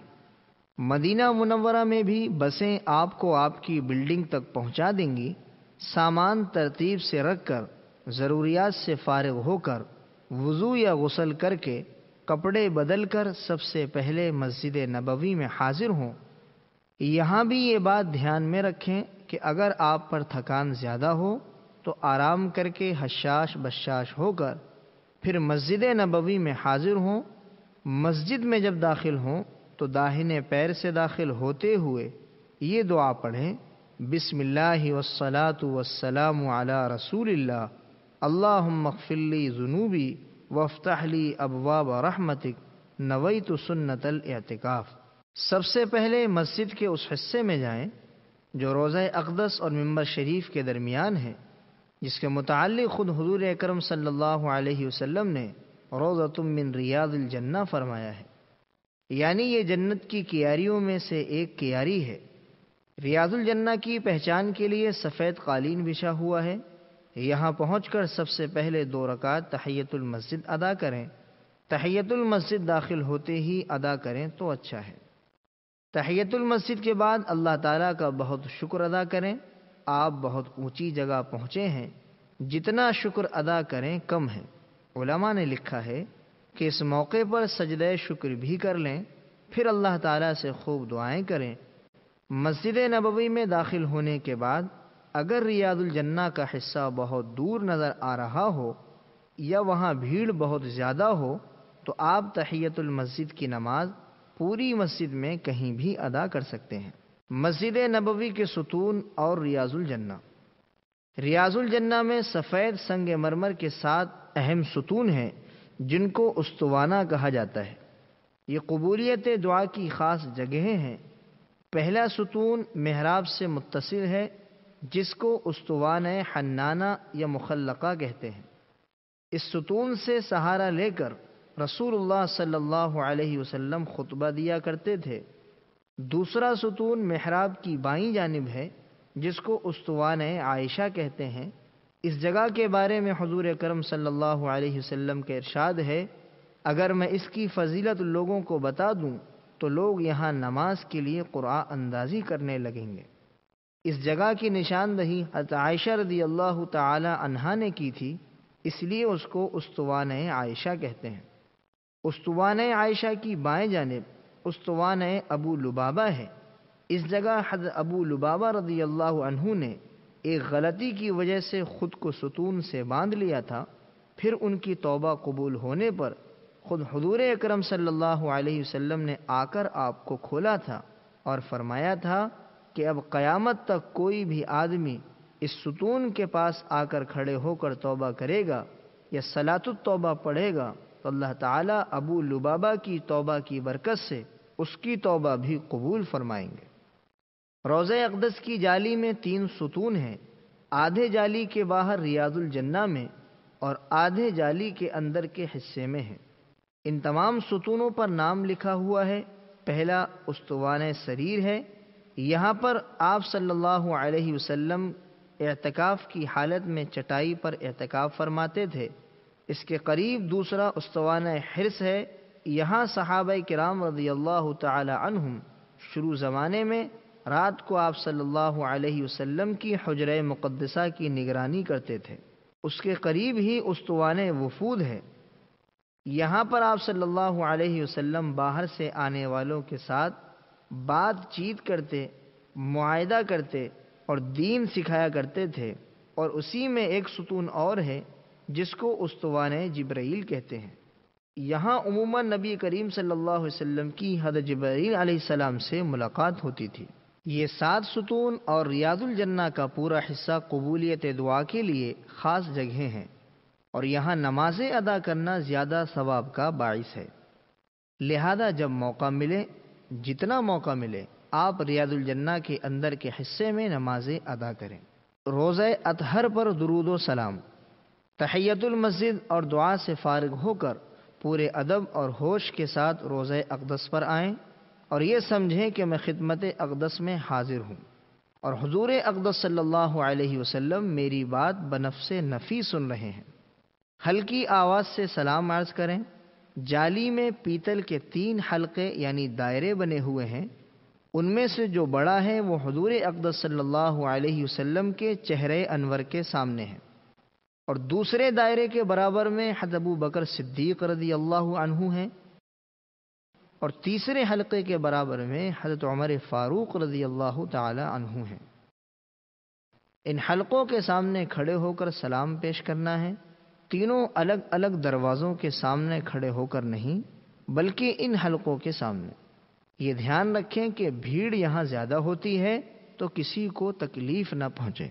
مدینہ منورہ میں بھی بسیں آپ کو آپ کی بلڈنگ تک پہنچا دیں گی سامان ترتیب سے رکھ کر ضروریات سے فارغ ہو کر وضو یا غسل کر کے کپڑے بدل کر سب سے پہلے مسجد نبوی میں حاضر ہوں یہاں بھی یہ بات دھیان میں رکھیں کہ اگر آپ پر تھکان زیادہ ہو تو آرام کر کے حشاش بشاش ہو کر پھر مسجد نبوی میں حاضر ہوں مسجد میں جب داخل ہوں تو داہنے پیر سے داخل ہوتے ہوئے یہ دعا پڑھیں بسم اللہ وسلاۃ وسلام علی رسول اللہ اللہ مغفلی جنوبی وفتحلی ابواب رحمتک رحمتق تو سنت الاعتکاف سب سے پہلے مسجد کے اس حصے میں جائیں جو روزہ اقدس اور ممبر شریف کے درمیان ہے جس کے متعلق خود حضور اکرم صلی اللہ علیہ وسلم نے روزہ من ریاض الجنہ فرمایا ہے یعنی یہ جنت کی کیاریوں میں سے ایک کیاری ہے ریاض الجنہ کی پہچان کے لیے سفید قالین بچھا ہوا ہے یہاں پہنچ کر سب سے پہلے دو رکعت تحیت المسجد ادا کریں تحیت المسجد داخل ہوتے ہی ادا کریں تو اچھا ہے تحیت المسجد کے بعد اللہ تعالیٰ کا بہت شکر ادا کریں آپ بہت اونچی جگہ پہنچے ہیں جتنا شکر ادا کریں کم ہے علماء نے لکھا ہے کہ اس موقع پر سجدہ شکر بھی کر لیں پھر اللہ تعالیٰ سے خوب دعائیں کریں مسجد نبوی میں داخل ہونے کے بعد اگر ریاض الجنہ کا حصہ بہت دور نظر آ رہا ہو یا وہاں بھیڑ بہت زیادہ ہو تو آپ تحیت المسجد کی نماز پوری مسجد میں کہیں بھی ادا کر سکتے ہیں مسجد نبوی کے ستون اور ریاض الجنہ ریاض الجنہ میں سفید سنگ مرمر کے ساتھ اہم ستون ہیں جن کو استوانہ کہا جاتا ہے یہ قبولیت دعا کی خاص جگہیں ہیں پہلا ستون محراب سے متصل ہے جس کو استوانہ حنانہ یا مخلقہ کہتے ہیں اس ستون سے سہارا لے کر رسول اللہ صلی اللہ علیہ وسلم خطبہ دیا کرتے تھے دوسرا ستون محراب کی بائیں جانب ہے جس کو استوان عائشہ کہتے ہیں اس جگہ کے بارے میں حضور کرم صلی اللہ علیہ وسلم کے ارشاد ہے اگر میں اس کی فضیلت لوگوں کو بتا دوں تو لوگ یہاں نماز کے لیے قرآن اندازی کرنے لگیں گے اس جگہ کی نشاندہی عائشہ رضی اللہ تعالی عنہ نے کی تھی اس لیے اس کو استوان عائشہ کہتے ہیں استوان عائشہ کی بائیں جانب استوان ابو لبابہ ہے اس جگہ حضرت ابو لبابہ رضی اللہ عنہ نے ایک غلطی کی وجہ سے خود کو ستون سے باندھ لیا تھا پھر ان کی توبہ قبول ہونے پر خود حضور اکرم صلی اللہ علیہ وسلم نے آ کر آپ کو کھولا تھا اور فرمایا تھا کہ اب قیامت تک کوئی بھی آدمی اس ستون کے پاس آ کر کھڑے ہو کر توبہ کرے گا یا سلاۃ التوبہ پڑھے گا تو اللہ تعالیٰ ابو لبابا کی توبہ کی برکت سے اس کی توبہ بھی قبول فرمائیں گے روزہ اقدس کی جالی میں تین ستون ہیں آدھے جالی کے باہر ریاض الجنہ میں اور آدھے جالی کے اندر کے حصے میں ہیں ان تمام ستونوں پر نام لکھا ہوا ہے پہلا استوان سریر ہے یہاں پر آپ صلی اللہ علیہ وسلم اعتکاف کی حالت میں چٹائی پر اعتکاف فرماتے تھے اس کے قریب دوسرا استوان حرص ہے یہاں صحابہ کرام رضی اللہ تعالی عنہم شروع زمانے میں رات کو آپ صلی اللہ علیہ وسلم کی حجر مقدسہ کی نگرانی کرتے تھے اس کے قریب ہی استوان وفود ہے یہاں پر آپ صلی اللہ علیہ وسلم باہر سے آنے والوں کے ساتھ بات چیت کرتے معاہدہ کرتے اور دین سکھایا کرتے تھے اور اسی میں ایک ستون اور ہے جس کو استوان جبرائیل کہتے ہیں یہاں عموماً نبی کریم صلی اللہ علیہ وسلم کی حد جبرائیل علیہ السلام سے ملاقات ہوتی تھی یہ سات ستون اور ریاض الجنہ کا پورا حصہ قبولیت دعا کے لیے خاص جگہیں ہیں اور یہاں نمازیں ادا کرنا زیادہ ثواب کا باعث ہے لہذا جب موقع ملے جتنا موقع ملے آپ ریاض الجنہ کے اندر کے حصے میں نمازیں ادا کریں روزہ اطہر پر درود و سلام تحیت المسجد اور دعا سے فارغ ہو کر پورے ادب اور ہوش کے ساتھ روزہ اقدس پر آئیں اور یہ سمجھیں کہ میں خدمت اقدس میں حاضر ہوں اور حضور اقدس صلی اللہ علیہ وسلم میری بات بنف سے نفی سن رہے ہیں ہلکی آواز سے سلام عرض کریں جالی میں پیتل کے تین حلقے یعنی دائرے بنے ہوئے ہیں ان میں سے جو بڑا ہے وہ حضور اقدس صلی اللہ علیہ وسلم کے چہرے انور کے سامنے ہیں اور دوسرے دائرے کے برابر میں حضب بکر صدیق رضی اللہ عنہ ہیں اور تیسرے حلقے کے برابر میں حضرت عمر فاروق رضی اللہ تعالی عنہ ہیں ان حلقوں کے سامنے کھڑے ہو کر سلام پیش کرنا ہے تینوں الگ الگ دروازوں کے سامنے کھڑے ہو کر نہیں بلکہ ان حلقوں کے سامنے یہ دھیان رکھیں کہ بھیڑ یہاں زیادہ ہوتی ہے تو کسی کو تکلیف نہ پہنچے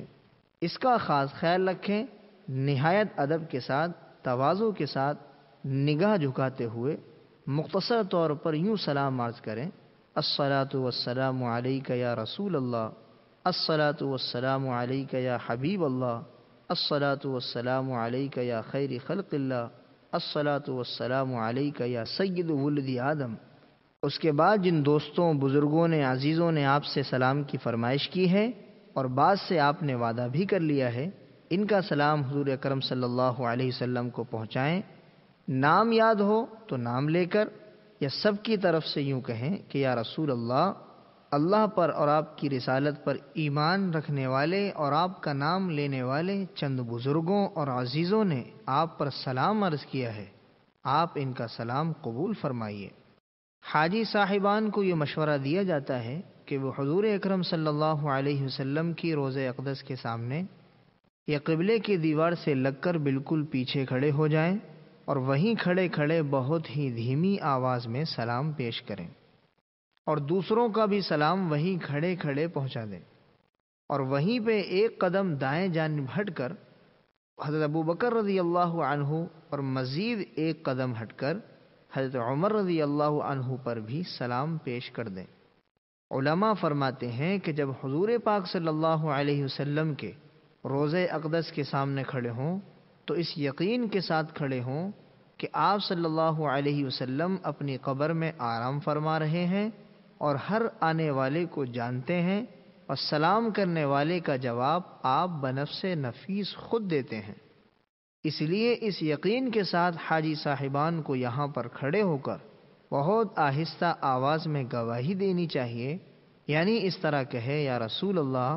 اس کا خاص خیال رکھیں نہایت ادب کے ساتھ توازوں کے ساتھ نگاہ جھکاتے ہوئے مختصر طور پر یوں سلام عرض کریں السلاۃ وسلام علیہ کا یا رسول اللہ السلاۃ وسلام علیہ کا حبیب اللہ السلاۃ وسلام علیہ کا یا خیر خلق اللہ السلاۃ وسلام علیہ یا سید ولد آدم اس کے بعد جن دوستوں بزرگوں نے عزیزوں نے آپ سے سلام کی فرمائش کی ہے اور بعض سے آپ نے وعدہ بھی کر لیا ہے ان کا سلام حضور اکرم صلی اللہ علیہ وسلم کو پہنچائیں نام یاد ہو تو نام لے کر یا سب کی طرف سے یوں کہیں کہ یا رسول اللہ اللہ پر اور آپ کی رسالت پر ایمان رکھنے والے اور آپ کا نام لینے والے چند بزرگوں اور عزیزوں نے آپ پر سلام عرض کیا ہے آپ ان کا سلام قبول فرمائیے حاجی صاحبان کو یہ مشورہ دیا جاتا ہے کہ وہ حضور اکرم صلی اللہ علیہ وسلم کی روز اقدس کے سامنے یا قبلے کی دیوار سے لگ کر بالکل پیچھے کھڑے ہو جائیں اور وہیں کھڑے کھڑے بہت ہی دھیمی آواز میں سلام پیش کریں اور دوسروں کا بھی سلام وہیں کھڑے کھڑے پہنچا دیں اور وہیں پہ ایک قدم دائیں جانب ہٹ کر حضرت ابو بکر رضی اللہ عنہ اور مزید ایک قدم ہٹ کر حضرت عمر رضی اللہ عنہ پر بھی سلام پیش کر دیں علماء فرماتے ہیں کہ جب حضور پاک صلی اللہ علیہ وسلم کے روزے اقدس کے سامنے کھڑے ہوں تو اس یقین کے ساتھ کھڑے ہوں کہ آپ صلی اللہ علیہ وسلم اپنی قبر میں آرام فرما رہے ہیں اور ہر آنے والے کو جانتے ہیں اور سلام کرنے والے کا جواب آپ بنفس نفیس خود دیتے ہیں اس لیے اس یقین کے ساتھ حاجی صاحبان کو یہاں پر کھڑے ہو کر بہت آہستہ آواز میں گواہی دینی چاہیے یعنی اس طرح کہے یا رسول اللہ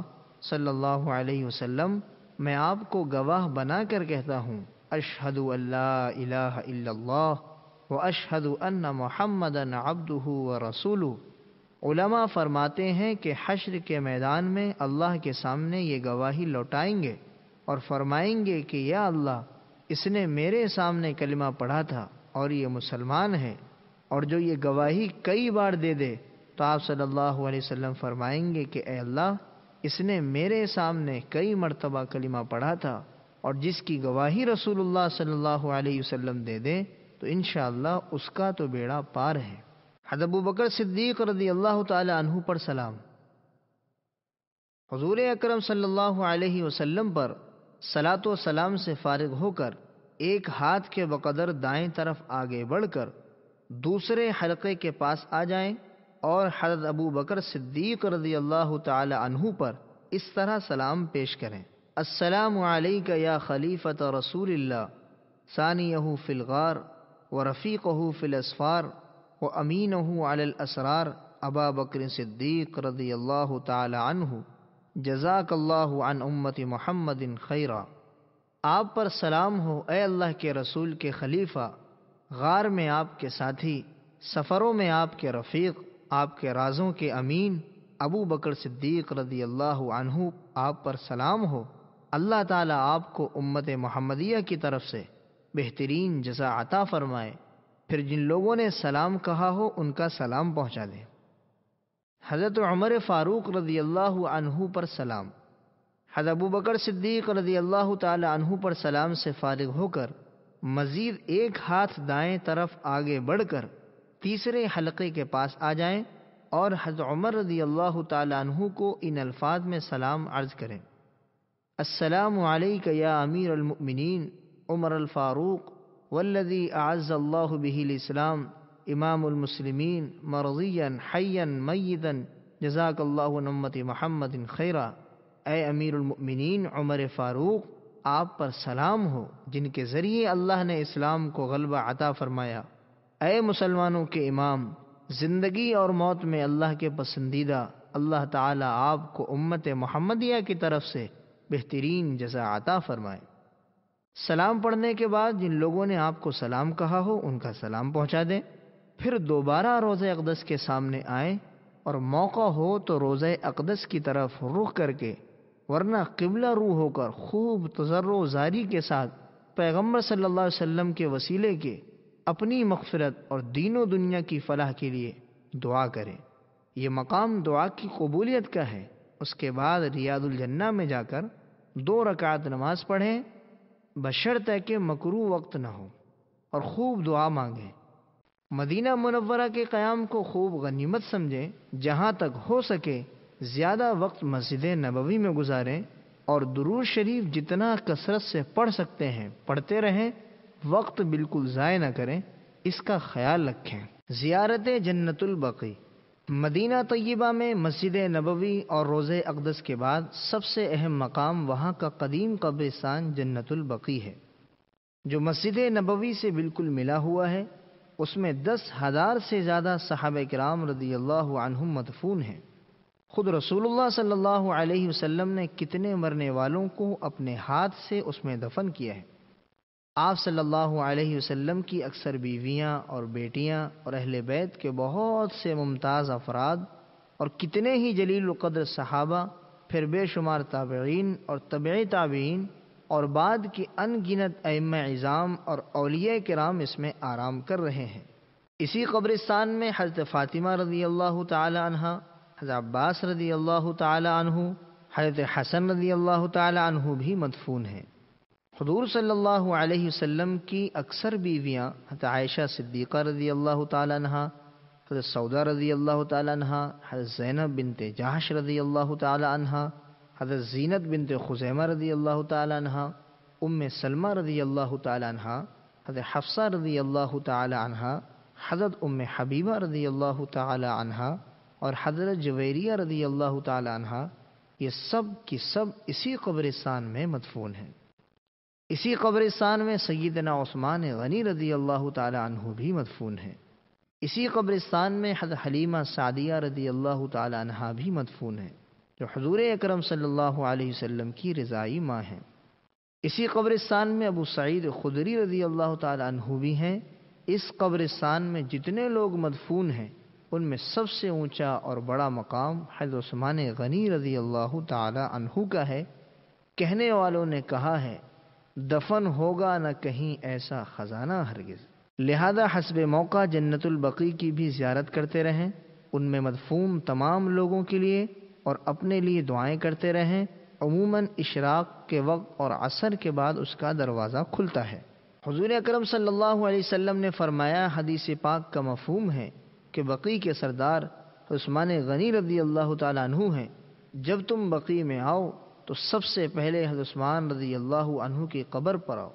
صلی اللہ علیہ وسلم میں آپ کو گواہ بنا کر کہتا ہوں اشحد اللہ الہ الا اللہ و اشحد ان محمد ابد و رسول علماء فرماتے ہیں کہ حشر کے میدان میں اللہ کے سامنے یہ گواہی لوٹائیں گے اور فرمائیں گے کہ یا اللہ اس نے میرے سامنے کلمہ پڑھا تھا اور یہ مسلمان ہے اور جو یہ گواہی کئی بار دے دے تو آپ صلی اللہ علیہ وسلم فرمائیں گے کہ اے اللہ اس نے میرے سامنے کئی مرتبہ کلمہ پڑھا تھا اور جس کی گواہی رسول اللہ صلی اللہ علیہ وسلم دے دے تو انشاءاللہ اس کا تو بیڑا پار ہے حضب بکر صدیق رضی اللہ تعالی عنہ پر سلام حضور اکرم صلی اللہ علیہ وسلم پر سلاۃ و سلام سے فارغ ہو کر ایک ہاتھ کے بقدر دائیں طرف آگے بڑھ کر دوسرے حلقے کے پاس آ جائیں اور حضرت ابو بکر صدیق رضی اللہ تعالی عنہ پر اس طرح سلام پیش کریں السلام علیک یا خلیفۃ رسول اللہ ثانی فلغار و رفیقہ فل اسفار و امین علی الاسرار ابا بکر صدیق رضی اللہ تعالی عنہ جزاک اللہ عن امت محمد خیرہ آپ پر سلام ہو اے اللہ کے رسول کے خلیفہ غار میں آپ کے ساتھی سفروں میں آپ کے رفیق آپ کے رازوں کے امین ابو بکر صدیق رضی اللہ عنہ آپ پر سلام ہو اللہ تعالیٰ آپ کو امت محمدیہ کی طرف سے بہترین جزا عطا فرمائے پھر جن لوگوں نے سلام کہا ہو ان کا سلام پہنچا دیں حضرت عمر فاروق رضی اللہ عنہ پر سلام حضرت ابو بکر صدیق رضی اللہ تعالیٰ عنہ پر سلام سے فارغ ہو کر مزید ایک ہاتھ دائیں طرف آگے بڑھ کر تیسرے حلقے کے پاس آ جائیں اور حضرت عمر رضی اللہ تعالیٰ عنہ کو ان الفاظ میں سلام عرض کریں السلام علیک یا امیر المؤمنین عمر الفاروق والذی اعز اللہ به الاسلام امام المسلمین حیا حمد جزاک اللہ نمت محمد خیرہ اے امیر المؤمنین عمر فاروق آپ پر سلام ہو جن کے ذریعے اللہ نے اسلام کو غلبہ عطا فرمایا اے مسلمانوں کے امام زندگی اور موت میں اللہ کے پسندیدہ اللہ تعالیٰ آپ کو امت محمدیہ کی طرف سے بہترین جزا عطا فرمائے سلام پڑھنے کے بعد جن لوگوں نے آپ کو سلام کہا ہو ان کا سلام پہنچا دیں پھر دوبارہ روزہ اقدس کے سامنے آئیں اور موقع ہو تو روزہ اقدس کی طرف رخ کر کے ورنہ قبلہ روح ہو کر خوب تجر و زاری کے ساتھ پیغمبر صلی اللہ علیہ وسلم کے وسیلے کے اپنی مغفرت اور دین و دنیا کی فلاح کے لیے دعا کریں یہ مقام دعا کی قبولیت کا ہے اس کے بعد ریاض الجنہ میں جا کر دو رکعت نماز پڑھیں بشرطے مکرو وقت نہ ہو اور خوب دعا مانگیں مدینہ منورہ کے قیام کو خوب غنیمت سمجھیں جہاں تک ہو سکے زیادہ وقت مسجد نبوی میں گزاریں اور درور شریف جتنا کثرت سے پڑھ سکتے ہیں پڑھتے رہیں وقت بالکل ضائع نہ کریں اس کا خیال رکھیں زیارت جنت البقی مدینہ طیبہ میں مسجد نبوی اور روز اقدس کے بعد سب سے اہم مقام وہاں کا قدیم قبرستان جنت البقی ہے جو مسجد نبوی سے بالکل ملا ہوا ہے اس میں دس ہزار سے زیادہ صحابہ کرام رضی اللہ عنہ مدفون ہیں خود رسول اللہ صلی اللہ علیہ وسلم نے کتنے مرنے والوں کو اپنے ہاتھ سے اس میں دفن کیا ہے آپ صلی اللہ علیہ وسلم کی اکثر بیویاں اور بیٹیاں اور اہل بیت کے بہت سے ممتاز افراد اور کتنے ہی جلیل قدر صحابہ پھر بے شمار تابعین اور طبعی تابعین اور بعد کی ان گنت اظام اور اولیاء کرام اس میں آرام کر رہے ہیں اسی قبرستان میں حضرت فاطمہ رضی اللہ تعالی عنہ حضرت عباس رضی اللہ تعالی عنہ حضرت حسن رضی اللہ تعالی عنہ بھی مدفون ہیں حضور صلی اللہ علیہ وسلم کی اکثر بیویاں حضرت عائشہ صدیقہ رضی اللہ تعالیٰ عنہ حضرت سودا رضی اللہ تعالیٰ عنہ حضرت زینب بنت جہش رضی اللہ تعالیٰ عنہ حضرت زینت بنت خزیمہ رضی اللہ تعالیٰ عنہ ام سلمہ رضی اللہ تعالیٰ عنہ حضرت حفصہ رضی اللہ تعالیٰ عنہ حضرت ام حبیبہ رضی اللہ تعالیٰ عنہ اور حضرت جویریہ رضی اللہ تعالیٰ عنہ یہ سب کی سب اسی قبرستان میں مدفون ہیں اسی قبرستان میں سیدنا عثمان غنی رضی اللہ تعالی عنہ بھی مدفون ہیں اسی قبرستان میں حد حلیمہ سعدیہ رضی اللہ تعالی عنہ بھی مدفون ہیں جو حضور اکرم صلی اللہ علیہ وسلم کی رضائی ماں ہیں اسی قبرستان میں ابو سعید خدری رضی اللہ تعالی عنہ بھی ہیں اس قبرستان میں جتنے لوگ مدفون ہیں ان میں سب سے اونچا اور بڑا مقام حضرت عثمان غنی رضی اللہ تعالی عنہ کا ہے کہنے والوں نے کہا ہے دفن ہوگا نہ کہیں ایسا خزانہ ہرگز لہذا حسب موقع جنت البقی کی بھی زیارت کرتے رہیں ان میں مدفوم تمام لوگوں کے لیے اور اپنے لیے دعائیں کرتے رہیں عموماً اشراق کے وقت اور عصر کے بعد اس کا دروازہ کھلتا ہے حضور اکرم صلی اللہ علیہ وسلم نے فرمایا حدیث پاک کا مفہوم ہے کہ بقی کے سردار عثمان غنی رضی اللہ تعالیٰ عنہ ہیں جب تم بقی میں آؤ تو سب سے پہلے حضرت عثمان رضی اللہ عنہ کی قبر پر آؤ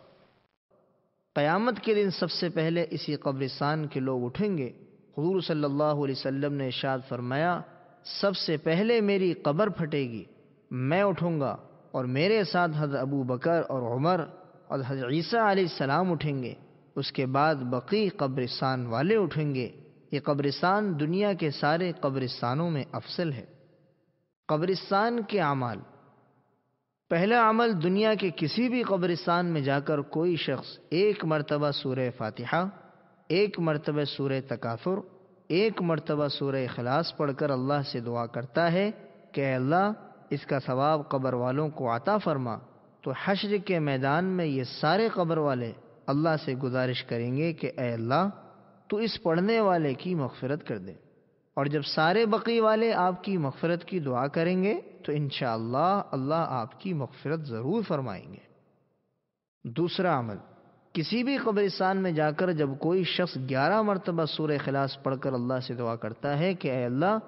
قیامت کے دن سب سے پہلے اسی قبرستان کے لوگ اٹھیں گے حضور صلی اللہ علیہ وسلم نے اشاد فرمایا سب سے پہلے میری قبر پھٹے گی میں اٹھوں گا اور میرے ساتھ حضرت ابو بکر اور عمر اور حضرت عیسیٰ علیہ السلام اٹھیں گے اس کے بعد بقی قبرستان والے اٹھیں گے یہ قبرستان دنیا کے سارے قبرستانوں میں افصل ہے قبرستان کے اعمال پہلا عمل دنیا کے کسی بھی قبرستان میں جا کر کوئی شخص ایک مرتبہ سورہ فاتحہ ایک مرتبہ سورہ تکافر ایک مرتبہ سورہ اخلاص پڑھ کر اللہ سے دعا کرتا ہے کہ اللہ اس کا ثواب قبر والوں کو عطا فرما تو حشر کے میدان میں یہ سارے قبر والے اللہ سے گزارش کریں گے کہ اے اللہ تو اس پڑھنے والے کی مغفرت کر دے اور جب سارے بقی والے آپ کی مغفرت کی دعا کریں گے تو انشاءاللہ اللہ اللہ آپ کی مغفرت ضرور فرمائیں گے دوسرا عمل کسی بھی قبرستان میں جا کر جب کوئی شخص گیارہ مرتبہ سورہ خلاص پڑھ کر اللہ سے دعا کرتا ہے کہ اے اللہ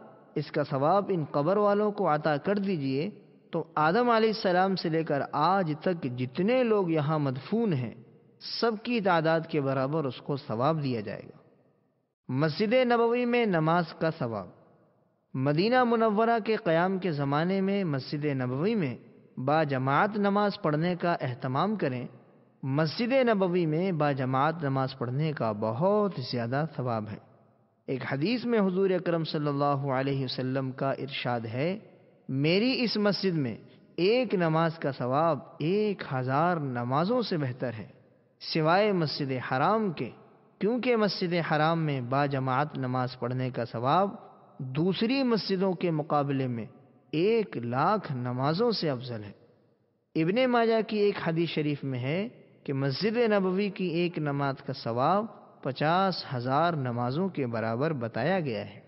اس کا ثواب ان قبر والوں کو عطا کر دیجئے تو آدم علیہ السلام سے لے کر آج تک جتنے لوگ یہاں مدفون ہیں سب کی تعداد کے برابر اس کو ثواب دیا جائے گا مسجد نبوی میں نماز کا ثواب مدینہ منورہ کے قیام کے زمانے میں مسجد نبوی میں با جماعت نماز پڑھنے کا اہتمام کریں مسجد نبوی میں با جماعت نماز پڑھنے کا بہت زیادہ ثواب ہے ایک حدیث میں حضور اکرم صلی اللہ علیہ وسلم کا ارشاد ہے میری اس مسجد میں ایک نماز کا ثواب ایک ہزار نمازوں سے بہتر ہے سوائے مسجد حرام کے کیونکہ مسجد حرام میں با جماعت نماز پڑھنے کا ثواب دوسری مسجدوں کے مقابلے میں ایک لاکھ نمازوں سے افضل ہے ابن ماجہ کی ایک حدیث شریف میں ہے کہ مسجد نبوی کی ایک نماز کا ثواب پچاس ہزار نمازوں کے برابر بتایا گیا ہے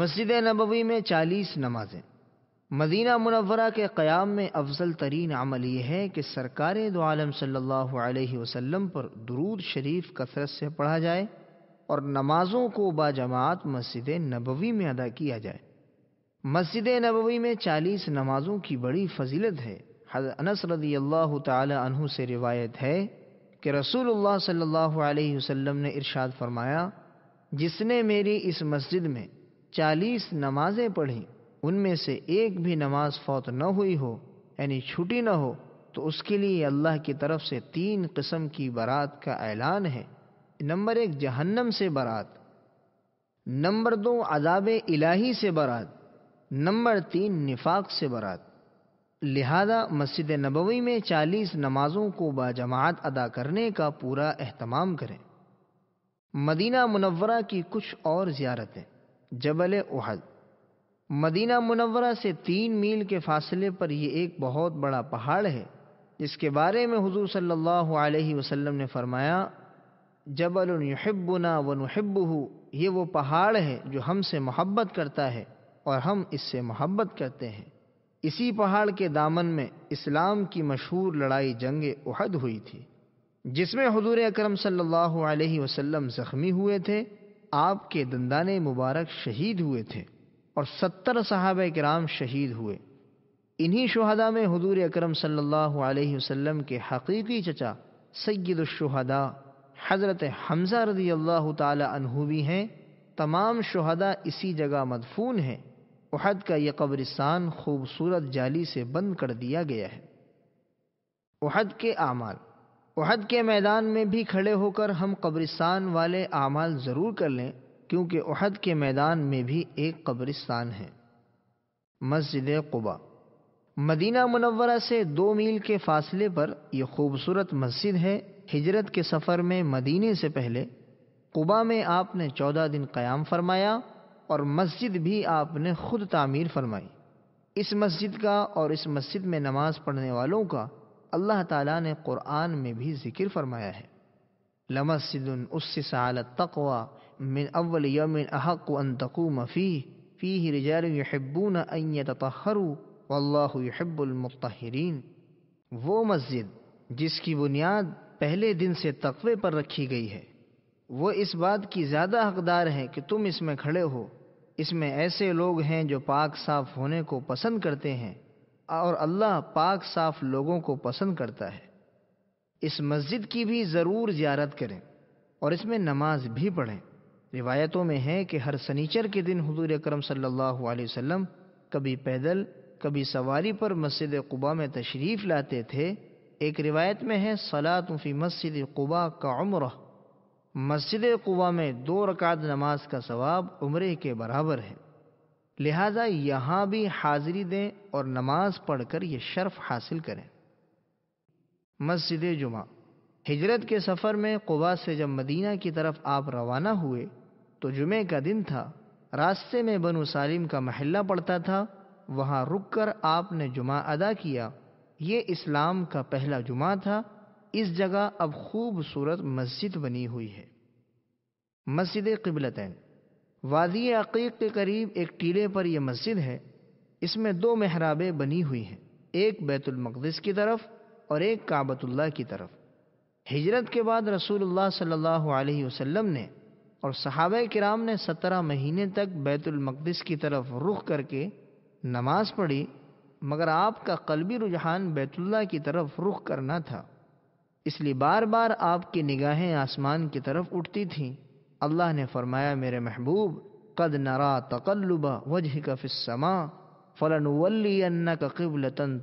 مسجد نبوی میں چالیس نمازیں مدینہ منورہ کے قیام میں افضل ترین عمل یہ ہے کہ سرکار دو عالم صلی اللہ علیہ وسلم پر درود شریف کثرت سے پڑھا جائے اور نمازوں کو با جماعت مسجد نبوی میں ادا کیا جائے مسجد نبوی میں چالیس نمازوں کی بڑی فضیلت ہے حضرت انس رضی اللہ تعالی عنہ سے روایت ہے کہ رسول اللہ صلی اللہ علیہ وسلم نے ارشاد فرمایا جس نے میری اس مسجد میں چالیس نمازیں پڑھیں ان میں سے ایک بھی نماز فوت نہ ہوئی ہو یعنی چھٹی نہ ہو تو اس کے لیے اللہ کی طرف سے تین قسم کی برات کا اعلان ہے نمبر ایک جہنم سے برات نمبر دو عذاب الہی سے برات نمبر تین نفاق سے برات لہذا مسجد نبوی میں چالیس نمازوں کو با جماعت ادا کرنے کا پورا اہتمام کریں مدینہ منورہ کی کچھ اور زیارتیں جبل احد مدینہ منورہ سے تین میل کے فاصلے پر یہ ایک بہت بڑا پہاڑ ہے جس کے بارے میں حضور صلی اللہ علیہ وسلم نے فرمایا جبل یحبنا نا یہ وہ پہاڑ ہے جو ہم سے محبت کرتا ہے اور ہم اس سے محبت کرتے ہیں اسی پہاڑ کے دامن میں اسلام کی مشہور لڑائی جنگ احد ہوئی تھی جس میں حضور اکرم صلی اللہ علیہ وسلم زخمی ہوئے تھے آپ کے دندان مبارک شہید ہوئے تھے اور ستر صحابہ کرام شہید ہوئے انہی شہداء میں حضور اکرم صلی اللہ علیہ وسلم کے حقیقی چچا سید الشہداء حضرت حمزہ رضی اللہ تعالی عنہ بھی ہیں تمام شہداء اسی جگہ مدفون ہیں احد کا یہ قبرستان خوبصورت جالی سے بند کر دیا گیا ہے احد کے اعمال احد کے میدان میں بھی کھڑے ہو کر ہم قبرستان والے اعمال ضرور کر لیں کیونکہ احد کے میدان میں بھی ایک قبرستان ہے مسجد قبا مدینہ منورہ سے دو میل کے فاصلے پر یہ خوبصورت مسجد ہے ہجرت کے سفر میں مدینے سے پہلے قبا میں آپ نے چودہ دن قیام فرمایا اور مسجد بھی آپ نے خود تعمیر فرمائی اس مسجد کا اور اس مسجد میں نماز پڑھنے والوں کا اللہ تعالیٰ نے قرآن میں بھی ذکر فرمایا ہے لمسد الصعال تقوا من اول یمن احق و انتقو مفی یحبون ان یتطہروا واللہ یحب اللہ وہ مسجد جس کی بنیاد پہلے دن سے تقوے پر رکھی گئی ہے وہ اس بات کی زیادہ حقدار ہیں کہ تم اس میں کھڑے ہو اس میں ایسے لوگ ہیں جو پاک صاف ہونے کو پسند کرتے ہیں اور اللہ پاک صاف لوگوں کو پسند کرتا ہے اس مسجد کی بھی ضرور زیارت کریں اور اس میں نماز بھی پڑھیں روایتوں میں ہے کہ ہر سنیچر کے دن حضور اکرم صلی اللہ علیہ وسلم کبھی پیدل کبھی سواری پر مسجد قباء میں تشریف لاتے تھے ایک روایت میں ہے فی مسجد قبا کا عمرہ مسجد قبا میں دو رکعت نماز کا ثواب عمرے کے برابر ہے لہذا یہاں بھی حاضری دیں اور نماز پڑھ کر یہ شرف حاصل کریں مسجد جمعہ ہجرت کے سفر میں قبا سے جب مدینہ کی طرف آپ روانہ ہوئے تو جمعہ کا دن تھا راستے میں بنو سالم کا محلہ پڑتا تھا وہاں رک کر آپ نے جمعہ ادا کیا یہ اسلام کا پہلا جمعہ تھا اس جگہ اب خوبصورت مسجد بنی ہوئی ہے مسجد قبلتین وادی عقیق کے قریب ایک ٹیلے پر یہ مسجد ہے اس میں دو محرابیں بنی ہوئی ہیں ایک بیت المقدس کی طرف اور ایک کعبۃ اللہ کی طرف ہجرت کے بعد رسول اللہ صلی اللہ علیہ وسلم نے اور صحابہ کرام نے سترہ مہینے تک بیت المقدس کی طرف رخ کر کے نماز پڑھی مگر آپ کا قلبی رجحان بیت اللہ کی طرف رخ کرنا تھا اس لیے بار بار آپ کی نگاہیں آسمان کی طرف اٹھتی تھیں اللہ نے فرمایا میرے محبوب قد نرا تقلب وجہ کا سما فلاً ولی کا قبل تن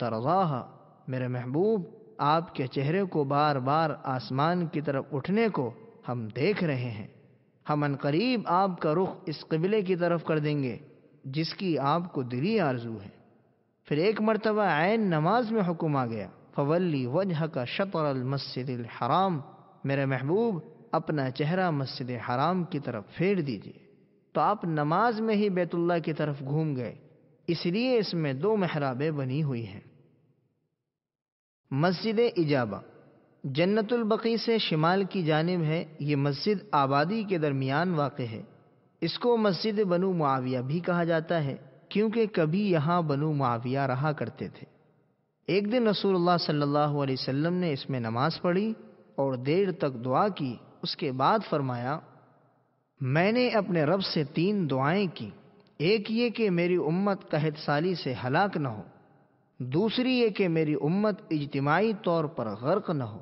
میرے محبوب آپ کے چہرے کو بار بار آسمان کی طرف اٹھنے کو ہم دیکھ رہے ہیں ہم ان قریب آپ کا رخ اس قبلے کی طرف کر دیں گے جس کی آپ کو دلی آرزو ہے پھر ایک مرتبہ عین نماز میں حکم آ گیا فولی وجہ کا شطر المسد الحرام میرے محبوب اپنا چہرہ مسجد حرام کی طرف پھیر دیجیے تو آپ نماز میں ہی بیت اللہ کی طرف گھوم گئے اس لیے اس میں دو محرابیں بنی ہوئی ہیں مسجد ایجابہ جنت البقی سے شمال کی جانب ہے یہ مسجد آبادی کے درمیان واقع ہے اس کو مسجد بنو معاویہ بھی کہا جاتا ہے کیونکہ کبھی یہاں بنو معاویہ رہا کرتے تھے ایک دن رسول اللہ صلی اللہ علیہ وسلم نے اس میں نماز پڑھی اور دیر تک دعا کی اس کے بعد فرمایا میں نے اپنے رب سے تین دعائیں کی ایک یہ کہ میری امت قحط سالی سے ہلاک نہ ہو دوسری یہ کہ میری امت اجتماعی طور پر غرق نہ ہو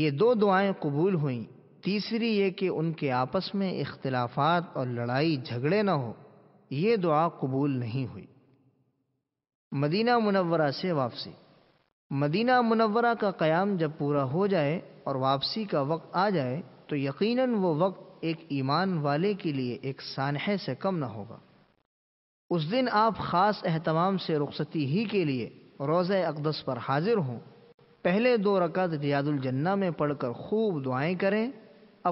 یہ دو دعائیں قبول ہوئیں تیسری یہ کہ ان کے آپس میں اختلافات اور لڑائی جھگڑے نہ ہوں یہ دعا قبول نہیں ہوئی مدینہ منورہ سے واپسی مدینہ منورہ کا قیام جب پورا ہو جائے اور واپسی کا وقت آ جائے تو یقیناً وہ وقت ایک ایمان والے کے لیے ایک سانحے سے کم نہ ہوگا اس دن آپ خاص اہتمام سے رخصتی ہی کے لیے روزہ اقدس پر حاضر ہوں پہلے دو رکعت ریاض الجنہ میں پڑھ کر خوب دعائیں کریں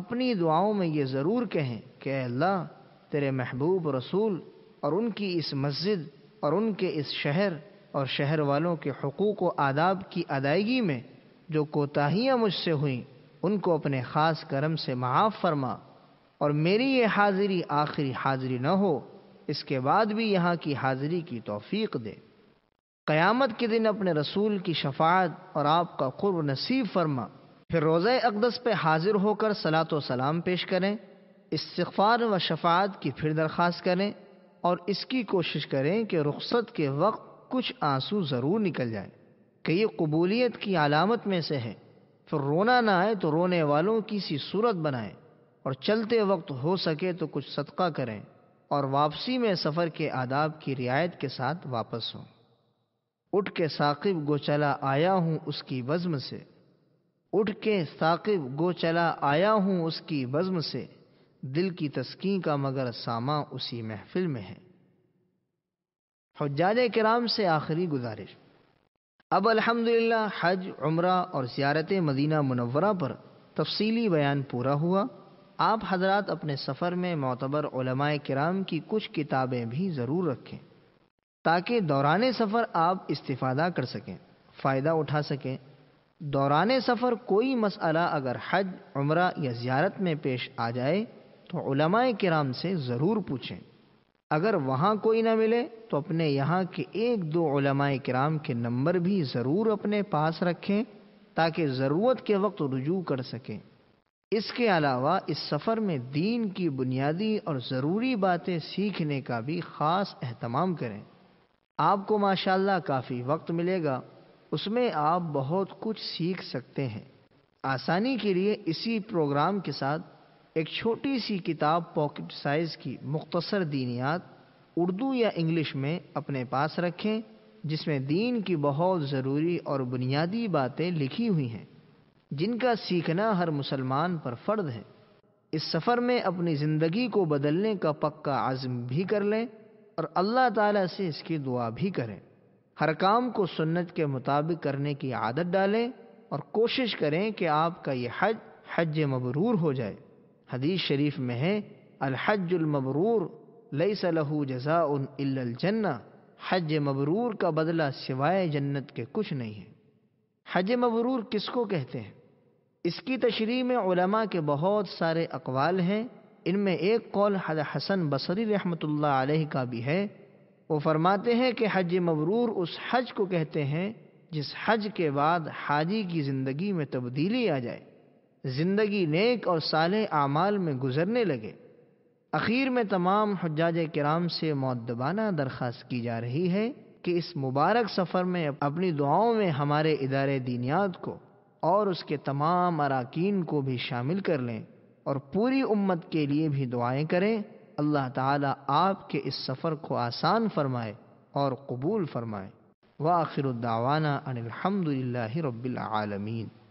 اپنی دعاؤں میں یہ ضرور کہیں کہ اے اللہ تیرے محبوب رسول اور ان کی اس مسجد اور ان کے اس شہر اور شہر والوں کے حقوق و آداب کی ادائیگی میں جو کوتاہیاں مجھ سے ہوئیں ان کو اپنے خاص کرم سے معاف فرما اور میری یہ حاضری آخری حاضری نہ ہو اس کے بعد بھی یہاں کی حاضری کی توفیق دے قیامت کے دن اپنے رسول کی شفاعت اور آپ کا قرب نصیب فرما پھر روزہ اقدس پہ حاضر ہو کر صلاۃ و سلام پیش کریں استغفار و شفاعت کی پھر درخواست کریں اور اس کی کوشش کریں کہ رخصت کے وقت کچھ آنسو ضرور نکل جائیں کہ یہ قبولیت کی علامت میں سے ہے پھر رونا نہ آئے تو رونے والوں کی سی صورت بنائیں اور چلتے وقت ہو سکے تو کچھ صدقہ کریں اور واپسی میں سفر کے آداب کی رعایت کے ساتھ واپس ہوں اٹھ کے ثاقب گو چلا آیا ہوں اس کی بزم سے اٹھ کے ثاقب گو چلا آیا ہوں اس کی بزم سے دل کی تسکین کا مگر ساما اسی محفل میں ہے حجاج کرام سے آخری گزارش اب الحمد حج عمرہ اور زیارت مدینہ منورہ پر تفصیلی بیان پورا ہوا آپ حضرات اپنے سفر میں معتبر علماء کرام کی کچھ کتابیں بھی ضرور رکھیں تاکہ دوران سفر آپ استفادہ کر سکیں فائدہ اٹھا سکیں دوران سفر کوئی مسئلہ اگر حج عمرہ یا زیارت میں پیش آ جائے تو علماء کرام سے ضرور پوچھیں اگر وہاں کوئی نہ ملے تو اپنے یہاں کے ایک دو علماء کرام کے نمبر بھی ضرور اپنے پاس رکھیں تاکہ ضرورت کے وقت رجوع کر سکیں اس کے علاوہ اس سفر میں دین کی بنیادی اور ضروری باتیں سیکھنے کا بھی خاص اہتمام کریں آپ کو ماشاء اللہ کافی وقت ملے گا اس میں آپ بہت کچھ سیکھ سکتے ہیں آسانی کے لیے اسی پروگرام کے ساتھ ایک چھوٹی سی کتاب پاکٹ سائز کی مختصر دینیات اردو یا انگلش میں اپنے پاس رکھیں جس میں دین کی بہت ضروری اور بنیادی باتیں لکھی ہوئی ہیں جن کا سیکھنا ہر مسلمان پر فرد ہے اس سفر میں اپنی زندگی کو بدلنے کا پکا عزم بھی کر لیں اور اللہ تعالیٰ سے اس کی دعا بھی کریں ہر کام کو سنت کے مطابق کرنے کی عادت ڈالیں اور کوشش کریں کہ آپ کا یہ حج حج مبرور ہو جائے حدیث شریف میں ہے الحج المبرور لئی صلح جزا الجنہ حج مبرور کا بدلہ سوائے جنت کے کچھ نہیں ہے حج مبرور کس کو کہتے ہیں اس کی تشریح میں علماء کے بہت سارے اقوال ہیں ان میں ایک قول حد حسن بصری رحمۃ اللہ علیہ کا بھی ہے وہ فرماتے ہیں کہ حج مبرور اس حج کو کہتے ہیں جس حج کے بعد حاجی کی زندگی میں تبدیلی آ جائے زندگی نیک اور صالح اعمال میں گزرنے لگے اخیر میں تمام حجاج کرام سے معدبانہ درخواست کی جا رہی ہے کہ اس مبارک سفر میں اپنی دعاؤں میں ہمارے ادارے دینیات کو اور اس کے تمام اراکین کو بھی شامل کر لیں اور پوری امت کے لیے بھی دعائیں کریں اللہ تعالیٰ آپ کے اس سفر کو آسان فرمائے اور قبول فرمائے واخر الدعوانا ان الحمد للہ رب العالمین